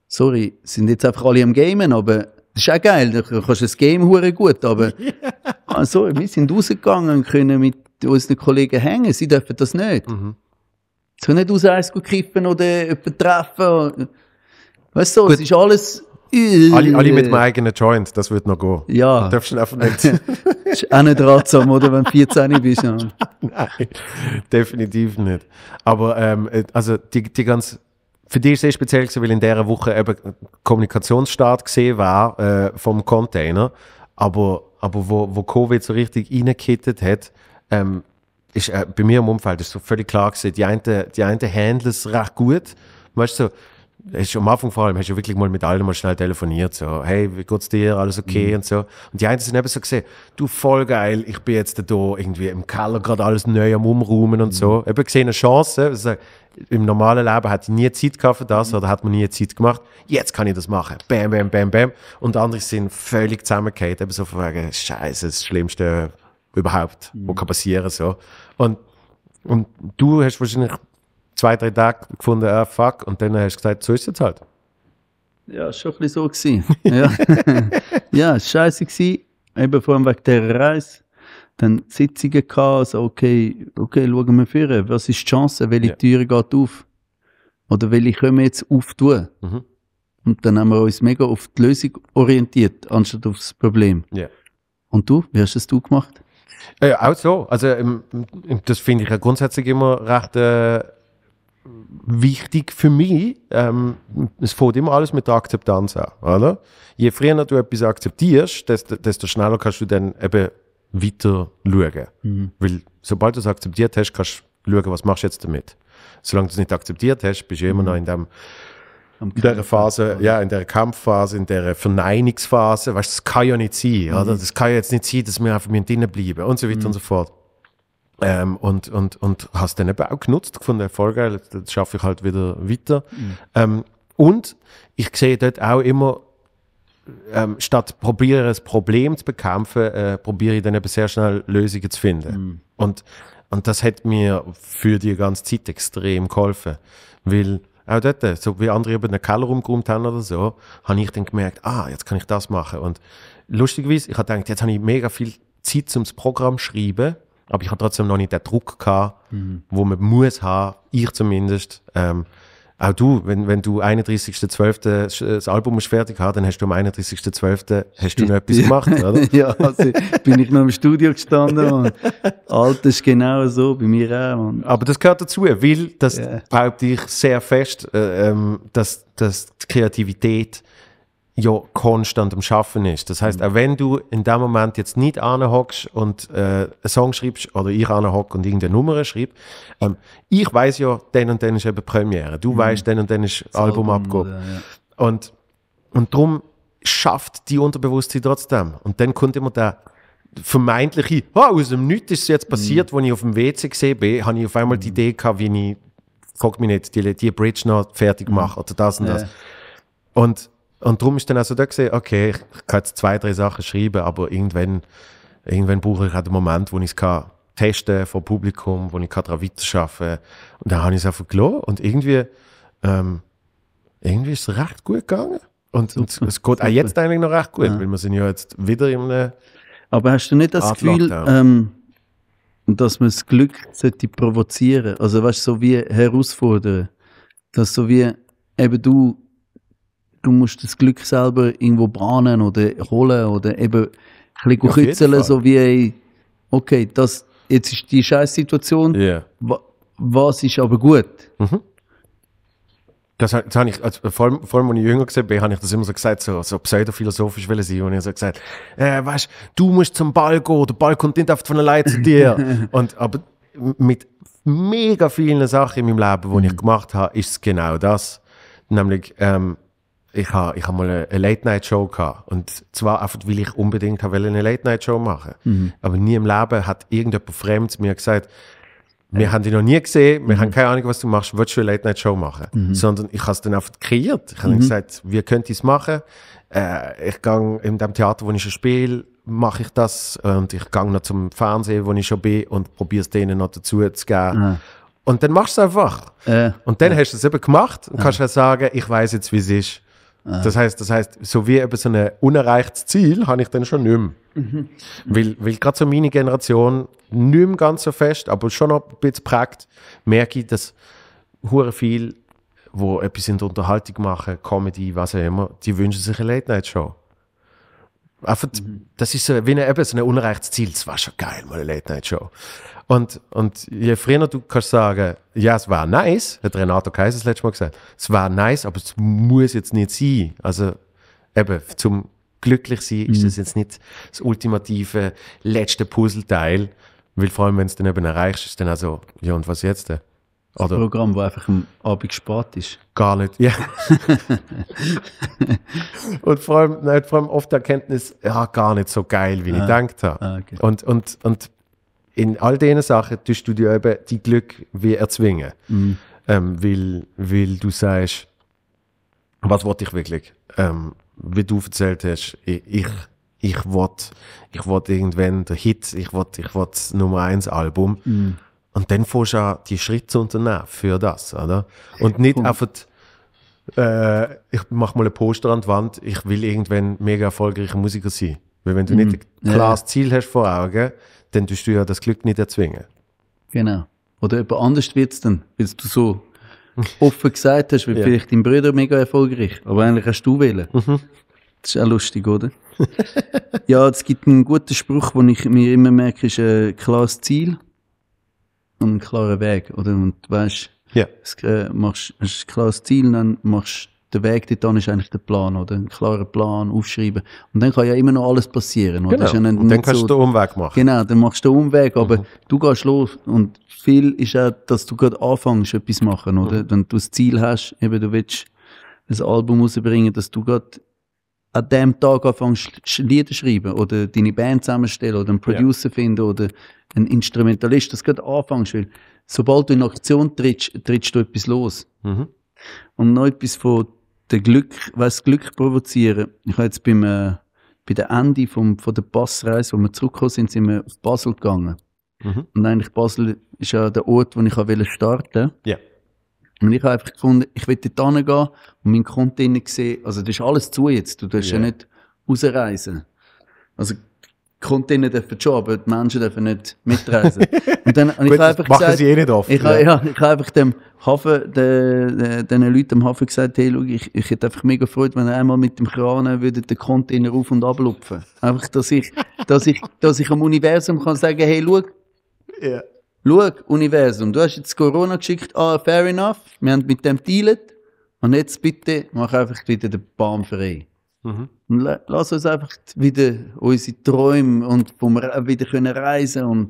Sorry, sind jetzt einfach alle am Gamen, aber das ist auch geil, du kannst das Game hure gut, aber yeah. also, wir sind rausgegangen und können mit unseren Kollegen hängen, sie dürfen das nicht. Mhm. Sie können nicht raus eins kippen oder jemanden treffen. Weißt du, so, es ist alles alle, alle mit meinem eigenen Joint, das wird noch gehen. Ja. Du darfst einfach nicht. ist auch nicht ratsam, oder? Wenn du 14 bist. Nein, definitiv nicht. Aber, ähm, äh, also, die, die ganze, für dich sehr speziell weil in dieser Woche eben Kommunikationsstart gesehen war, äh, vom Container. Aber, aber wo, wo Covid so richtig reingekittet hat, ähm, ist äh, bei mir im Umfeld ist so völlig klar gewesen, die einen, die einen handeln es recht gut. Weißt du, so, hast am Anfang vor allem, hast du wirklich mal mit allen mal schnell telefoniert, so, hey, wie geht's dir, alles okay mhm. und so. Und die einen sind eben so gesehen, du voll geil, ich bin jetzt da irgendwie im Keller gerade alles neu am Umräumen und mhm. so. Eben gesehen eine Chance, also, im normalen Leben hat ich nie Zeit gehabt für das mhm. oder hat man nie Zeit gemacht. Jetzt kann ich das machen. Bam, bam, bam, bam. Und andere sind völlig zusammengefallen, eben so von wegen, scheiße, das Schlimmste überhaupt, mhm. was kann passieren, so. Und, und du hast wahrscheinlich zwei, drei Tage gefunden, ah fuck, und dann hast du gesagt, so ist es halt. Ja, schon ein bisschen so gewesen. ja, ja scheiße gewesen. Eben vor allem wegen der Reise. Dann Sitzungen gehabt, so, okay, okay, schauen wir führen. Was ist die Chance? Welche ja. Türe geht auf? Oder welche können wir jetzt auftun? Mhm. Und dann haben wir uns mega auf die Lösung orientiert, anstatt auf das Problem. Ja. Und du, wie hast das du gemacht? Ja, äh, auch so. Also, das finde ich ja grundsätzlich immer recht äh, wichtig für mich, ähm, es fängt immer alles mit der Akzeptanz an, oder? Je früher du etwas akzeptierst, desto, desto schneller kannst du dann eben weiter schauen. Mhm. Weil sobald du es akzeptiert hast, kannst du schauen, was machst du jetzt damit. Solange du es nicht akzeptiert hast, bist du immer mhm. noch in dem in der Phase, ja, in der Kampfphase, in der Verneinungsphase, weißt, das kann ja nicht sein, oder? Mhm. Das kann ja jetzt nicht sein, dass wir einfach drinnen bleiben und so weiter mhm. und so fort. Ähm, und, und, und hast dann eben auch genutzt, gefunden, voll geil, jetzt schaffe ich halt wieder weiter. Mhm. Ähm, und ich sehe dort auch immer, ähm, statt probiere ein Problem zu bekämpfen, äh, probiere ich dann eben sehr schnell Lösungen zu finden. Mhm. Und, und das hat mir für die ganze Zeit extrem geholfen, weil auch dort, so wie andere eben einen Keller umgeräumt haben oder so, habe ich dann gemerkt, ah, jetzt kann ich das machen. Und lustigerweise, ich habe gedacht, jetzt habe ich mega viel Zeit zum Programm schreiben aber ich habe trotzdem noch nicht den Druck gehabt, mhm. wo man muss haben, ich zumindest. Ähm, auch du, wenn, wenn du 31.12. das Album musst fertig haben, dann hast du am 31.12. hast du noch etwas gemacht, oder? ja, also bin ich noch im Studio gestanden, und Alter ist genau so, bei mir auch, Mann. Aber das gehört dazu, weil, das yeah. behaupte ich sehr fest, äh, ähm, dass, dass die Kreativität ja konstant am Schaffen ist. Das heißt, mhm. auch wenn du in dem Moment jetzt nicht anhockst und äh, einen Song schreibst oder ich anhock und irgendeine Nummer schreibe, ähm, ich weiß ja, den und den ist eben Premiere. Du mhm. weißt, den und den ist das Album, abgegeben. Ja. Und, und darum schafft die Unterbewusstsein trotzdem. Und dann kommt immer der vermeintliche, oh, aus dem Nichts ist es jetzt mhm. passiert, mhm. als ich auf dem WC gesehen bin, habe ich auf einmal die mhm. Idee gehabt, wie ich, frag mich nicht, die, die Bridge noch fertig mhm. mache oder das und ja. das. Und und darum ist dann also da gesehen, okay, ich kann jetzt zwei, drei Sachen schreiben, aber irgendwann, irgendwann brauche ich halt einen Moment, wo ich es kann testen vor Publikum, wo ich daran weiterarbeiten kann. Und dann habe ich es einfach gelassen und irgendwie, ähm, irgendwie ist es recht gut gegangen. Und, und es geht auch jetzt eigentlich noch recht gut, ja. weil wir sind ja jetzt wieder in einem Aber hast du nicht das Art Gefühl, ähm, dass man das Glück sollte provozieren? Also weißt du, so wie herausfordern, dass so wie eben du du musst das Glück selber irgendwo bahnen oder holen oder eben ein bisschen kützeln, so wie, ey, okay, das, jetzt ist die scheiß Situation, yeah. wa, was ist aber gut? Mhm. Das, das habe ich, also vor, allem, vor allem, als ich jünger war, habe ich das immer so gesagt, so, so pseudophilosophisch will sein, und ich so gesagt, äh, weißt, du musst zum Ball gehen, der Ball kommt nicht oft von allein zu dir. und, aber mit mega vielen Sachen in meinem Leben, die mhm. ich gemacht habe, ist es genau das. Nämlich, ähm, ich habe ich hab mal eine, Late-Night-Show gehabt. Und zwar einfach, weil ich unbedingt eine Late-Night-Show machen. Mhm. Aber nie im Leben hat irgendjemand Fremd mir gesagt, äh. wir haben dich noch nie gesehen, wir mhm. haben keine Ahnung, was du machst, willst du eine Late-Night-Show machen? Mhm. Sondern ich habe es dann einfach kreiert. Ich habe mhm. gesagt, wir könnten es machen. Äh, ich gehe in dem Theater, wo ich schon spiele, mache ich das. Und ich gehe noch zum Fernsehen, wo ich schon bin und probiere es denen noch dazu zu geben. Ja. Ah. Und dann machst du es einfach. Äh, und dann äh. hast du es eben gemacht und ah. kannst ja sagen, ich weiß jetzt, wie es ist. Ah. Das heißt, das heißt, so wie eben so ein unerreichtes Ziel habe ich dann schon nicht mehr. Weil, weil gerade so meine Generation nicht mehr ganz so fest, aber schon noch ein bisschen prägt, merke ich, dass hure viel, wo etwas in der Unterhaltung machen, Comedy, was auch immer, die wünschen sich eine Late-Night-Show. Einfach, mhm. das ist so, wie eine, eben so ein unerreichtes Ziel. Das war schon geil, mal eine Late-Night-Show. Und, und je früher du kannst sagen, ja, es war nice, hat Renato Kaiser das letzte Mal gesagt, es war nice, aber es muss jetzt nicht sein. Also eben, zum glücklich sein mhm. ist das jetzt nicht das ultimative letzte Puzzleteil, weil vor allem, wenn du es dann eben erreichst, ist dann also, ja und was jetzt Oder das Programm, das einfach am Abend spät ist. Gar nicht, ja. und vor allem, nein, vor allem oft die Erkenntnis, ja, gar nicht so geil, wie ah, ich gedacht habe. Ah, okay. und, und, und in all diesen Sachen tust du dir eben dein Glück wie erzwingen. Mhm. Ähm, weil, weil du sagst, was wollte ich wirklich? Ähm, wie du erzählt hast, ich, ich, ich wollte ich wollt irgendwann den Hit, ich wollte ich wollt das Nummer 1 Album. Mhm. Und dann fährst du an, die Schritte zu unternehmen für das, oder? Und nicht cool. einfach, äh, ich mache mal ein Poster an die Wand, ich will irgendwann mega erfolgreicher Musiker sein. Weil wenn du mhm. nicht ein klares ja. Ziel hast vor Augen, dann tust du ja das Glück nicht erzwingen. Genau. Oder jemand anders wird es dann, weil du so offen gesagt hast, weil ja. vielleicht dein Bruder mega erfolgreich, aber eigentlich hast du wählen. Mhm. Das ist auch lustig, oder? ja, es gibt einen guten Spruch, den ich mir immer merke, ist ein äh, klares Ziel und ein klarer Weg, oder? Und du weißt, ja. es, äh, machst, hast ein klares Ziel, dann machst du der Weg dorthin ist eigentlich der Plan, oder? Ein klarer Plan, aufschreiben. Und dann kann ja immer noch alles passieren, oder? Genau. Ja und dann kannst so, du den Umweg machen. Genau, dann machst du den Umweg, aber mhm. du gehst los und viel ist auch, dass du gerade anfängst, etwas machen, oder? Mhm. Wenn du das Ziel hast, eben du willst ein Album rausbringen, dass du gerade an dem Tag anfängst, Lieder schreiben oder deine Band zusammenstellen oder einen Producer ja. finden oder einen Instrumentalist, dass du gerade anfängst, weil sobald du in Aktion trittst, trittst du etwas los. Mhm. Und noch etwas von der Glück, was Glück provozieren. Ich habe jetzt beim, äh, bei der Ende vom, von der Passreise, wo wir zurückgekommen sind, sind wir auf Basel gegangen. Mhm. Und eigentlich Basel ist ja der Ort, wo ich starten wollte starten. Ja. Und ich habe einfach gefunden, ich will dort hingehen und meinen Kunden sehen, also das ist alles zu jetzt, du darfst yeah. ja nicht rausreisen. Also Kunden dürfen schon, aber die Menschen dürfen nicht mitreisen. Und dann habe ich einfach machen gesagt, sie eh nicht oft. Ich, ja. ja ich habe einfach dem Hafen, den, den, den Leuten am Hafen gesagt, hey, schau, ich, ich hätte einfach mega Freude, wenn ihr einmal mit dem Kran würdet den Container auf- und ablupfen. Einfach, dass ich, dass ich, dass ich am Universum kann sagen, hey, schau, yeah. Universum, du hast jetzt Corona geschickt, ah, fair enough, wir haben mit dem dealt, und jetzt bitte mach einfach wieder den Baum frei. Mhm. Und lass uns einfach wieder unsere Träume und wo wir wieder können reisen können.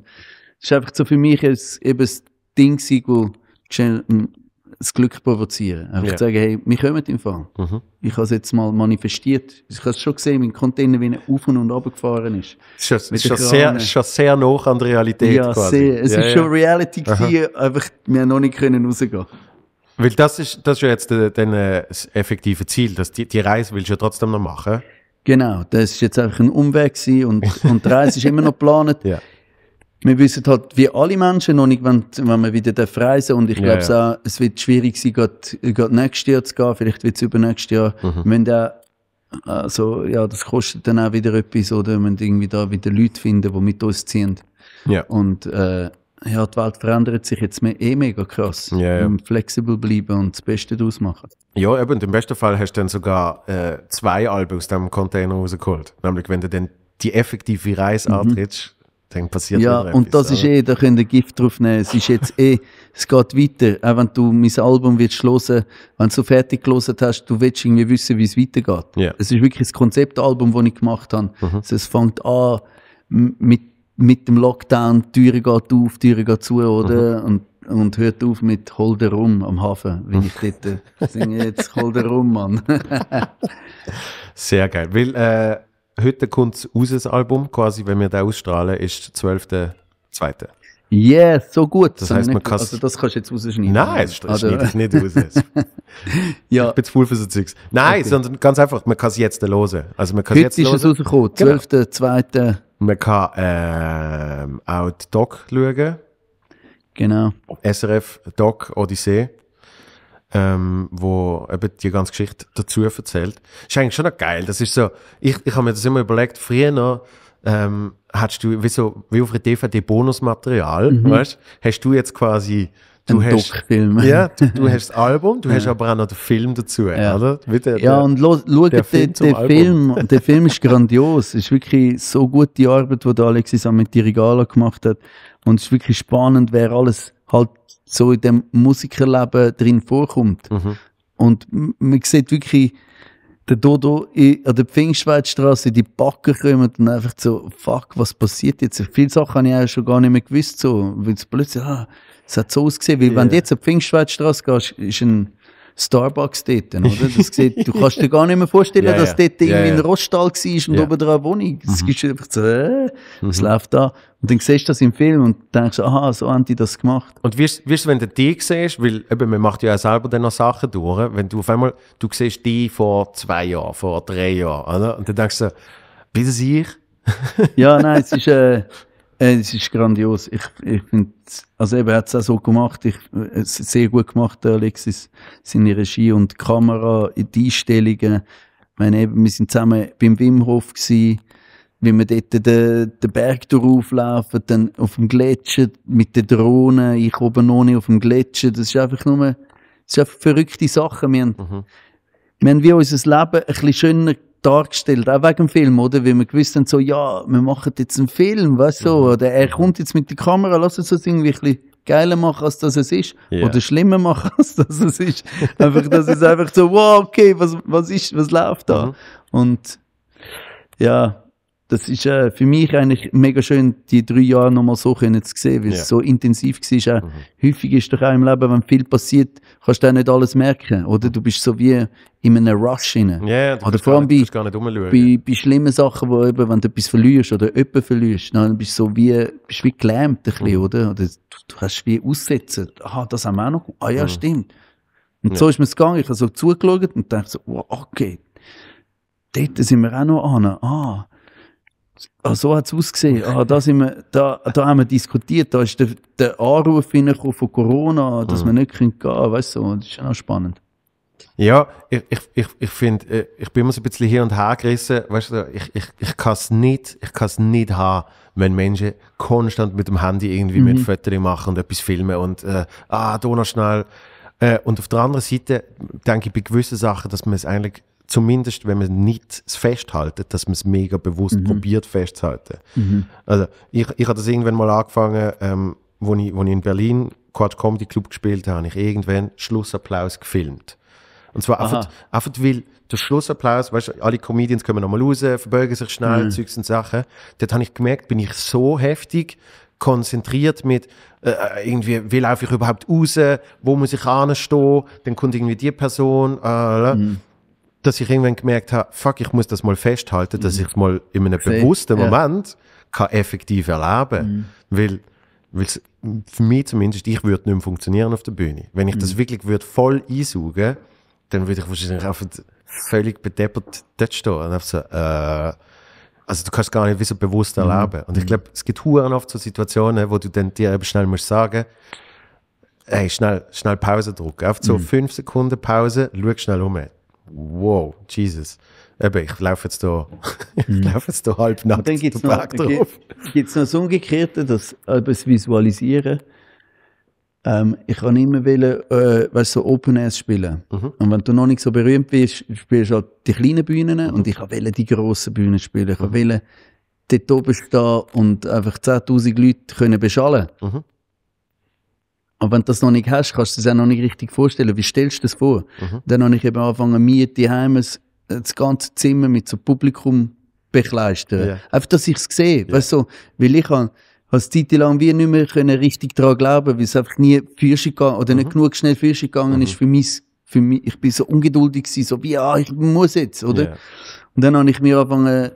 Das ist einfach so für mich eben das Ding, das das Glück provozieren. Einfach yeah. zu sagen, hey, wir kommen im Fall. Mhm. Ich habe es jetzt mal manifestiert. Ich habe es schon gesehen, mein Container, wie er auf und runter gefahren ist. Es ist, schon, sehr, nah an der Realität. Ja, quasi. sehr. Es ja, ist ja. schon Reality gewesen, einfach, wir haben noch nicht können rausgehen weil das ist, das ist ja jetzt äh, dann äh, das effektive Ziel, dass die, die Reise willst du ja trotzdem noch machen. Genau, das ist jetzt einfach ein Umweg und, und die Reise ist immer noch geplant. Ja. Wir wissen halt, wie alle Menschen, noch nicht, wenn, wenn wir wieder reisen darf. und ich glaube ja. auch, es wird schwierig sein, gerade nächstes Jahr zu gehen, vielleicht wird es übernächstes Jahr. Mhm. Wir müssen auch, also, ja, das kostet dann auch wieder etwas oder wir müssen irgendwie da wieder Leute finden, die mit uns ziehen. Ja. Und äh, ja, die Welt verändert sich jetzt mehr, eh mega krass. Yeah, ähm, yeah. Flexibel bleiben und das Beste daraus machen. Ja, eben, im besten Fall hast du dann sogar äh, zwei Alben aus diesem Container rausgeholt. Nämlich, wenn du dann die effektive Reise mhm. antrittst, dann passiert Ja, etwas, und das oder? ist eh, da könnt ihr Gift drauf nehmen. Es ist jetzt eh, es geht weiter. Auch wenn du mein Album willst hören, wenn du so fertig gelesen hast, du willst irgendwie wissen, wie es weitergeht. Yeah. Es ist wirklich das Konzeptalbum, das ich gemacht habe. Mhm. Also, es fängt an mit mit dem Lockdown, die Türe geht auf, die Türe geht zu, oder? Mhm. Und, und hört auf mit Hol der Rum am Hafen, wenn ich mhm. dort äh, singe jetzt Hol der Rum, Mann. Sehr geil, weil äh, heute kommt raus, das Album, quasi, wenn wir da ausstrahlen, ist 12.2. Yeah, so gut. Das so heißt, man kann also das kannst du jetzt rausschneiden. Nein, es also. schneid es nicht raus. ja. Ich bin zu voll für so Zeugs. Nein, okay. sondern ganz einfach, man kann es jetzt hören. Also man kann Heute jetzt ist hören. es rausgekommen, genau. 12.2. Man kann ähm, auch die Doc schauen. Genau. SRF Doc Odyssee, ähm, wo eben die ganze Geschichte dazu erzählt. Ist eigentlich schon noch geil. Das ist so, ich, ich habe mir das immer überlegt, früher noch, ähm, hast du wie, so, wie auf einer DVD Bonusmaterial, mhm. weißt, hast du jetzt quasi du einen Doc-Film. Ja, du, du, hast das Album, du ja. hast aber auch noch den Film dazu, ja. oder? Der, ja, und schau den, Film, den Film, der Film ist grandios. Es ist wirklich so gut die Arbeit, die Alexis auch mit Dirigala gemacht hat. Und es ist wirklich spannend, wer alles halt so in dem Musikerleben drin vorkommt. Mhm. Und man sieht wirklich, der Dodo an der Pfingstschweizstraße die Backen kommen und einfach so, fuck, was passiert jetzt? Viele Sachen habe ich auch schon gar nicht mehr gewusst, so, weil es plötzlich, ah, es hat so ausgesehen, weil yeah. wenn du jetzt auf die Pfingstschweizstrasse gehst, ist ein Starbucks dort, oder? Das sieht, du kannst dir gar nicht mehr vorstellen, ja, dass dort ja, irgendwie ja. ein Roststall war und ja. oben dran eine Wohnung. Es mhm. gibst einfach so, äh, mhm. läuft da? Und dann siehst du das im Film und denkst, aha, so haben die das gemacht. Und wirst, du, wenn du die siehst, weil eben, man macht ja auch selber dann noch Sachen durch, wenn du auf einmal, du siehst die vor zwei Jahren, vor drei Jahren, oder? Und dann denkst du, bin das ich? ja, nein, es ist, äh, es ist grandios. Ich, ich finde, also eben, er hat es auch so gemacht. Ich, es sehr gut gemacht, Alexis. Seine Regie und die Kamera, die Einstellungen. Ich meine, eben, wir sind zusammen beim Wimhof gewesen wie wir dort den, den Berg durchlaufen, dann auf dem Gletscher mit der Drohne, ich oben ohne auf dem Gletscher, das ist einfach nur, das ist einfach verrückte Sachen. Wir haben, mhm. wir haben wie unser Leben ein bisschen schöner dargestellt, auch wegen dem Film, oder? Weil wir gewusst haben, so, ja, wir machen jetzt einen Film, weißt du, mhm. oder er kommt jetzt mit der Kamera, lass uns das irgendwie ein bisschen geiler machen, als das es ist, yeah. oder schlimmer machen, als das es ist. einfach, das ist einfach so, wow, okay, was, was ist, was läuft da? Mhm. Und, ja, das ist äh, für mich eigentlich mega schön, die drei Jahre nochmal so können zu sehen, weil ja. es so intensiv war. Auch äh, mhm. Häufig ist doch auch im Leben, wenn viel passiert, kannst du auch nicht alles merken. Oder mhm. du bist so wie in einem Rush Rein. Ja, oder vor allem nicht, bei, bei, bei, schlimmen Sachen, wo eben, wenn du etwas verlierst oder jemanden verlierst, dann bist du so wie, bist wie gelähmt ein bisschen, mhm. oder? oder du, du hast wie Aussätze. Aha, das haben wir auch noch. Ah ja, mhm. stimmt. Und ja. so ist mir es gegangen. Ich habe so zugeschaut und dachte so, wow, okay. Dort sind wir auch noch an. Ah, ah, so hat es ausgesehen, ah, da, sind wir, da, da haben wir diskutiert, da ist der, der Anruf von Corona, dass mhm. wir nicht gehen können, weißt du, das ist schon auch spannend. Ja, ich, ich, ich, ich finde, äh, ich bin immer so ein bisschen hier und her gerissen. Weißt du, ich, ich, ich kann es nicht, nicht haben, wenn Menschen konstant mit dem Handy irgendwie mhm. mit Fotos machen und etwas filmen und, äh, ah, Donau schnell. Äh, und auf der anderen Seite denke ich bei gewissen Sachen, dass man es eigentlich zumindest wenn man nicht festhalten, dass man es mega bewusst mhm. probiert festzuhalten. Mhm. Also ich, ich habe das irgendwann mal angefangen, ähm, wo, ich, wo ich in Berlin Quatsch Comedy Club gespielt habe, habe ich irgendwann Schlussapplaus gefilmt. Und zwar einfach, einfach weil der Schlussapplaus, weißt du, alle Comedians kommen nochmal raus, verbeugen sich schnell, mhm. Zeugs und Sachen. Dort habe ich gemerkt, bin ich so heftig konzentriert mit, äh, äh, irgendwie, wie laufe ich überhaupt raus, wo muss ich anstehen, dann kommt irgendwie die Person, äh, mhm dass ich irgendwann gemerkt habe, fuck, ich muss das mal festhalten, dass mhm. ich es mal in einem bewussten ja. Moment kann effektiv erleben mhm. Weil, weil für mich zumindest, ich würde nicht mehr funktionieren auf der Bühne. Wenn ich mhm. das wirklich würde voll einsaugen dann würde ich wahrscheinlich einfach völlig bedeppert dort stehen. Und so, äh, also du kannst gar nicht so bewusst mhm. erleben. Mhm. Und ich mhm. glaube, es gibt huren oft so Situationen, wo du dann dir eben schnell musst sagen, ey, schnell, schnell Pause drücken. Einfach so fünf Sekunden Pause, schau schnell um wow, Jesus. Eben, ich laufe jetzt hier ich laufe jetzt da halb nackt. Und dann gibt es noch, das Umgekehrte, das, das Visualisieren. Ähm, ich kann immer wollen, äh, weißt, so Open Airs spielen. Mhm. Und wenn du noch nicht so berühmt bist, spielst du halt die kleinen Bühnen mhm. und ich wollte die grossen Bühnen spielen. Ich mhm. will dort oben stehen und einfach 10.000 Leute können beschallen. Mhm. Und wenn du das noch nicht hast, kannst du es auch noch nicht richtig vorstellen. Wie stellst du das vor? Mhm. Dann habe ich eben angefangen, mir die daheim das ganze Zimmer mit so Publikum bekleisten. Yeah. Einfach, dass ich es sehe. Yeah. Weißt du, weil ich habe habe Zeit lang wie nicht mehr können richtig daran glauben, weil es einfach nie Fürsche gegangen oder mhm. nicht genug schnell Fürsche gegangen mhm. ist für mich, für mich. Ich bin so ungeduldig gewesen, so wie, ah, ich muss jetzt, oder? Yeah. Und dann habe ich mir angefangen,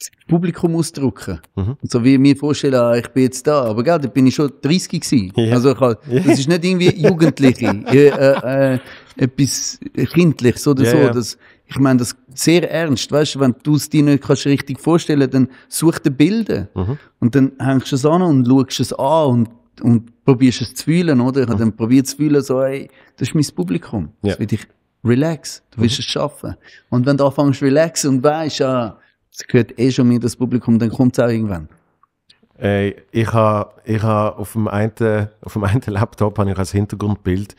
das Publikum ausdrücken. Mhm. So wie ich mir vorstellen, ah, ich bin jetzt da. Aber gell, da bin ich schon 30 gewesen. Yeah. Also ich, das ist nicht irgendwie Jugendliche, äh, äh, etwas kindlich so oder yeah, so. Yeah. Das, ich meine das sehr ernst, weißt wenn du es dir nicht kannst richtig vorstellen kannst, dann such dir Bilder mhm. und dann hängst du es an und schaust es an und, und probierst es zu fühlen, oder? Ich mhm. habe dann probiert zu fühlen, so, ey, das ist mein Publikum, das will ich relax, du willst mhm. es schaffen. Und wenn du anfängst zu relaxen und weißt, ah, es gehört eh schon mehr das Publikum, dann kommt es auch irgendwann. Äh, ich habe ich ha auf, dem einen, auf dem einen Laptop habe ich als Hintergrundbild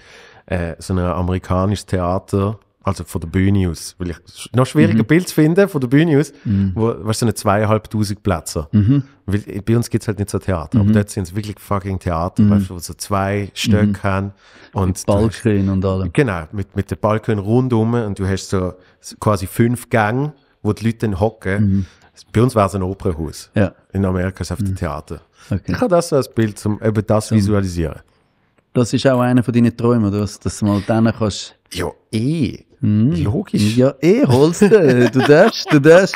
äh, so ein amerikanisches Theater, also von der Bühne aus, weil ich noch schwieriger mhm. Bild zu finden von der Bühne aus, mhm. wo was so eine zweieinhalbtausend Plätze. Mhm. Weil, bei uns gibt es halt nicht so Theater, mhm. aber dort sind es wirklich fucking Theater, mhm. weißt, wo so zwei Stöcke mhm. haben und mit Balken und allem. Genau, mit mit den Balken rundum und du hast so quasi fünf Gänge wo die Leute dann hocken. Mhm. Bei uns war es ein Opernhaus. Ja. In Amerika ist es auf mhm. dem Theater. Okay. Ich habe das so als Bild, um eben das so. Ähm, visualisieren. Das ist auch einer von deinen Träumen, oder? dass, dass du mal dann kannst. Ja, eh. Mhm. Logisch. Ja, eh, holst du. du darfst, du darfst.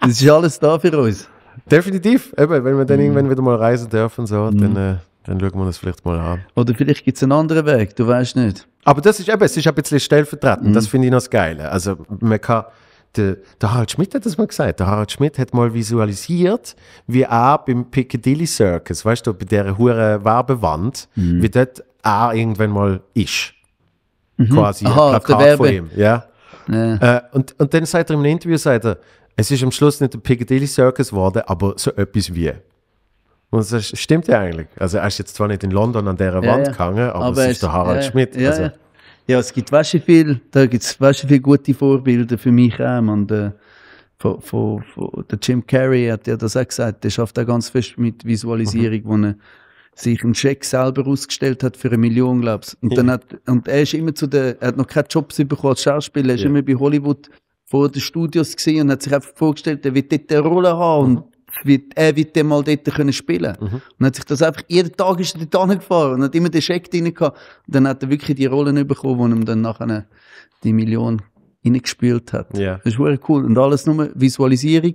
Das ist alles da für uns. Definitiv. Eben, wenn wir dann mhm. irgendwann wieder mal reisen dürfen, so, mhm. dann, äh, dann schauen wir das vielleicht mal an. Oder vielleicht gibt es einen anderen Weg, du weißt nicht. Aber das ist eben, es ist ein bisschen stellvertretend, das mhm. finde ich noch das Geile. Also man kann der, äh, der, Harald Schmidt hat das mal gesagt. Der Harald Schmidt hat mal visualisiert, wie auch beim Piccadilly Circus, weißt du, bei der hure Werbewand, mhm. wie dort auch irgendwann mal ist. Mhm. Quasi Aha, ein Plakat von ihm. Ja. Äh, und, und dann sagt er im Interview, sagt er, es ist am Schluss nicht der Piccadilly Circus geworden, aber so etwas wie. Und das stimmt ja eigentlich. Also er ist jetzt zwar nicht in London an der ja, Wand ja. gegangen, aber, aber es ist der Harald Schmidt. Also, ja, es gibt weißt du viel, da gibt's es weißt du viel gute Vorbilder für mich auch. Und, äh, von, von, von, der Jim Carrey hat ja das auch gesagt, der schafft auch ganz fest mit Visualisierung, mhm. wo er sich einen Scheck selber ausgestellt hat für eine Million, glaubst Und, ja. dann mhm. hat, und er ist immer zu der, er hat noch keine Jobs bekommen als Schauspieler, er ist ja. immer bei Hollywood vor den Studios gesehen und hat sich einfach vorgestellt, er wird dort eine Rolle haben. Mhm. Und wird, er äh, wird dann mal dort können spielen. Mhm. Und dann hat sich das einfach, jeden Tag ist er dort gefahren und hat immer den Scheck drin gehabt. Und dann hat er wirklich die Rollen bekommen, die ihm dann nachher die Million hineingespielt hat. Yeah. Das ist wirklich cool. Und alles nur Visualisierung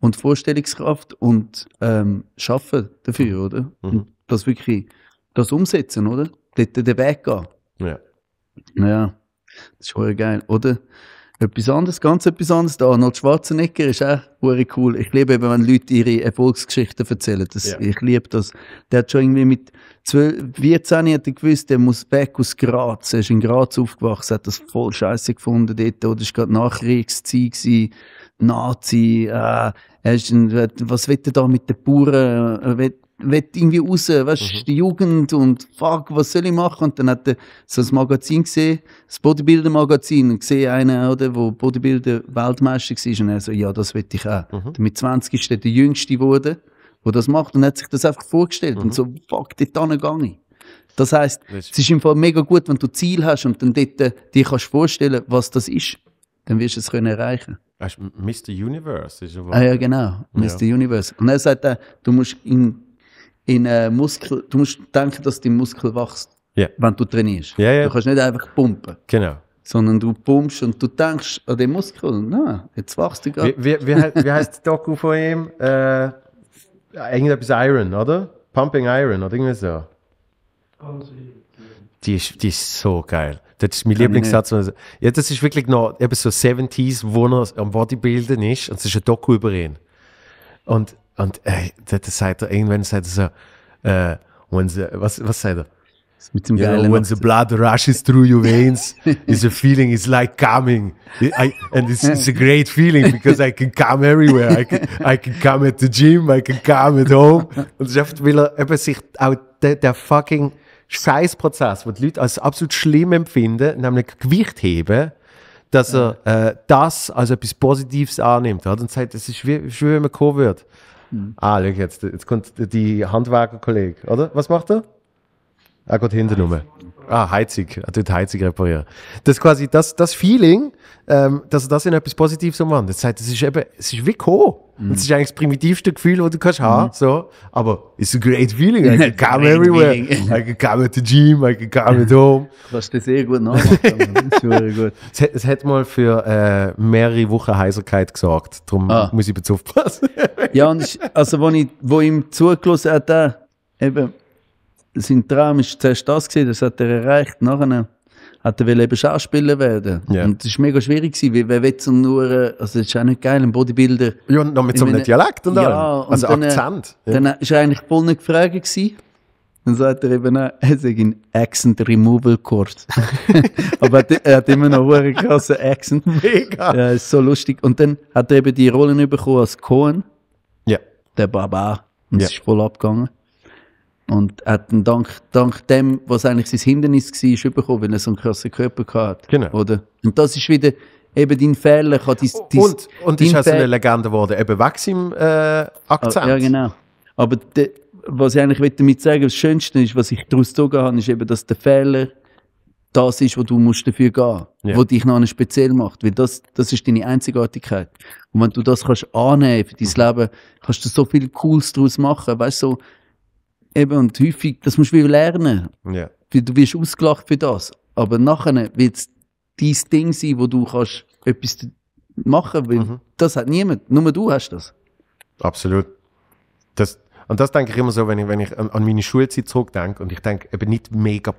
und Vorstellungskraft und ähm, Schaffen dafür, oder? Mhm. Und das wirklich, das umsetzen, oder? Dort den Weg gehen. Ja. Yeah. Ja. Das ist geil, oder? etwas anderes, ganz etwas anderes. Der Arnold Schwarzenegger ist auch cool. Ich liebe eben, wenn Leute ihre Erfolgsgeschichten erzählen. Das, ja. Ich liebe das. Der hat schon irgendwie mit 12, 14 hat er gewusst, der muss weg aus Graz. Er ist in Graz aufgewachsen, hat das voll scheiße gefunden dort. Oder ist gerade Nachkriegszeit gewesen, Nazi. Äh, er ist ein, was will er da mit den Bauern? Äh, will, will irgendwie raus, weißt mhm. die Jugend und fuck, was soll ich machen? Und dann hat er so ein Magazin gesehen, das Bodybuilder-Magazin, und gesehen einen, oder, der Bodybuilder-Weltmeister war. Und er so, ja, das will ich auch. Mhm. Mit 20 ist er der Jüngste geworden, der das macht. Und er hat sich das einfach vorgestellt. Mhm. Und so, fuck, dort hingegangen ich. Das heißt, es ist im Fall mega gut, wenn du Ziel hast und dann dort äh, dir kannst vorstellen, was das ist. Dann wirst du es können erreichen. Weißt, Mr. Universe ist er. Ah ja, genau. Mr. Ja. Universe. Und er sagt, äh, du musst in in äh, Muskel. Du musst denken, dass dein Muskel wächst, yeah. wenn du trainierst. Yeah, yeah. Du kannst nicht einfach pumpen. Genau. Sondern du pumpst und du denkst an den Muskel. Na, jetzt wachst du gerade. Wie, wie, wie, heißt, wie heißt die Doku von ihm? Äh, irgendetwas Iron, oder? Pumping Iron oder irgendwie so. Die ist, die ist so geil. Das ist mein Lieblingssatz. Ja, das ist wirklich noch eben so 70s, wo er am Bodybuilden ist. Und es ist ein Doku über ihn. Und und äh, das sagt er, irgendwann sagt er so, äh, when the, was, was sagt er? Mit dem you when the blood rushes through your veins, it's a feeling, it's like coming. I, and it's, it's a great feeling because I can come everywhere. I can, I can come at the gym, I can come at home. Und das oft, weil er eben sich auch der, der fucking Scheißprozess, den die Leute als absolut schlimm empfinden, nämlich Gewicht heben, dass er äh, das als etwas Positives annimmt. Oder? Und sagt, es ist wie, wie wenn man kommen wird. Mhm. Alec ah, jetzt, jetzt kommt die Handwerkerkolleg, oder? Was macht er? Er geht hinten rum. Ah, Heizig, tut Heizig reparieren. Das quasi, das, das Feeling, ähm, dass er das in etwas Positives umwandelt. Das heißt, es ist eben, es ist wie Co. Mhm. Das ist eigentlich das primitivste Gefühl, das du kannst mhm. haben, so. Aber it's a great feeling. I can come everywhere. Feeling. I can come at the gym, I can come at home. Kannst eh du sehr gut nachmachen. gut. Es, hat, mal für äh, mehrere Wochen Heiserkeit gesorgt. Darum ah. muss ich jetzt aufpassen. ja, und ich, also, wo ich, wo ich ihm zugelassen habe, eben, sein Traum war zuerst das gewesen, das hat er erreicht. Nachher hat er eben Schauspieler werden. Yeah. Und es war mega schwierig, gewesen, weil wer will so nur, also das ist auch nicht geil, ein Bodybuilder. Ja, und noch mit so einem Dialekt und ja, allem. Also und dann, äh, Akzent. Dann war er eigentlich voll nicht gefragt. Gewesen. Dann sagt er eben auch, äh, er sei ein Accent Removal Kurs. Aber er hat immer noch einen krassen Accent. Mega! Ja, ist so lustig. Und dann hat er eben die Rollen bekommen als Cohen. Ja. Yeah. Der Baba. Und es ist voll abgegangen. Und hat dann dank, dank dem, was eigentlich sein Hindernis war, bekommen, weil er so einen krassen Körper hatte. Genau. Oder? Und das ist wieder eben dein Fehler. Kann dies, dies, und und ist auch so eine Legende geworden, eben wegen seinem äh, ah, Akzent. Ja, genau. Aber de, was ich eigentlich damit sagen das Schönste ist, was ich daraus gezogen habe, ist eben, dass der Fehler das ist, wo du musst dafür gehen yeah. wo dich noch speziell macht. Weil das, das ist deine Einzigartigkeit. Und wenn du das kannst annehmen für dein mhm. Leben, kannst du so viel Cooles daraus machen. Weißt du, so, Eben, und häufig, das musst du wieder lernen. Yeah. Du wirst ausgelacht für das. Aber nachher wird es dein Ding sein, wo du kannst etwas machen kannst. Mhm. Das hat niemand. Nur du hast das. Absolut. Das, und das denke ich immer so, wenn ich, wenn ich an, an meine Schulzeit zurückdenke. Und ich denke eben nicht mega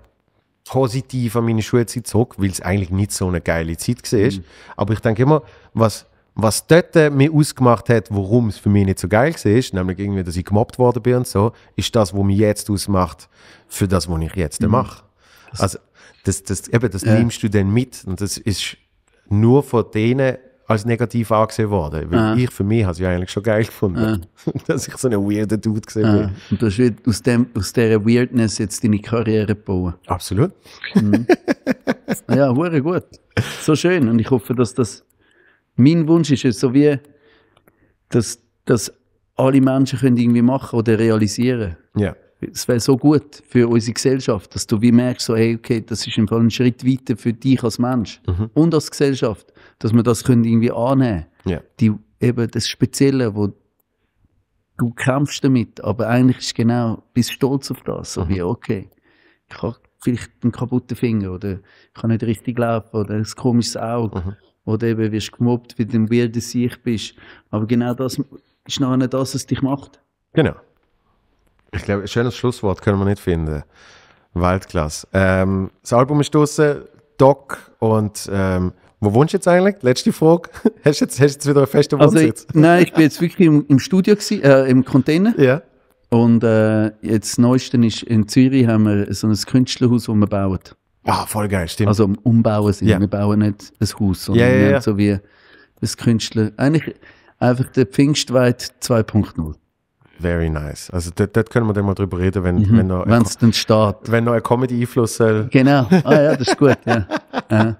positiv an meine Schulzeit zurück, weil es eigentlich nicht so eine geile Zeit war. Mhm. Aber ich denke immer, was was dort äh, mir ausgemacht hat, warum es für mich nicht so geil war, nämlich irgendwie, dass ich gemobbt worden bin und so, ist das, was mich jetzt ausmacht, für das, was ich jetzt mhm. mache. Das also, das, das, eben, das ja. nimmst du dann mit und das ist nur von denen als negativ angesehen worden. Weil ja. ich für mich habe es ja eigentlich schon geil gefunden, ja. dass ich so einen weirden Dude gesehen habe. Und du hast aus, dem, aus dieser Weirdness jetzt deine Karriere bauen. Absolut. Mhm. ja, hure gut. So schön und ich hoffe, dass das mein Wunsch ist es so wie, dass, dass alle Menschen können irgendwie machen oder realisieren. Ja. Es wäre so gut für unsere Gesellschaft, dass du wie merkst, so, hey, okay, das ist im Fall ein Schritt weiter für dich als Mensch mhm. und als Gesellschaft, dass wir das können irgendwie annehmen. Ja. Die, eben das Spezielle, wo du kämpfst damit, aber eigentlich ist genau, bist stolz auf das, so mhm. wie, okay, ich habe vielleicht einen kaputten Finger oder ich kann nicht richtig laufen oder ein komisches Auge. Mhm. Oder eben wirst du gemobbt, wie du ein weirdes Ich bist. Aber genau das ist nachher das, was dich macht. Genau. Ich glaube, ein schönes Schlusswort können wir nicht finden. Weltklasse. Ähm, das Album ist draußen, Doc und ähm, wo wohnst du jetzt eigentlich? Letzte Frage. hast du jetzt, hast jetzt wieder einen festen also, Wohnsitz? Also ich, nein, ich bin jetzt wirklich im, im Studio, gewesen, äh, im Container. Ja. Und äh, jetzt das Neueste ist, in Zürich haben wir so ein Künstlerhaus, das wir bauen. Ah, voll geil, stimmt. Also umbauen sind. Ja. Wir bauen nicht ein Haus, sondern ja, ja, ja. so wie das Künstler. Eigentlich einfach der Pfingstweit 2.0. Very nice. Also dort können wir dann mal drüber reden, wenn mhm. noch wenn es dann startet. Wenn noch ein Comedy Einfluss soll. Genau. Ah ja, das ist gut. ja.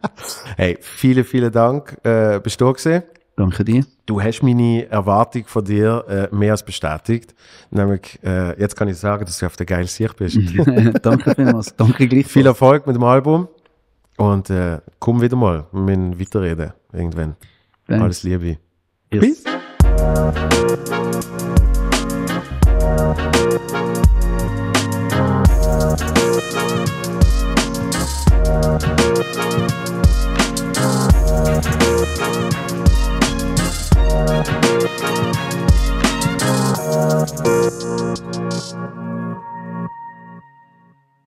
Hey, vielen vielen Dank, äh, bist du da gesehen? Danke dir. Du hast meine Erwartung von dir äh, mehr als bestätigt. Nämlich, äh, jetzt kann ich sagen, dass du auf der geilen Sicht bist. Danke vielmals. Danke gleich. Viel Erfolg mit dem Album und äh, komm wieder mal. Wir müssen weiterreden irgendwann. Thanks. Alles Liebe. Yes. Peace. Thank you.